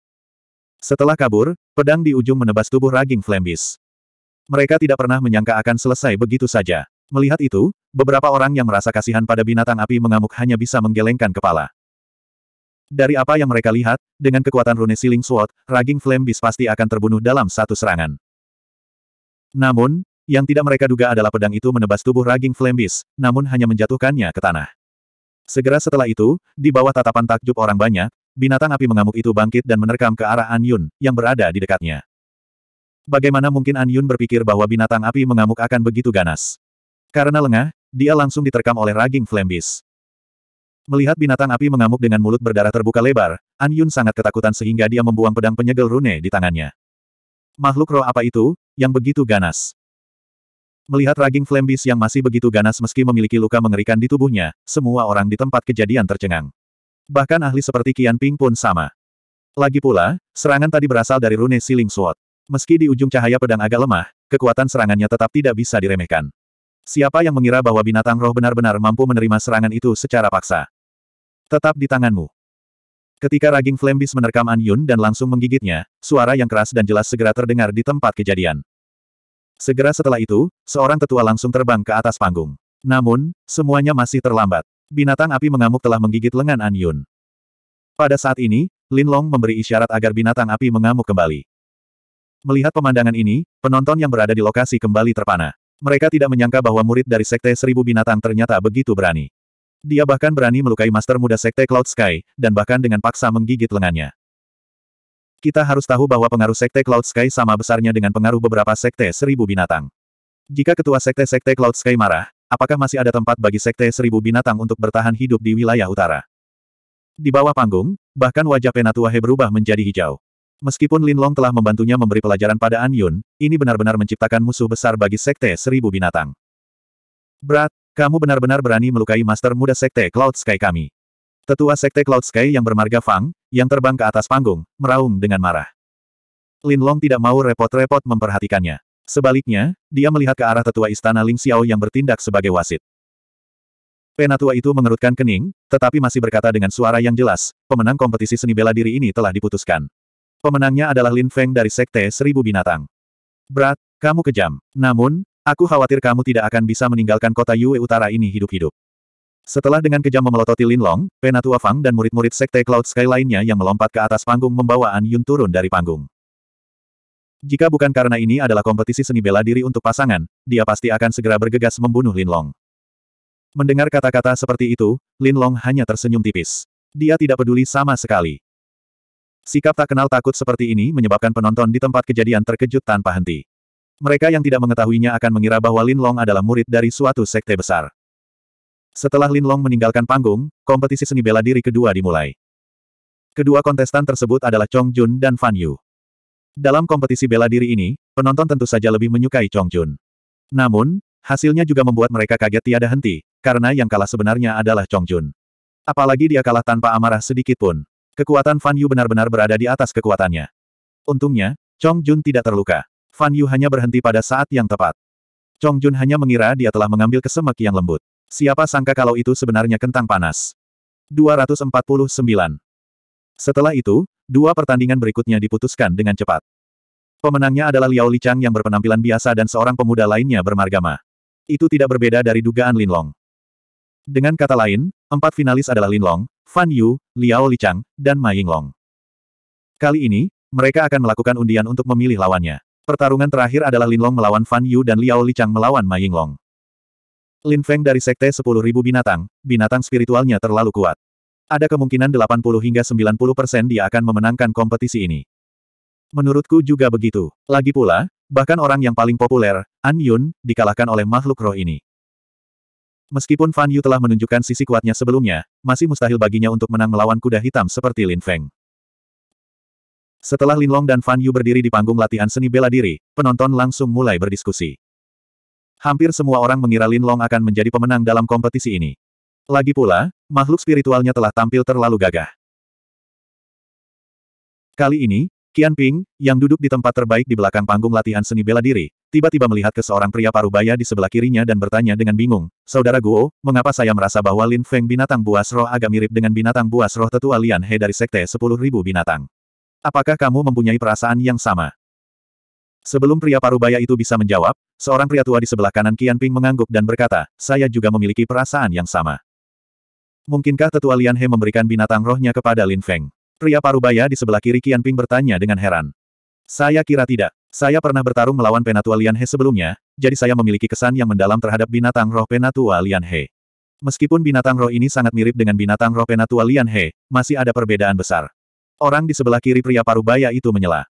Setelah kabur, pedang di ujung menebas tubuh raging flambis. Mereka tidak pernah menyangka akan selesai begitu saja. Melihat itu, beberapa orang yang merasa kasihan pada binatang api mengamuk hanya bisa menggelengkan kepala. Dari apa yang mereka lihat, dengan kekuatan rune siling sword, raging flambis pasti akan terbunuh dalam satu serangan. Namun, yang tidak mereka duga adalah pedang itu menebas tubuh Raging flambis, namun hanya menjatuhkannya ke tanah. Segera setelah itu, di bawah tatapan takjub orang banyak, binatang api mengamuk itu bangkit dan menerkam ke arah An Yun, yang berada di dekatnya. Bagaimana mungkin An Yun berpikir bahwa binatang api mengamuk akan begitu ganas? Karena lengah, dia langsung diterkam oleh Raging flambis. Melihat binatang api mengamuk dengan mulut berdarah terbuka lebar, An Yun sangat ketakutan sehingga dia membuang pedang penyegel rune di tangannya. Makhluk roh apa itu, yang begitu ganas? Melihat raging beast yang masih begitu ganas meski memiliki luka mengerikan di tubuhnya, semua orang di tempat kejadian tercengang. Bahkan ahli seperti Qian Ping pun sama. Lagi pula, serangan tadi berasal dari rune siling sword. Meski di ujung cahaya pedang agak lemah, kekuatan serangannya tetap tidak bisa diremehkan. Siapa yang mengira bahwa binatang roh benar-benar mampu menerima serangan itu secara paksa? Tetap di tanganmu. Ketika raging beast menerkam An Yun dan langsung menggigitnya, suara yang keras dan jelas segera terdengar di tempat kejadian. Segera setelah itu, seorang tetua langsung terbang ke atas panggung. Namun, semuanya masih terlambat. Binatang api mengamuk telah menggigit lengan An Yun. Pada saat ini, Lin Long memberi isyarat agar binatang api mengamuk kembali. Melihat pemandangan ini, penonton yang berada di lokasi kembali terpana. Mereka tidak menyangka bahwa murid dari Sekte Seribu Binatang ternyata begitu berani. Dia bahkan berani melukai master muda Sekte Cloud Sky, dan bahkan dengan paksa menggigit lengannya. Kita harus tahu bahwa pengaruh Sekte Cloud Sky sama besarnya dengan pengaruh beberapa Sekte Seribu Binatang. Jika Ketua Sekte-Sekte Cloud Sky marah, apakah masih ada tempat bagi Sekte Seribu Binatang untuk bertahan hidup di wilayah utara? Di bawah panggung, bahkan wajah Penatua He berubah menjadi hijau. Meskipun Lin Long telah membantunya memberi pelajaran pada An Yun, ini benar-benar menciptakan musuh besar bagi Sekte Seribu Binatang. Berat, kamu benar-benar berani melukai master muda Sekte Cloud Sky kami. Tetua Sekte Cloud Sky yang bermarga Fang, yang terbang ke atas panggung, meraung dengan marah. Lin Long tidak mau repot-repot memperhatikannya. Sebaliknya, dia melihat ke arah tetua istana Ling Xiao yang bertindak sebagai wasit. Penatua itu mengerutkan kening, tetapi masih berkata dengan suara yang jelas, pemenang kompetisi seni bela diri ini telah diputuskan. Pemenangnya adalah Lin Feng dari Sekte Seribu Binatang. Berat, kamu kejam. Namun, aku khawatir kamu tidak akan bisa meninggalkan kota Yue Utara ini hidup-hidup. Setelah dengan kejam memelototi Linlong, Penatua Fang dan murid-murid Sekte Cloud Sky lainnya yang melompat ke atas panggung membawa An Yun turun dari panggung. Jika bukan karena ini adalah kompetisi seni bela diri untuk pasangan, dia pasti akan segera bergegas membunuh Linlong. Mendengar kata-kata seperti itu, Linlong hanya tersenyum tipis. Dia tidak peduli sama sekali. Sikap tak kenal takut seperti ini menyebabkan penonton di tempat kejadian terkejut tanpa henti. Mereka yang tidak mengetahuinya akan mengira bahwa Linlong adalah murid dari suatu sekte besar. Setelah Lin Long meninggalkan panggung, kompetisi seni bela diri kedua dimulai. Kedua kontestan tersebut adalah Chong Jun dan Fan Yu. Dalam kompetisi bela diri ini, penonton tentu saja lebih menyukai Chong Jun. Namun, hasilnya juga membuat mereka kaget tiada henti, karena yang kalah sebenarnya adalah Chong Jun. Apalagi dia kalah tanpa amarah sedikit pun. Kekuatan Fan Yu benar-benar berada di atas kekuatannya. Untungnya, Chong Jun tidak terluka. Fan Yu hanya berhenti pada saat yang tepat. Chong Jun hanya mengira dia telah mengambil kesemek yang lembut. Siapa sangka kalau itu sebenarnya kentang panas. 249. Setelah itu, dua pertandingan berikutnya diputuskan dengan cepat. Pemenangnya adalah Liao Lichang yang berpenampilan biasa dan seorang pemuda lainnya bermargama. Itu tidak berbeda dari dugaan Lin Long. Dengan kata lain, empat finalis adalah Lin Long, Fan Yu, Liao Lichang, dan Ma Yinglong. Kali ini, mereka akan melakukan undian untuk memilih lawannya. Pertarungan terakhir adalah Lin Long melawan Fan Yu dan Liao Lichang melawan Ma Yinglong. Lin Feng dari Sekte 10.000 Binatang, binatang spiritualnya terlalu kuat. Ada kemungkinan 80 hingga 90 persen dia akan memenangkan kompetisi ini. Menurutku juga begitu. Lagi pula, bahkan orang yang paling populer, An Yun, dikalahkan oleh makhluk roh ini. Meskipun Fan Yu telah menunjukkan sisi kuatnya sebelumnya, masih mustahil baginya untuk menang melawan kuda hitam seperti Lin Feng. Setelah Lin Long dan Fan Yu berdiri di panggung latihan seni bela diri, penonton langsung mulai berdiskusi. Hampir semua orang mengira Lin Long akan menjadi pemenang dalam kompetisi ini. Lagi pula, makhluk spiritualnya telah tampil terlalu gagah. Kali ini, Qian Ping, yang duduk di tempat terbaik di belakang panggung latihan seni bela diri, tiba-tiba melihat ke seorang pria parubaya di sebelah kirinya dan bertanya dengan bingung, Saudara Guo, mengapa saya merasa bahwa Lin Feng binatang buas roh agak mirip dengan binatang buas roh tetua Lian He dari Sekte 10.000 binatang? Apakah kamu mempunyai perasaan yang sama? Sebelum pria parubaya itu bisa menjawab, Seorang pria tua di sebelah kanan Qian Ping mengangguk dan berkata, saya juga memiliki perasaan yang sama. Mungkinkah tetua Lian He memberikan binatang rohnya kepada Lin Feng? Pria parubaya di sebelah kiri Qian Ping bertanya dengan heran. Saya kira tidak. Saya pernah bertarung melawan penatua Lian He sebelumnya, jadi saya memiliki kesan yang mendalam terhadap binatang roh penatua Lian He. Meskipun binatang roh ini sangat mirip dengan binatang roh penatua Lian He, masih ada perbedaan besar. Orang di sebelah kiri pria parubaya itu menyela.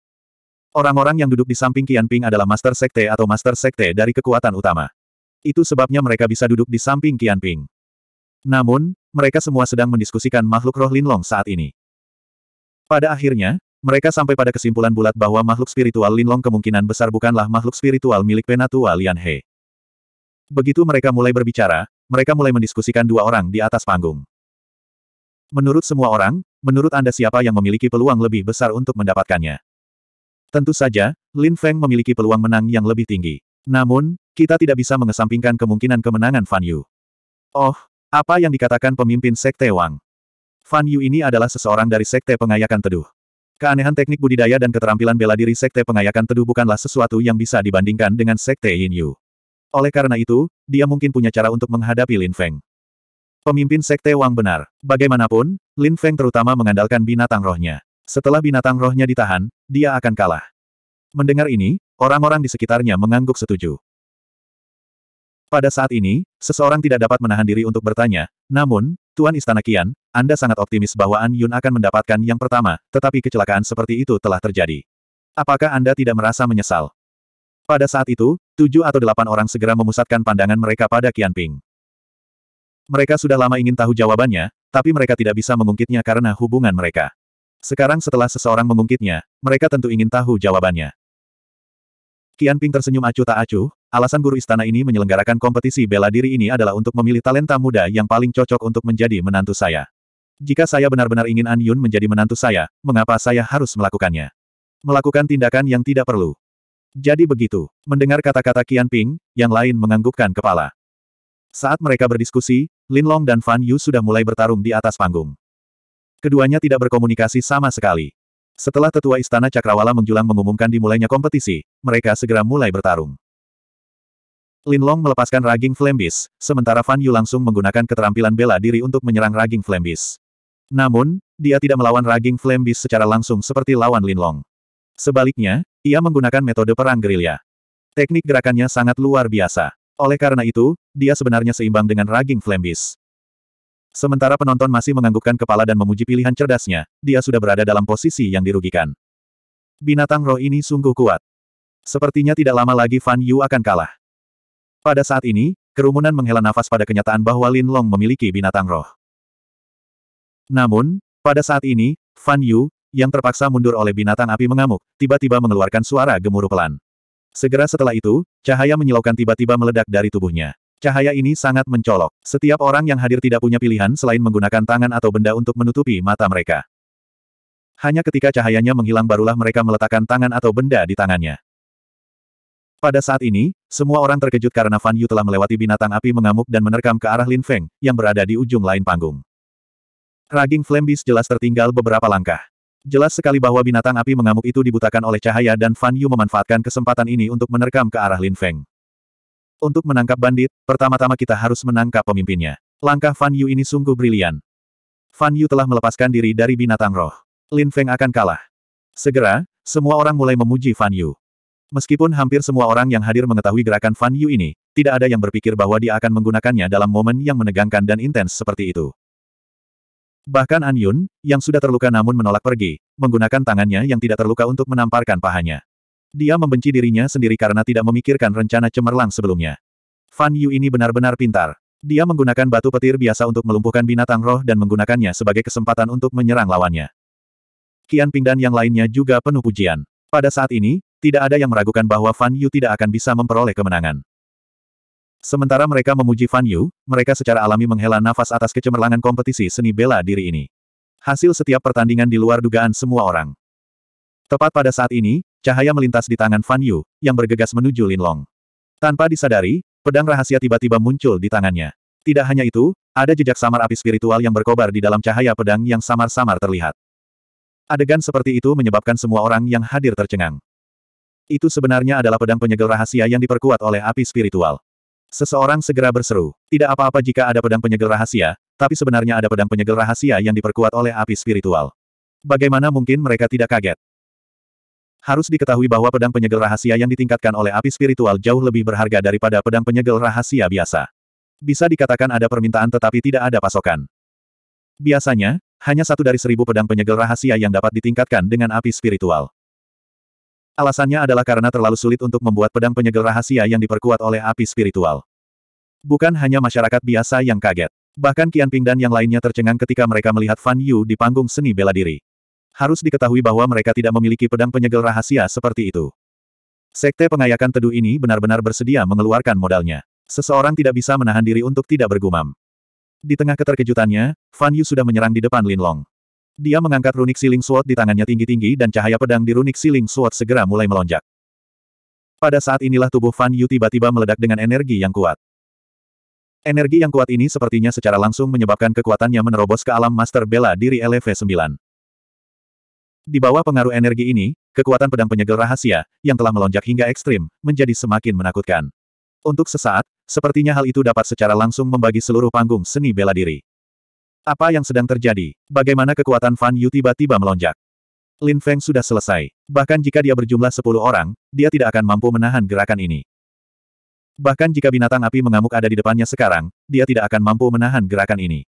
Orang-orang yang duduk di samping Qian Ping adalah Master Sekte atau Master Sekte dari kekuatan utama. Itu sebabnya mereka bisa duduk di samping Qian Ping. Namun, mereka semua sedang mendiskusikan makhluk roh Linlong saat ini. Pada akhirnya, mereka sampai pada kesimpulan bulat bahwa makhluk spiritual Linlong kemungkinan besar bukanlah makhluk spiritual milik Penatua Lian He. Begitu mereka mulai berbicara, mereka mulai mendiskusikan dua orang di atas panggung. Menurut semua orang, menurut Anda siapa yang memiliki peluang lebih besar untuk mendapatkannya? Tentu saja, Lin Feng memiliki peluang menang yang lebih tinggi. Namun, kita tidak bisa mengesampingkan kemungkinan kemenangan Fan Yu. Oh, apa yang dikatakan pemimpin Sekte Wang? Fan Yu ini adalah seseorang dari Sekte Pengayakan Teduh. Keanehan teknik budidaya dan keterampilan bela diri Sekte Pengayakan Teduh bukanlah sesuatu yang bisa dibandingkan dengan Sekte Yin Yu. Oleh karena itu, dia mungkin punya cara untuk menghadapi Lin Feng. Pemimpin Sekte Wang benar. Bagaimanapun, Lin Feng terutama mengandalkan binatang rohnya. Setelah binatang rohnya ditahan, dia akan kalah. Mendengar ini, orang-orang di sekitarnya mengangguk setuju. Pada saat ini, seseorang tidak dapat menahan diri untuk bertanya, namun, Tuan Istana Kian, Anda sangat optimis bahwa An Yun akan mendapatkan yang pertama, tetapi kecelakaan seperti itu telah terjadi. Apakah Anda tidak merasa menyesal? Pada saat itu, tujuh atau delapan orang segera memusatkan pandangan mereka pada Kian Ping. Mereka sudah lama ingin tahu jawabannya, tapi mereka tidak bisa mengungkitnya karena hubungan mereka. Sekarang setelah seseorang mengungkitnya, mereka tentu ingin tahu jawabannya. Kian Ping tersenyum acuh tak acuh, alasan guru istana ini menyelenggarakan kompetisi bela diri ini adalah untuk memilih talenta muda yang paling cocok untuk menjadi menantu saya. Jika saya benar-benar ingin An Yun menjadi menantu saya, mengapa saya harus melakukannya? Melakukan tindakan yang tidak perlu. Jadi begitu, mendengar kata-kata Kian Ping, yang lain menganggukkan kepala. Saat mereka berdiskusi, Lin Long dan Fan Yu sudah mulai bertarung di atas panggung. Keduanya tidak berkomunikasi sama sekali. Setelah tetua istana Cakrawala menjulang mengumumkan dimulainya kompetisi, mereka segera mulai bertarung. Lin Long melepaskan Raging Flambis, sementara Fan Yu langsung menggunakan keterampilan bela diri untuk menyerang Raging Flambis. Namun, dia tidak melawan Raging Flambis secara langsung seperti lawan Lin Long. Sebaliknya, ia menggunakan metode perang gerilya. Teknik gerakannya sangat luar biasa. Oleh karena itu, dia sebenarnya seimbang dengan Raging Flambis. Sementara penonton masih menganggukkan kepala dan memuji pilihan cerdasnya, dia sudah berada dalam posisi yang dirugikan. Binatang roh ini sungguh kuat. Sepertinya tidak lama lagi Fan Yu akan kalah. Pada saat ini, kerumunan menghela nafas pada kenyataan bahwa Lin Long memiliki binatang roh. Namun, pada saat ini, Fan Yu, yang terpaksa mundur oleh binatang api mengamuk, tiba-tiba mengeluarkan suara gemuruh pelan. Segera setelah itu, cahaya menyilaukan tiba-tiba meledak dari tubuhnya. Cahaya ini sangat mencolok. Setiap orang yang hadir tidak punya pilihan selain menggunakan tangan atau benda untuk menutupi mata mereka. Hanya ketika cahayanya menghilang barulah mereka meletakkan tangan atau benda di tangannya. Pada saat ini, semua orang terkejut karena Fan Yu telah melewati binatang api mengamuk dan menerkam ke arah Lin Feng, yang berada di ujung lain panggung. Raging Flambis jelas tertinggal beberapa langkah. Jelas sekali bahwa binatang api mengamuk itu dibutakan oleh cahaya dan Fan Yu memanfaatkan kesempatan ini untuk menerkam ke arah Lin Feng. Untuk menangkap bandit, pertama-tama kita harus menangkap pemimpinnya. Langkah Fan Yu ini sungguh brilian. Fan Yu telah melepaskan diri dari binatang roh. Lin Feng akan kalah. Segera, semua orang mulai memuji Fan Yu. Meskipun hampir semua orang yang hadir mengetahui gerakan Fan Yu ini, tidak ada yang berpikir bahwa dia akan menggunakannya dalam momen yang menegangkan dan intens seperti itu. Bahkan An Yun, yang sudah terluka namun menolak pergi, menggunakan tangannya yang tidak terluka untuk menamparkan pahanya. Dia membenci dirinya sendiri karena tidak memikirkan rencana cemerlang sebelumnya. Fan Yu ini benar-benar pintar. Dia menggunakan batu petir biasa untuk melumpuhkan binatang roh dan menggunakannya sebagai kesempatan untuk menyerang lawannya. Qian Ping dan yang lainnya juga penuh pujian. Pada saat ini, tidak ada yang meragukan bahwa Fan Yu tidak akan bisa memperoleh kemenangan. Sementara mereka memuji Fan Yu, mereka secara alami menghela nafas atas kecemerlangan kompetisi seni bela diri ini. Hasil setiap pertandingan di luar dugaan semua orang. Tepat pada saat ini, Cahaya melintas di tangan Fan Yu, yang bergegas menuju Lin Long. Tanpa disadari, pedang rahasia tiba-tiba muncul di tangannya. Tidak hanya itu, ada jejak samar api spiritual yang berkobar di dalam cahaya pedang yang samar-samar terlihat. Adegan seperti itu menyebabkan semua orang yang hadir tercengang. Itu sebenarnya adalah pedang penyegel rahasia yang diperkuat oleh api spiritual. Seseorang segera berseru, tidak apa-apa jika ada pedang penyegel rahasia, tapi sebenarnya ada pedang penyegel rahasia yang diperkuat oleh api spiritual. Bagaimana mungkin mereka tidak kaget? Harus diketahui bahwa pedang penyegel rahasia yang ditingkatkan oleh api spiritual jauh lebih berharga daripada pedang penyegel rahasia biasa. Bisa dikatakan ada permintaan tetapi tidak ada pasokan. Biasanya, hanya satu dari seribu pedang penyegel rahasia yang dapat ditingkatkan dengan api spiritual. Alasannya adalah karena terlalu sulit untuk membuat pedang penyegel rahasia yang diperkuat oleh api spiritual. Bukan hanya masyarakat biasa yang kaget. Bahkan Qian Ping dan yang lainnya tercengang ketika mereka melihat Fan Yu di panggung seni bela diri. Harus diketahui bahwa mereka tidak memiliki pedang penyegel rahasia seperti itu. Sekte pengayakan teduh ini benar-benar bersedia mengeluarkan modalnya. Seseorang tidak bisa menahan diri untuk tidak bergumam. Di tengah keterkejutannya, Fan Yu sudah menyerang di depan Lin Long. Dia mengangkat runik siling sword di tangannya tinggi-tinggi dan cahaya pedang di runik siling sword segera mulai melonjak. Pada saat inilah tubuh Fan Yu tiba-tiba meledak dengan energi yang kuat. Energi yang kuat ini sepertinya secara langsung menyebabkan kekuatannya menerobos ke alam master bela diri LV9. Di bawah pengaruh energi ini, kekuatan pedang penyegel rahasia, yang telah melonjak hingga ekstrim, menjadi semakin menakutkan. Untuk sesaat, sepertinya hal itu dapat secara langsung membagi seluruh panggung seni bela diri. Apa yang sedang terjadi? Bagaimana kekuatan Fan Yu tiba-tiba melonjak? Lin Feng sudah selesai. Bahkan jika dia berjumlah 10 orang, dia tidak akan mampu menahan gerakan ini. Bahkan jika binatang api mengamuk ada di depannya sekarang, dia tidak akan mampu menahan gerakan ini.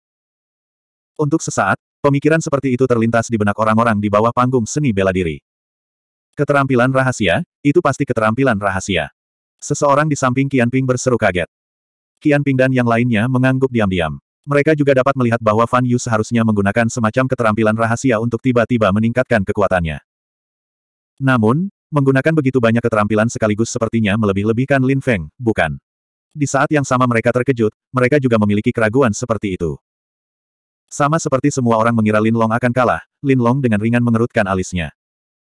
Untuk sesaat, Pemikiran seperti itu terlintas di benak orang-orang di bawah panggung seni bela diri. Keterampilan rahasia, itu pasti keterampilan rahasia. Seseorang di samping Qian Ping berseru kaget. Qian Ping dan yang lainnya mengangguk diam-diam. Mereka juga dapat melihat bahwa Fan Yu seharusnya menggunakan semacam keterampilan rahasia untuk tiba-tiba meningkatkan kekuatannya. Namun, menggunakan begitu banyak keterampilan sekaligus sepertinya melebih-lebihkan Lin Feng, bukan? Di saat yang sama mereka terkejut, mereka juga memiliki keraguan seperti itu. Sama seperti semua orang mengira Lin Long akan kalah, Lin Long dengan ringan mengerutkan alisnya.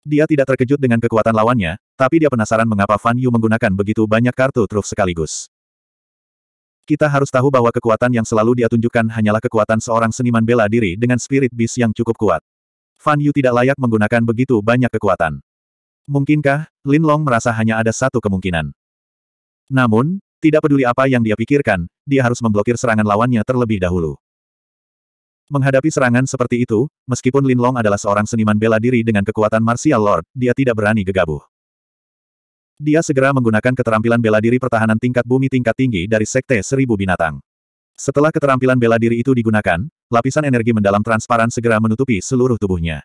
Dia tidak terkejut dengan kekuatan lawannya, tapi dia penasaran mengapa Fan Yu menggunakan begitu banyak kartu truf sekaligus. Kita harus tahu bahwa kekuatan yang selalu dia tunjukkan hanyalah kekuatan seorang seniman bela diri dengan spirit beast yang cukup kuat. Fan Yu tidak layak menggunakan begitu banyak kekuatan. Mungkinkah, Lin Long merasa hanya ada satu kemungkinan. Namun, tidak peduli apa yang dia pikirkan, dia harus memblokir serangan lawannya terlebih dahulu. Menghadapi serangan seperti itu, meskipun Lin Long adalah seorang seniman bela diri dengan kekuatan martial lord, dia tidak berani gegabah. Dia segera menggunakan keterampilan bela diri pertahanan tingkat bumi tingkat tinggi dari Sekte Seribu Binatang. Setelah keterampilan bela diri itu digunakan, lapisan energi mendalam transparan segera menutupi seluruh tubuhnya.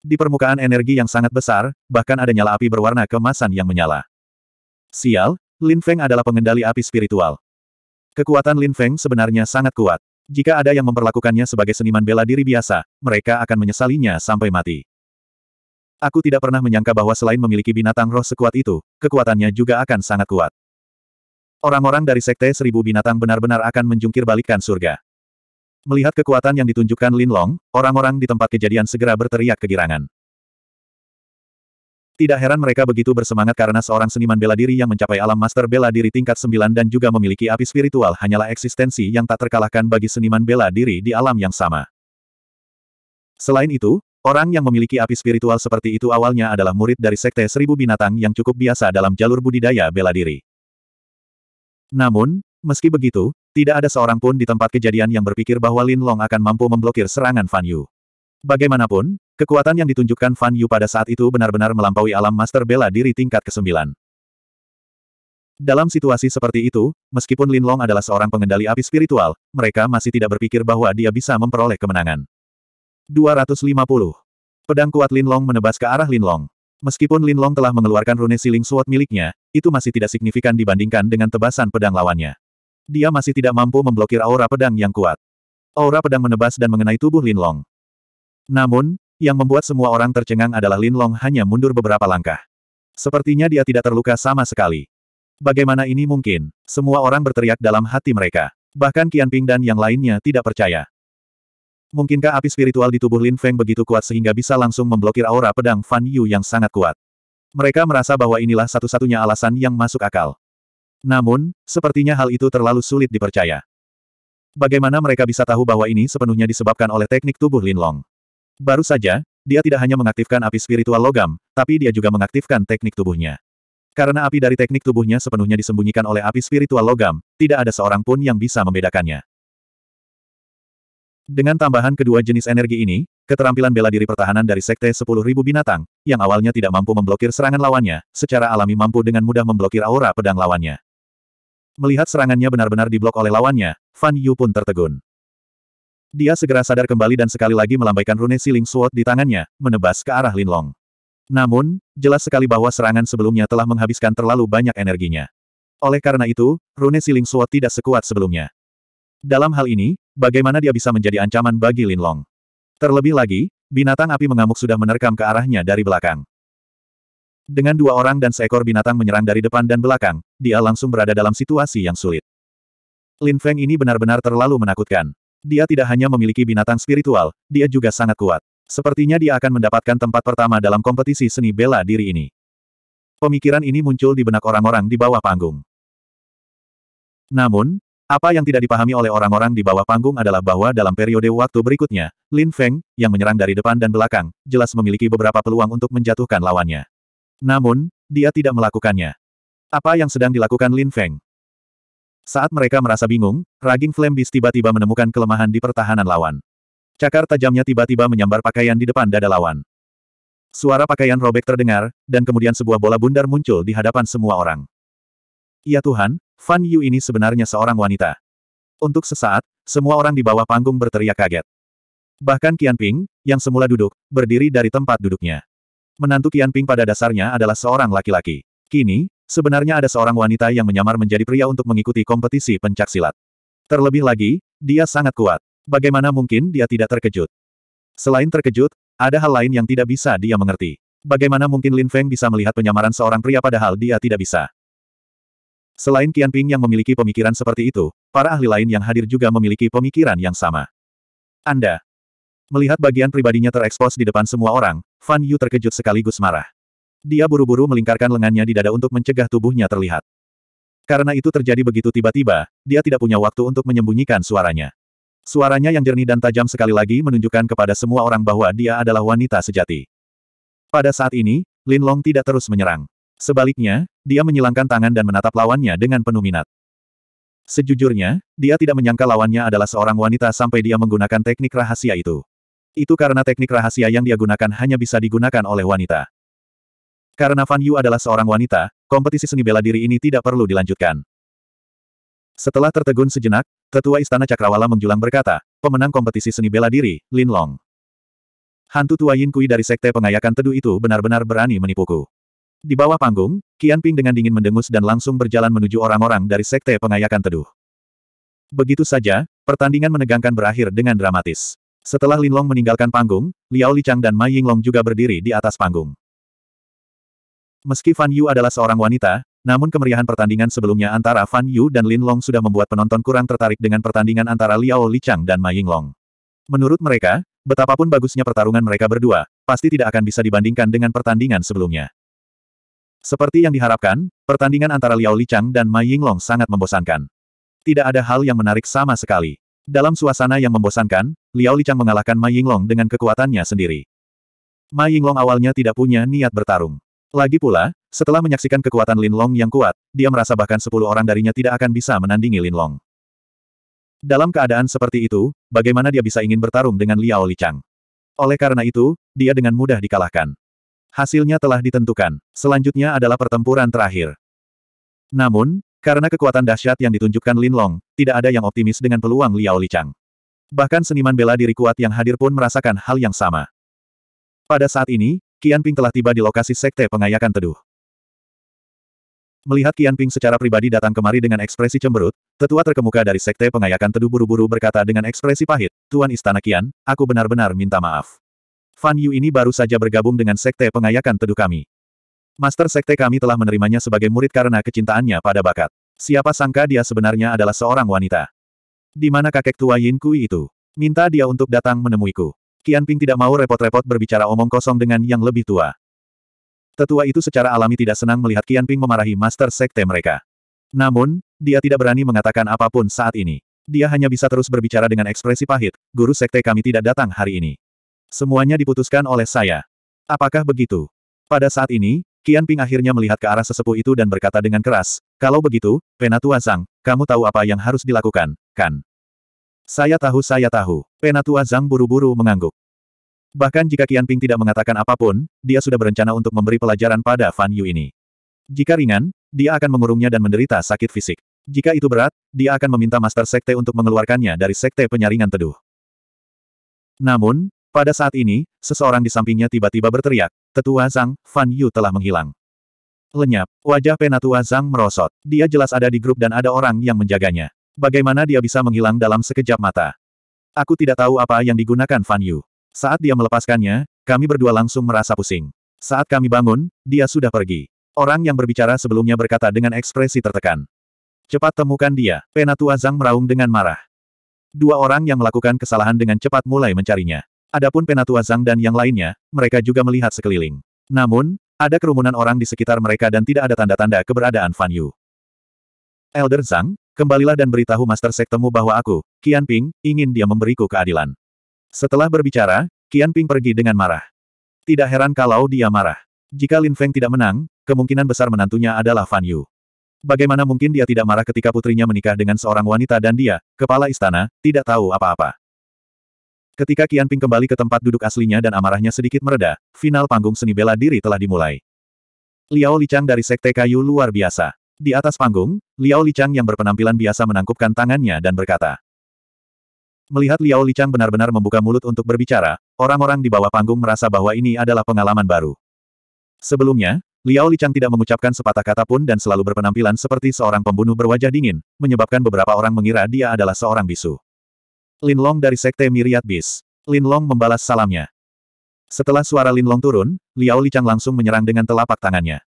Di permukaan energi yang sangat besar, bahkan ada nyala api berwarna kemasan yang menyala. Sial, Lin Feng adalah pengendali api spiritual. Kekuatan Lin Feng sebenarnya sangat kuat. Jika ada yang memperlakukannya sebagai seniman bela diri biasa, mereka akan menyesalinya sampai mati. Aku tidak pernah menyangka bahwa selain memiliki binatang roh sekuat itu, kekuatannya juga akan sangat kuat. Orang-orang dari Sekte Seribu Binatang benar-benar akan menjungkir balikkan surga. Melihat kekuatan yang ditunjukkan Lin Long, orang-orang di tempat kejadian segera berteriak kegirangan. Tidak heran mereka begitu bersemangat karena seorang seniman bela diri yang mencapai alam master bela diri tingkat 9 dan juga memiliki api spiritual hanyalah eksistensi yang tak terkalahkan bagi seniman bela diri di alam yang sama. Selain itu, orang yang memiliki api spiritual seperti itu awalnya adalah murid dari sekte seribu binatang yang cukup biasa dalam jalur budidaya bela diri. Namun, meski begitu, tidak ada seorang pun di tempat kejadian yang berpikir bahwa Lin Long akan mampu memblokir serangan Fan Yu. Bagaimanapun, Kekuatan yang ditunjukkan Fan Yu pada saat itu benar-benar melampaui alam master bela diri tingkat ke-9. Dalam situasi seperti itu, meskipun Lin Long adalah seorang pengendali api spiritual, mereka masih tidak berpikir bahwa dia bisa memperoleh kemenangan. 250. Pedang kuat Lin Long menebas ke arah Lin Long. Meskipun Lin Long telah mengeluarkan rune siling suot miliknya, itu masih tidak signifikan dibandingkan dengan tebasan pedang lawannya. Dia masih tidak mampu memblokir aura pedang yang kuat. Aura pedang menebas dan mengenai tubuh Lin Long. Namun, yang membuat semua orang tercengang adalah Lin Long hanya mundur beberapa langkah. Sepertinya dia tidak terluka sama sekali. Bagaimana ini mungkin? Semua orang berteriak dalam hati mereka. Bahkan Qian Ping dan yang lainnya tidak percaya. Mungkinkah api spiritual di tubuh Lin Feng begitu kuat sehingga bisa langsung memblokir aura pedang Fan Yu yang sangat kuat? Mereka merasa bahwa inilah satu-satunya alasan yang masuk akal. Namun, sepertinya hal itu terlalu sulit dipercaya. Bagaimana mereka bisa tahu bahwa ini sepenuhnya disebabkan oleh teknik tubuh Lin Long? Baru saja, dia tidak hanya mengaktifkan api spiritual logam, tapi dia juga mengaktifkan teknik tubuhnya. Karena api dari teknik tubuhnya sepenuhnya disembunyikan oleh api spiritual logam, tidak ada seorang pun yang bisa membedakannya. Dengan tambahan kedua jenis energi ini, keterampilan bela diri pertahanan dari Sekte 10.000 Binatang, yang awalnya tidak mampu memblokir serangan lawannya, secara alami mampu dengan mudah memblokir aura pedang lawannya. Melihat serangannya benar-benar diblok oleh lawannya, Fan Yu pun tertegun. Dia segera sadar kembali dan sekali lagi melambaikan rune siling sword di tangannya, menebas ke arah Linlong. Namun, jelas sekali bahwa serangan sebelumnya telah menghabiskan terlalu banyak energinya. Oleh karena itu, rune siling sword tidak sekuat sebelumnya. Dalam hal ini, bagaimana dia bisa menjadi ancaman bagi Linlong? Terlebih lagi, binatang api mengamuk sudah menerkam ke arahnya dari belakang. Dengan dua orang dan seekor binatang menyerang dari depan dan belakang, dia langsung berada dalam situasi yang sulit. Lin Feng ini benar-benar terlalu menakutkan. Dia tidak hanya memiliki binatang spiritual, dia juga sangat kuat. Sepertinya dia akan mendapatkan tempat pertama dalam kompetisi seni bela diri ini. Pemikiran ini muncul di benak orang-orang di bawah panggung. Namun, apa yang tidak dipahami oleh orang-orang di bawah panggung adalah bahwa dalam periode waktu berikutnya, Lin Feng, yang menyerang dari depan dan belakang, jelas memiliki beberapa peluang untuk menjatuhkan lawannya. Namun, dia tidak melakukannya. Apa yang sedang dilakukan Lin Feng? Saat mereka merasa bingung, Raging Flame Beast tiba-tiba menemukan kelemahan di pertahanan lawan. Cakar tajamnya tiba-tiba menyambar pakaian di depan dada lawan. Suara pakaian robek terdengar, dan kemudian sebuah bola bundar muncul di hadapan semua orang. Ya Tuhan, Fan Yu ini sebenarnya seorang wanita. Untuk sesaat, semua orang di bawah panggung berteriak kaget. Bahkan Qian Ping, yang semula duduk, berdiri dari tempat duduknya. Menantu Qian Ping pada dasarnya adalah seorang laki-laki. Kini, Sebenarnya ada seorang wanita yang menyamar menjadi pria untuk mengikuti kompetisi pencaksilat. Terlebih lagi, dia sangat kuat. Bagaimana mungkin dia tidak terkejut? Selain terkejut, ada hal lain yang tidak bisa dia mengerti. Bagaimana mungkin Lin Feng bisa melihat penyamaran seorang pria padahal dia tidak bisa? Selain Qian Ping yang memiliki pemikiran seperti itu, para ahli lain yang hadir juga memiliki pemikiran yang sama. Anda melihat bagian pribadinya terekspos di depan semua orang, Fan Yu terkejut sekaligus marah. Dia buru-buru melingkarkan lengannya di dada untuk mencegah tubuhnya terlihat. Karena itu terjadi begitu tiba-tiba, dia tidak punya waktu untuk menyembunyikan suaranya. Suaranya yang jernih dan tajam sekali lagi menunjukkan kepada semua orang bahwa dia adalah wanita sejati. Pada saat ini, Lin Long tidak terus menyerang. Sebaliknya, dia menyilangkan tangan dan menatap lawannya dengan penuh minat. Sejujurnya, dia tidak menyangka lawannya adalah seorang wanita sampai dia menggunakan teknik rahasia itu. Itu karena teknik rahasia yang dia gunakan hanya bisa digunakan oleh wanita. Karena Fan Yu adalah seorang wanita, kompetisi seni bela diri ini tidak perlu dilanjutkan. Setelah tertegun sejenak, tetua Istana Cakrawala menjulang berkata, pemenang kompetisi seni bela diri, Lin Long. Hantu tua Yin Kui dari Sekte Pengayakan Teduh itu benar-benar berani menipuku. Di bawah panggung, Qian Ping dengan dingin mendengus dan langsung berjalan menuju orang-orang dari Sekte Pengayakan Teduh. Begitu saja, pertandingan menegangkan berakhir dengan dramatis. Setelah Lin Long meninggalkan panggung, Liao Chang dan Ma Long juga berdiri di atas panggung. Meski Fan Yu adalah seorang wanita, namun kemeriahan pertandingan sebelumnya antara Fan Yu dan Lin Long sudah membuat penonton kurang tertarik dengan pertandingan antara Liao Li Chang dan Ma Ying Long. Menurut mereka, betapapun bagusnya pertarungan mereka berdua, pasti tidak akan bisa dibandingkan dengan pertandingan sebelumnya. Seperti yang diharapkan, pertandingan antara Liao Li Chang dan Ma Ying Long sangat membosankan. Tidak ada hal yang menarik sama sekali. Dalam suasana yang membosankan, Liao Li Chang mengalahkan Ma Ying Long dengan kekuatannya sendiri. Ma Ying Long awalnya tidak punya niat bertarung. Lagi pula, setelah menyaksikan kekuatan Lin Long yang kuat, dia merasa bahkan sepuluh orang darinya tidak akan bisa menandingi Lin Long. Dalam keadaan seperti itu, bagaimana dia bisa ingin bertarung dengan Liao Lichang? Oleh karena itu, dia dengan mudah dikalahkan. Hasilnya telah ditentukan. Selanjutnya adalah pertempuran terakhir. Namun, karena kekuatan dahsyat yang ditunjukkan Lin Long, tidak ada yang optimis dengan peluang Liao Lichang. Bahkan seniman bela diri kuat yang hadir pun merasakan hal yang sama. Pada saat ini, Qian Ping telah tiba di lokasi sekte pengayakan teduh. Melihat Qian Ping secara pribadi datang kemari dengan ekspresi cemberut, tetua terkemuka dari sekte pengayakan teduh buru-buru berkata dengan ekspresi pahit, Tuan Istana Kian, aku benar-benar minta maaf. Fan Yu ini baru saja bergabung dengan sekte pengayakan teduh kami. Master sekte kami telah menerimanya sebagai murid karena kecintaannya pada bakat. Siapa sangka dia sebenarnya adalah seorang wanita. Di mana kakek tua Yin Kui itu? Minta dia untuk datang menemuiku. Qian Ping tidak mau repot-repot berbicara omong kosong dengan yang lebih tua. Tetua itu secara alami tidak senang melihat Qian Ping memarahi master sekte mereka. Namun, dia tidak berani mengatakan apapun saat ini. Dia hanya bisa terus berbicara dengan ekspresi pahit, guru sekte kami tidak datang hari ini. Semuanya diputuskan oleh saya. Apakah begitu? Pada saat ini, Qian Ping akhirnya melihat ke arah sesepuh itu dan berkata dengan keras, kalau begitu, Penatua Zhang, kamu tahu apa yang harus dilakukan, kan? Saya tahu saya tahu. Penatua Zhang buru-buru mengangguk. Bahkan jika Qian Ping tidak mengatakan apapun, dia sudah berencana untuk memberi pelajaran pada Fan Yu ini. Jika ringan, dia akan mengurungnya dan menderita sakit fisik. Jika itu berat, dia akan meminta Master Sekte untuk mengeluarkannya dari Sekte Penyaringan Teduh. Namun, pada saat ini, seseorang di sampingnya tiba-tiba berteriak, Tetua Zhang, Fan Yu telah menghilang. Lenyap, wajah Penatua Zhang merosot. Dia jelas ada di grup dan ada orang yang menjaganya. Bagaimana dia bisa menghilang dalam sekejap mata? Aku tidak tahu apa yang digunakan Fan Yu. Saat dia melepaskannya, kami berdua langsung merasa pusing. Saat kami bangun, dia sudah pergi. Orang yang berbicara sebelumnya berkata dengan ekspresi tertekan. Cepat temukan dia, Penatua Zhang meraung dengan marah. Dua orang yang melakukan kesalahan dengan cepat mulai mencarinya. Adapun Penatua Zhang dan yang lainnya, mereka juga melihat sekeliling. Namun, ada kerumunan orang di sekitar mereka dan tidak ada tanda-tanda keberadaan Fan Yu. Elder Zhang, Kembalilah dan beritahu Master Sektemu bahwa aku, Qian Ping, ingin dia memberiku keadilan. Setelah berbicara, Qian Ping pergi dengan marah. Tidak heran kalau dia marah. Jika Lin Feng tidak menang, kemungkinan besar menantunya adalah Fan Yu. Bagaimana mungkin dia tidak marah ketika putrinya menikah dengan seorang wanita dan dia, kepala istana, tidak tahu apa-apa. Ketika Qian Ping kembali ke tempat duduk aslinya dan amarahnya sedikit mereda, final panggung seni bela diri telah dimulai. Liao Lichang dari Sekte Kayu luar biasa. Di atas panggung, Liao Lichang yang berpenampilan biasa menangkupkan tangannya dan berkata. Melihat Liao Lichang benar-benar membuka mulut untuk berbicara, orang-orang di bawah panggung merasa bahwa ini adalah pengalaman baru. Sebelumnya, Liao Lichang tidak mengucapkan sepatah kata pun dan selalu berpenampilan seperti seorang pembunuh berwajah dingin, menyebabkan beberapa orang mengira dia adalah seorang bisu. Lin Long dari Sekte Miriat Bis. Lin Long membalas salamnya. Setelah suara Lin Long turun, Liao Lichang langsung menyerang dengan telapak tangannya.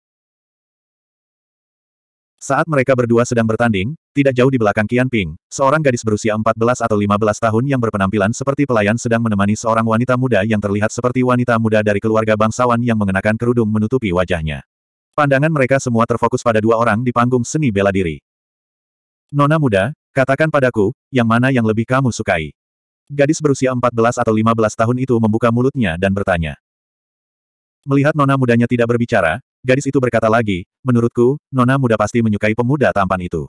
Saat mereka berdua sedang bertanding, tidak jauh di belakang Qian Ping, seorang gadis berusia 14 atau 15 tahun yang berpenampilan seperti pelayan sedang menemani seorang wanita muda yang terlihat seperti wanita muda dari keluarga bangsawan yang mengenakan kerudung menutupi wajahnya. Pandangan mereka semua terfokus pada dua orang di panggung seni bela diri. Nona muda, katakan padaku, yang mana yang lebih kamu sukai? Gadis berusia 14 atau 15 tahun itu membuka mulutnya dan bertanya. Melihat nona mudanya tidak berbicara, Gadis itu berkata lagi, menurutku, nona muda pasti menyukai pemuda tampan itu.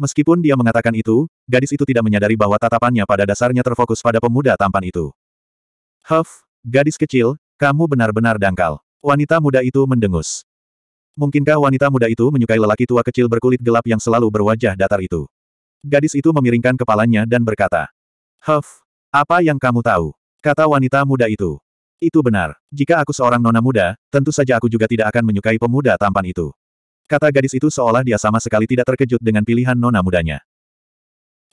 Meskipun dia mengatakan itu, gadis itu tidak menyadari bahwa tatapannya pada dasarnya terfokus pada pemuda tampan itu. Huff, gadis kecil, kamu benar-benar dangkal. Wanita muda itu mendengus. Mungkinkah wanita muda itu menyukai lelaki tua kecil berkulit gelap yang selalu berwajah datar itu? Gadis itu memiringkan kepalanya dan berkata, Huff, apa yang kamu tahu? Kata wanita muda itu. Itu benar. Jika aku seorang nona muda, tentu saja aku juga tidak akan menyukai pemuda tampan itu. Kata gadis itu seolah dia sama sekali tidak terkejut dengan pilihan nona mudanya.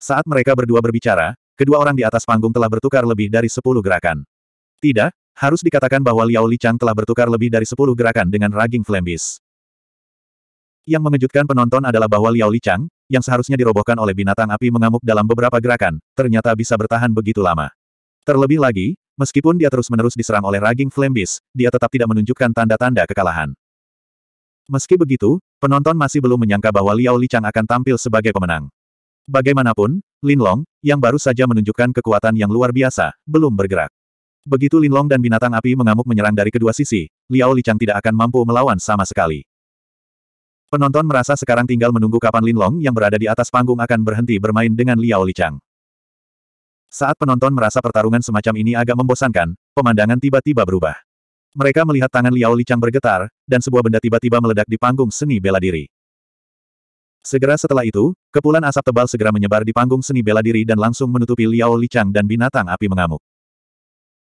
Saat mereka berdua berbicara, kedua orang di atas panggung telah bertukar lebih dari sepuluh gerakan. Tidak, harus dikatakan bahwa Liao Lichang telah bertukar lebih dari sepuluh gerakan dengan Raging Flambis. Yang mengejutkan penonton adalah bahwa Liao Lichang, yang seharusnya dirobohkan oleh binatang api mengamuk dalam beberapa gerakan, ternyata bisa bertahan begitu lama. Terlebih lagi, Meskipun dia terus-menerus diserang oleh Raging Flame Beast, dia tetap tidak menunjukkan tanda-tanda kekalahan. Meski begitu, penonton masih belum menyangka bahwa Liao Lichang akan tampil sebagai pemenang. Bagaimanapun, Lin Long, yang baru saja menunjukkan kekuatan yang luar biasa, belum bergerak. Begitu Lin Long dan binatang api mengamuk menyerang dari kedua sisi, Liao Lichang tidak akan mampu melawan sama sekali. Penonton merasa sekarang tinggal menunggu kapan Lin Long yang berada di atas panggung akan berhenti bermain dengan Liao Lichang. Saat penonton merasa pertarungan semacam ini agak membosankan, pemandangan tiba-tiba berubah. Mereka melihat tangan Liao Licang bergetar, dan sebuah benda tiba-tiba meledak di panggung seni bela diri. Segera setelah itu, kepulan asap tebal segera menyebar di panggung seni bela diri dan langsung menutupi Liao Licang dan binatang api mengamuk.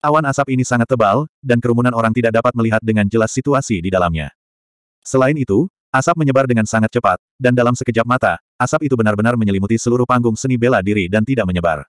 Awan asap ini sangat tebal, dan kerumunan orang tidak dapat melihat dengan jelas situasi di dalamnya. Selain itu, asap menyebar dengan sangat cepat, dan dalam sekejap mata, asap itu benar-benar menyelimuti seluruh panggung seni bela diri dan tidak menyebar.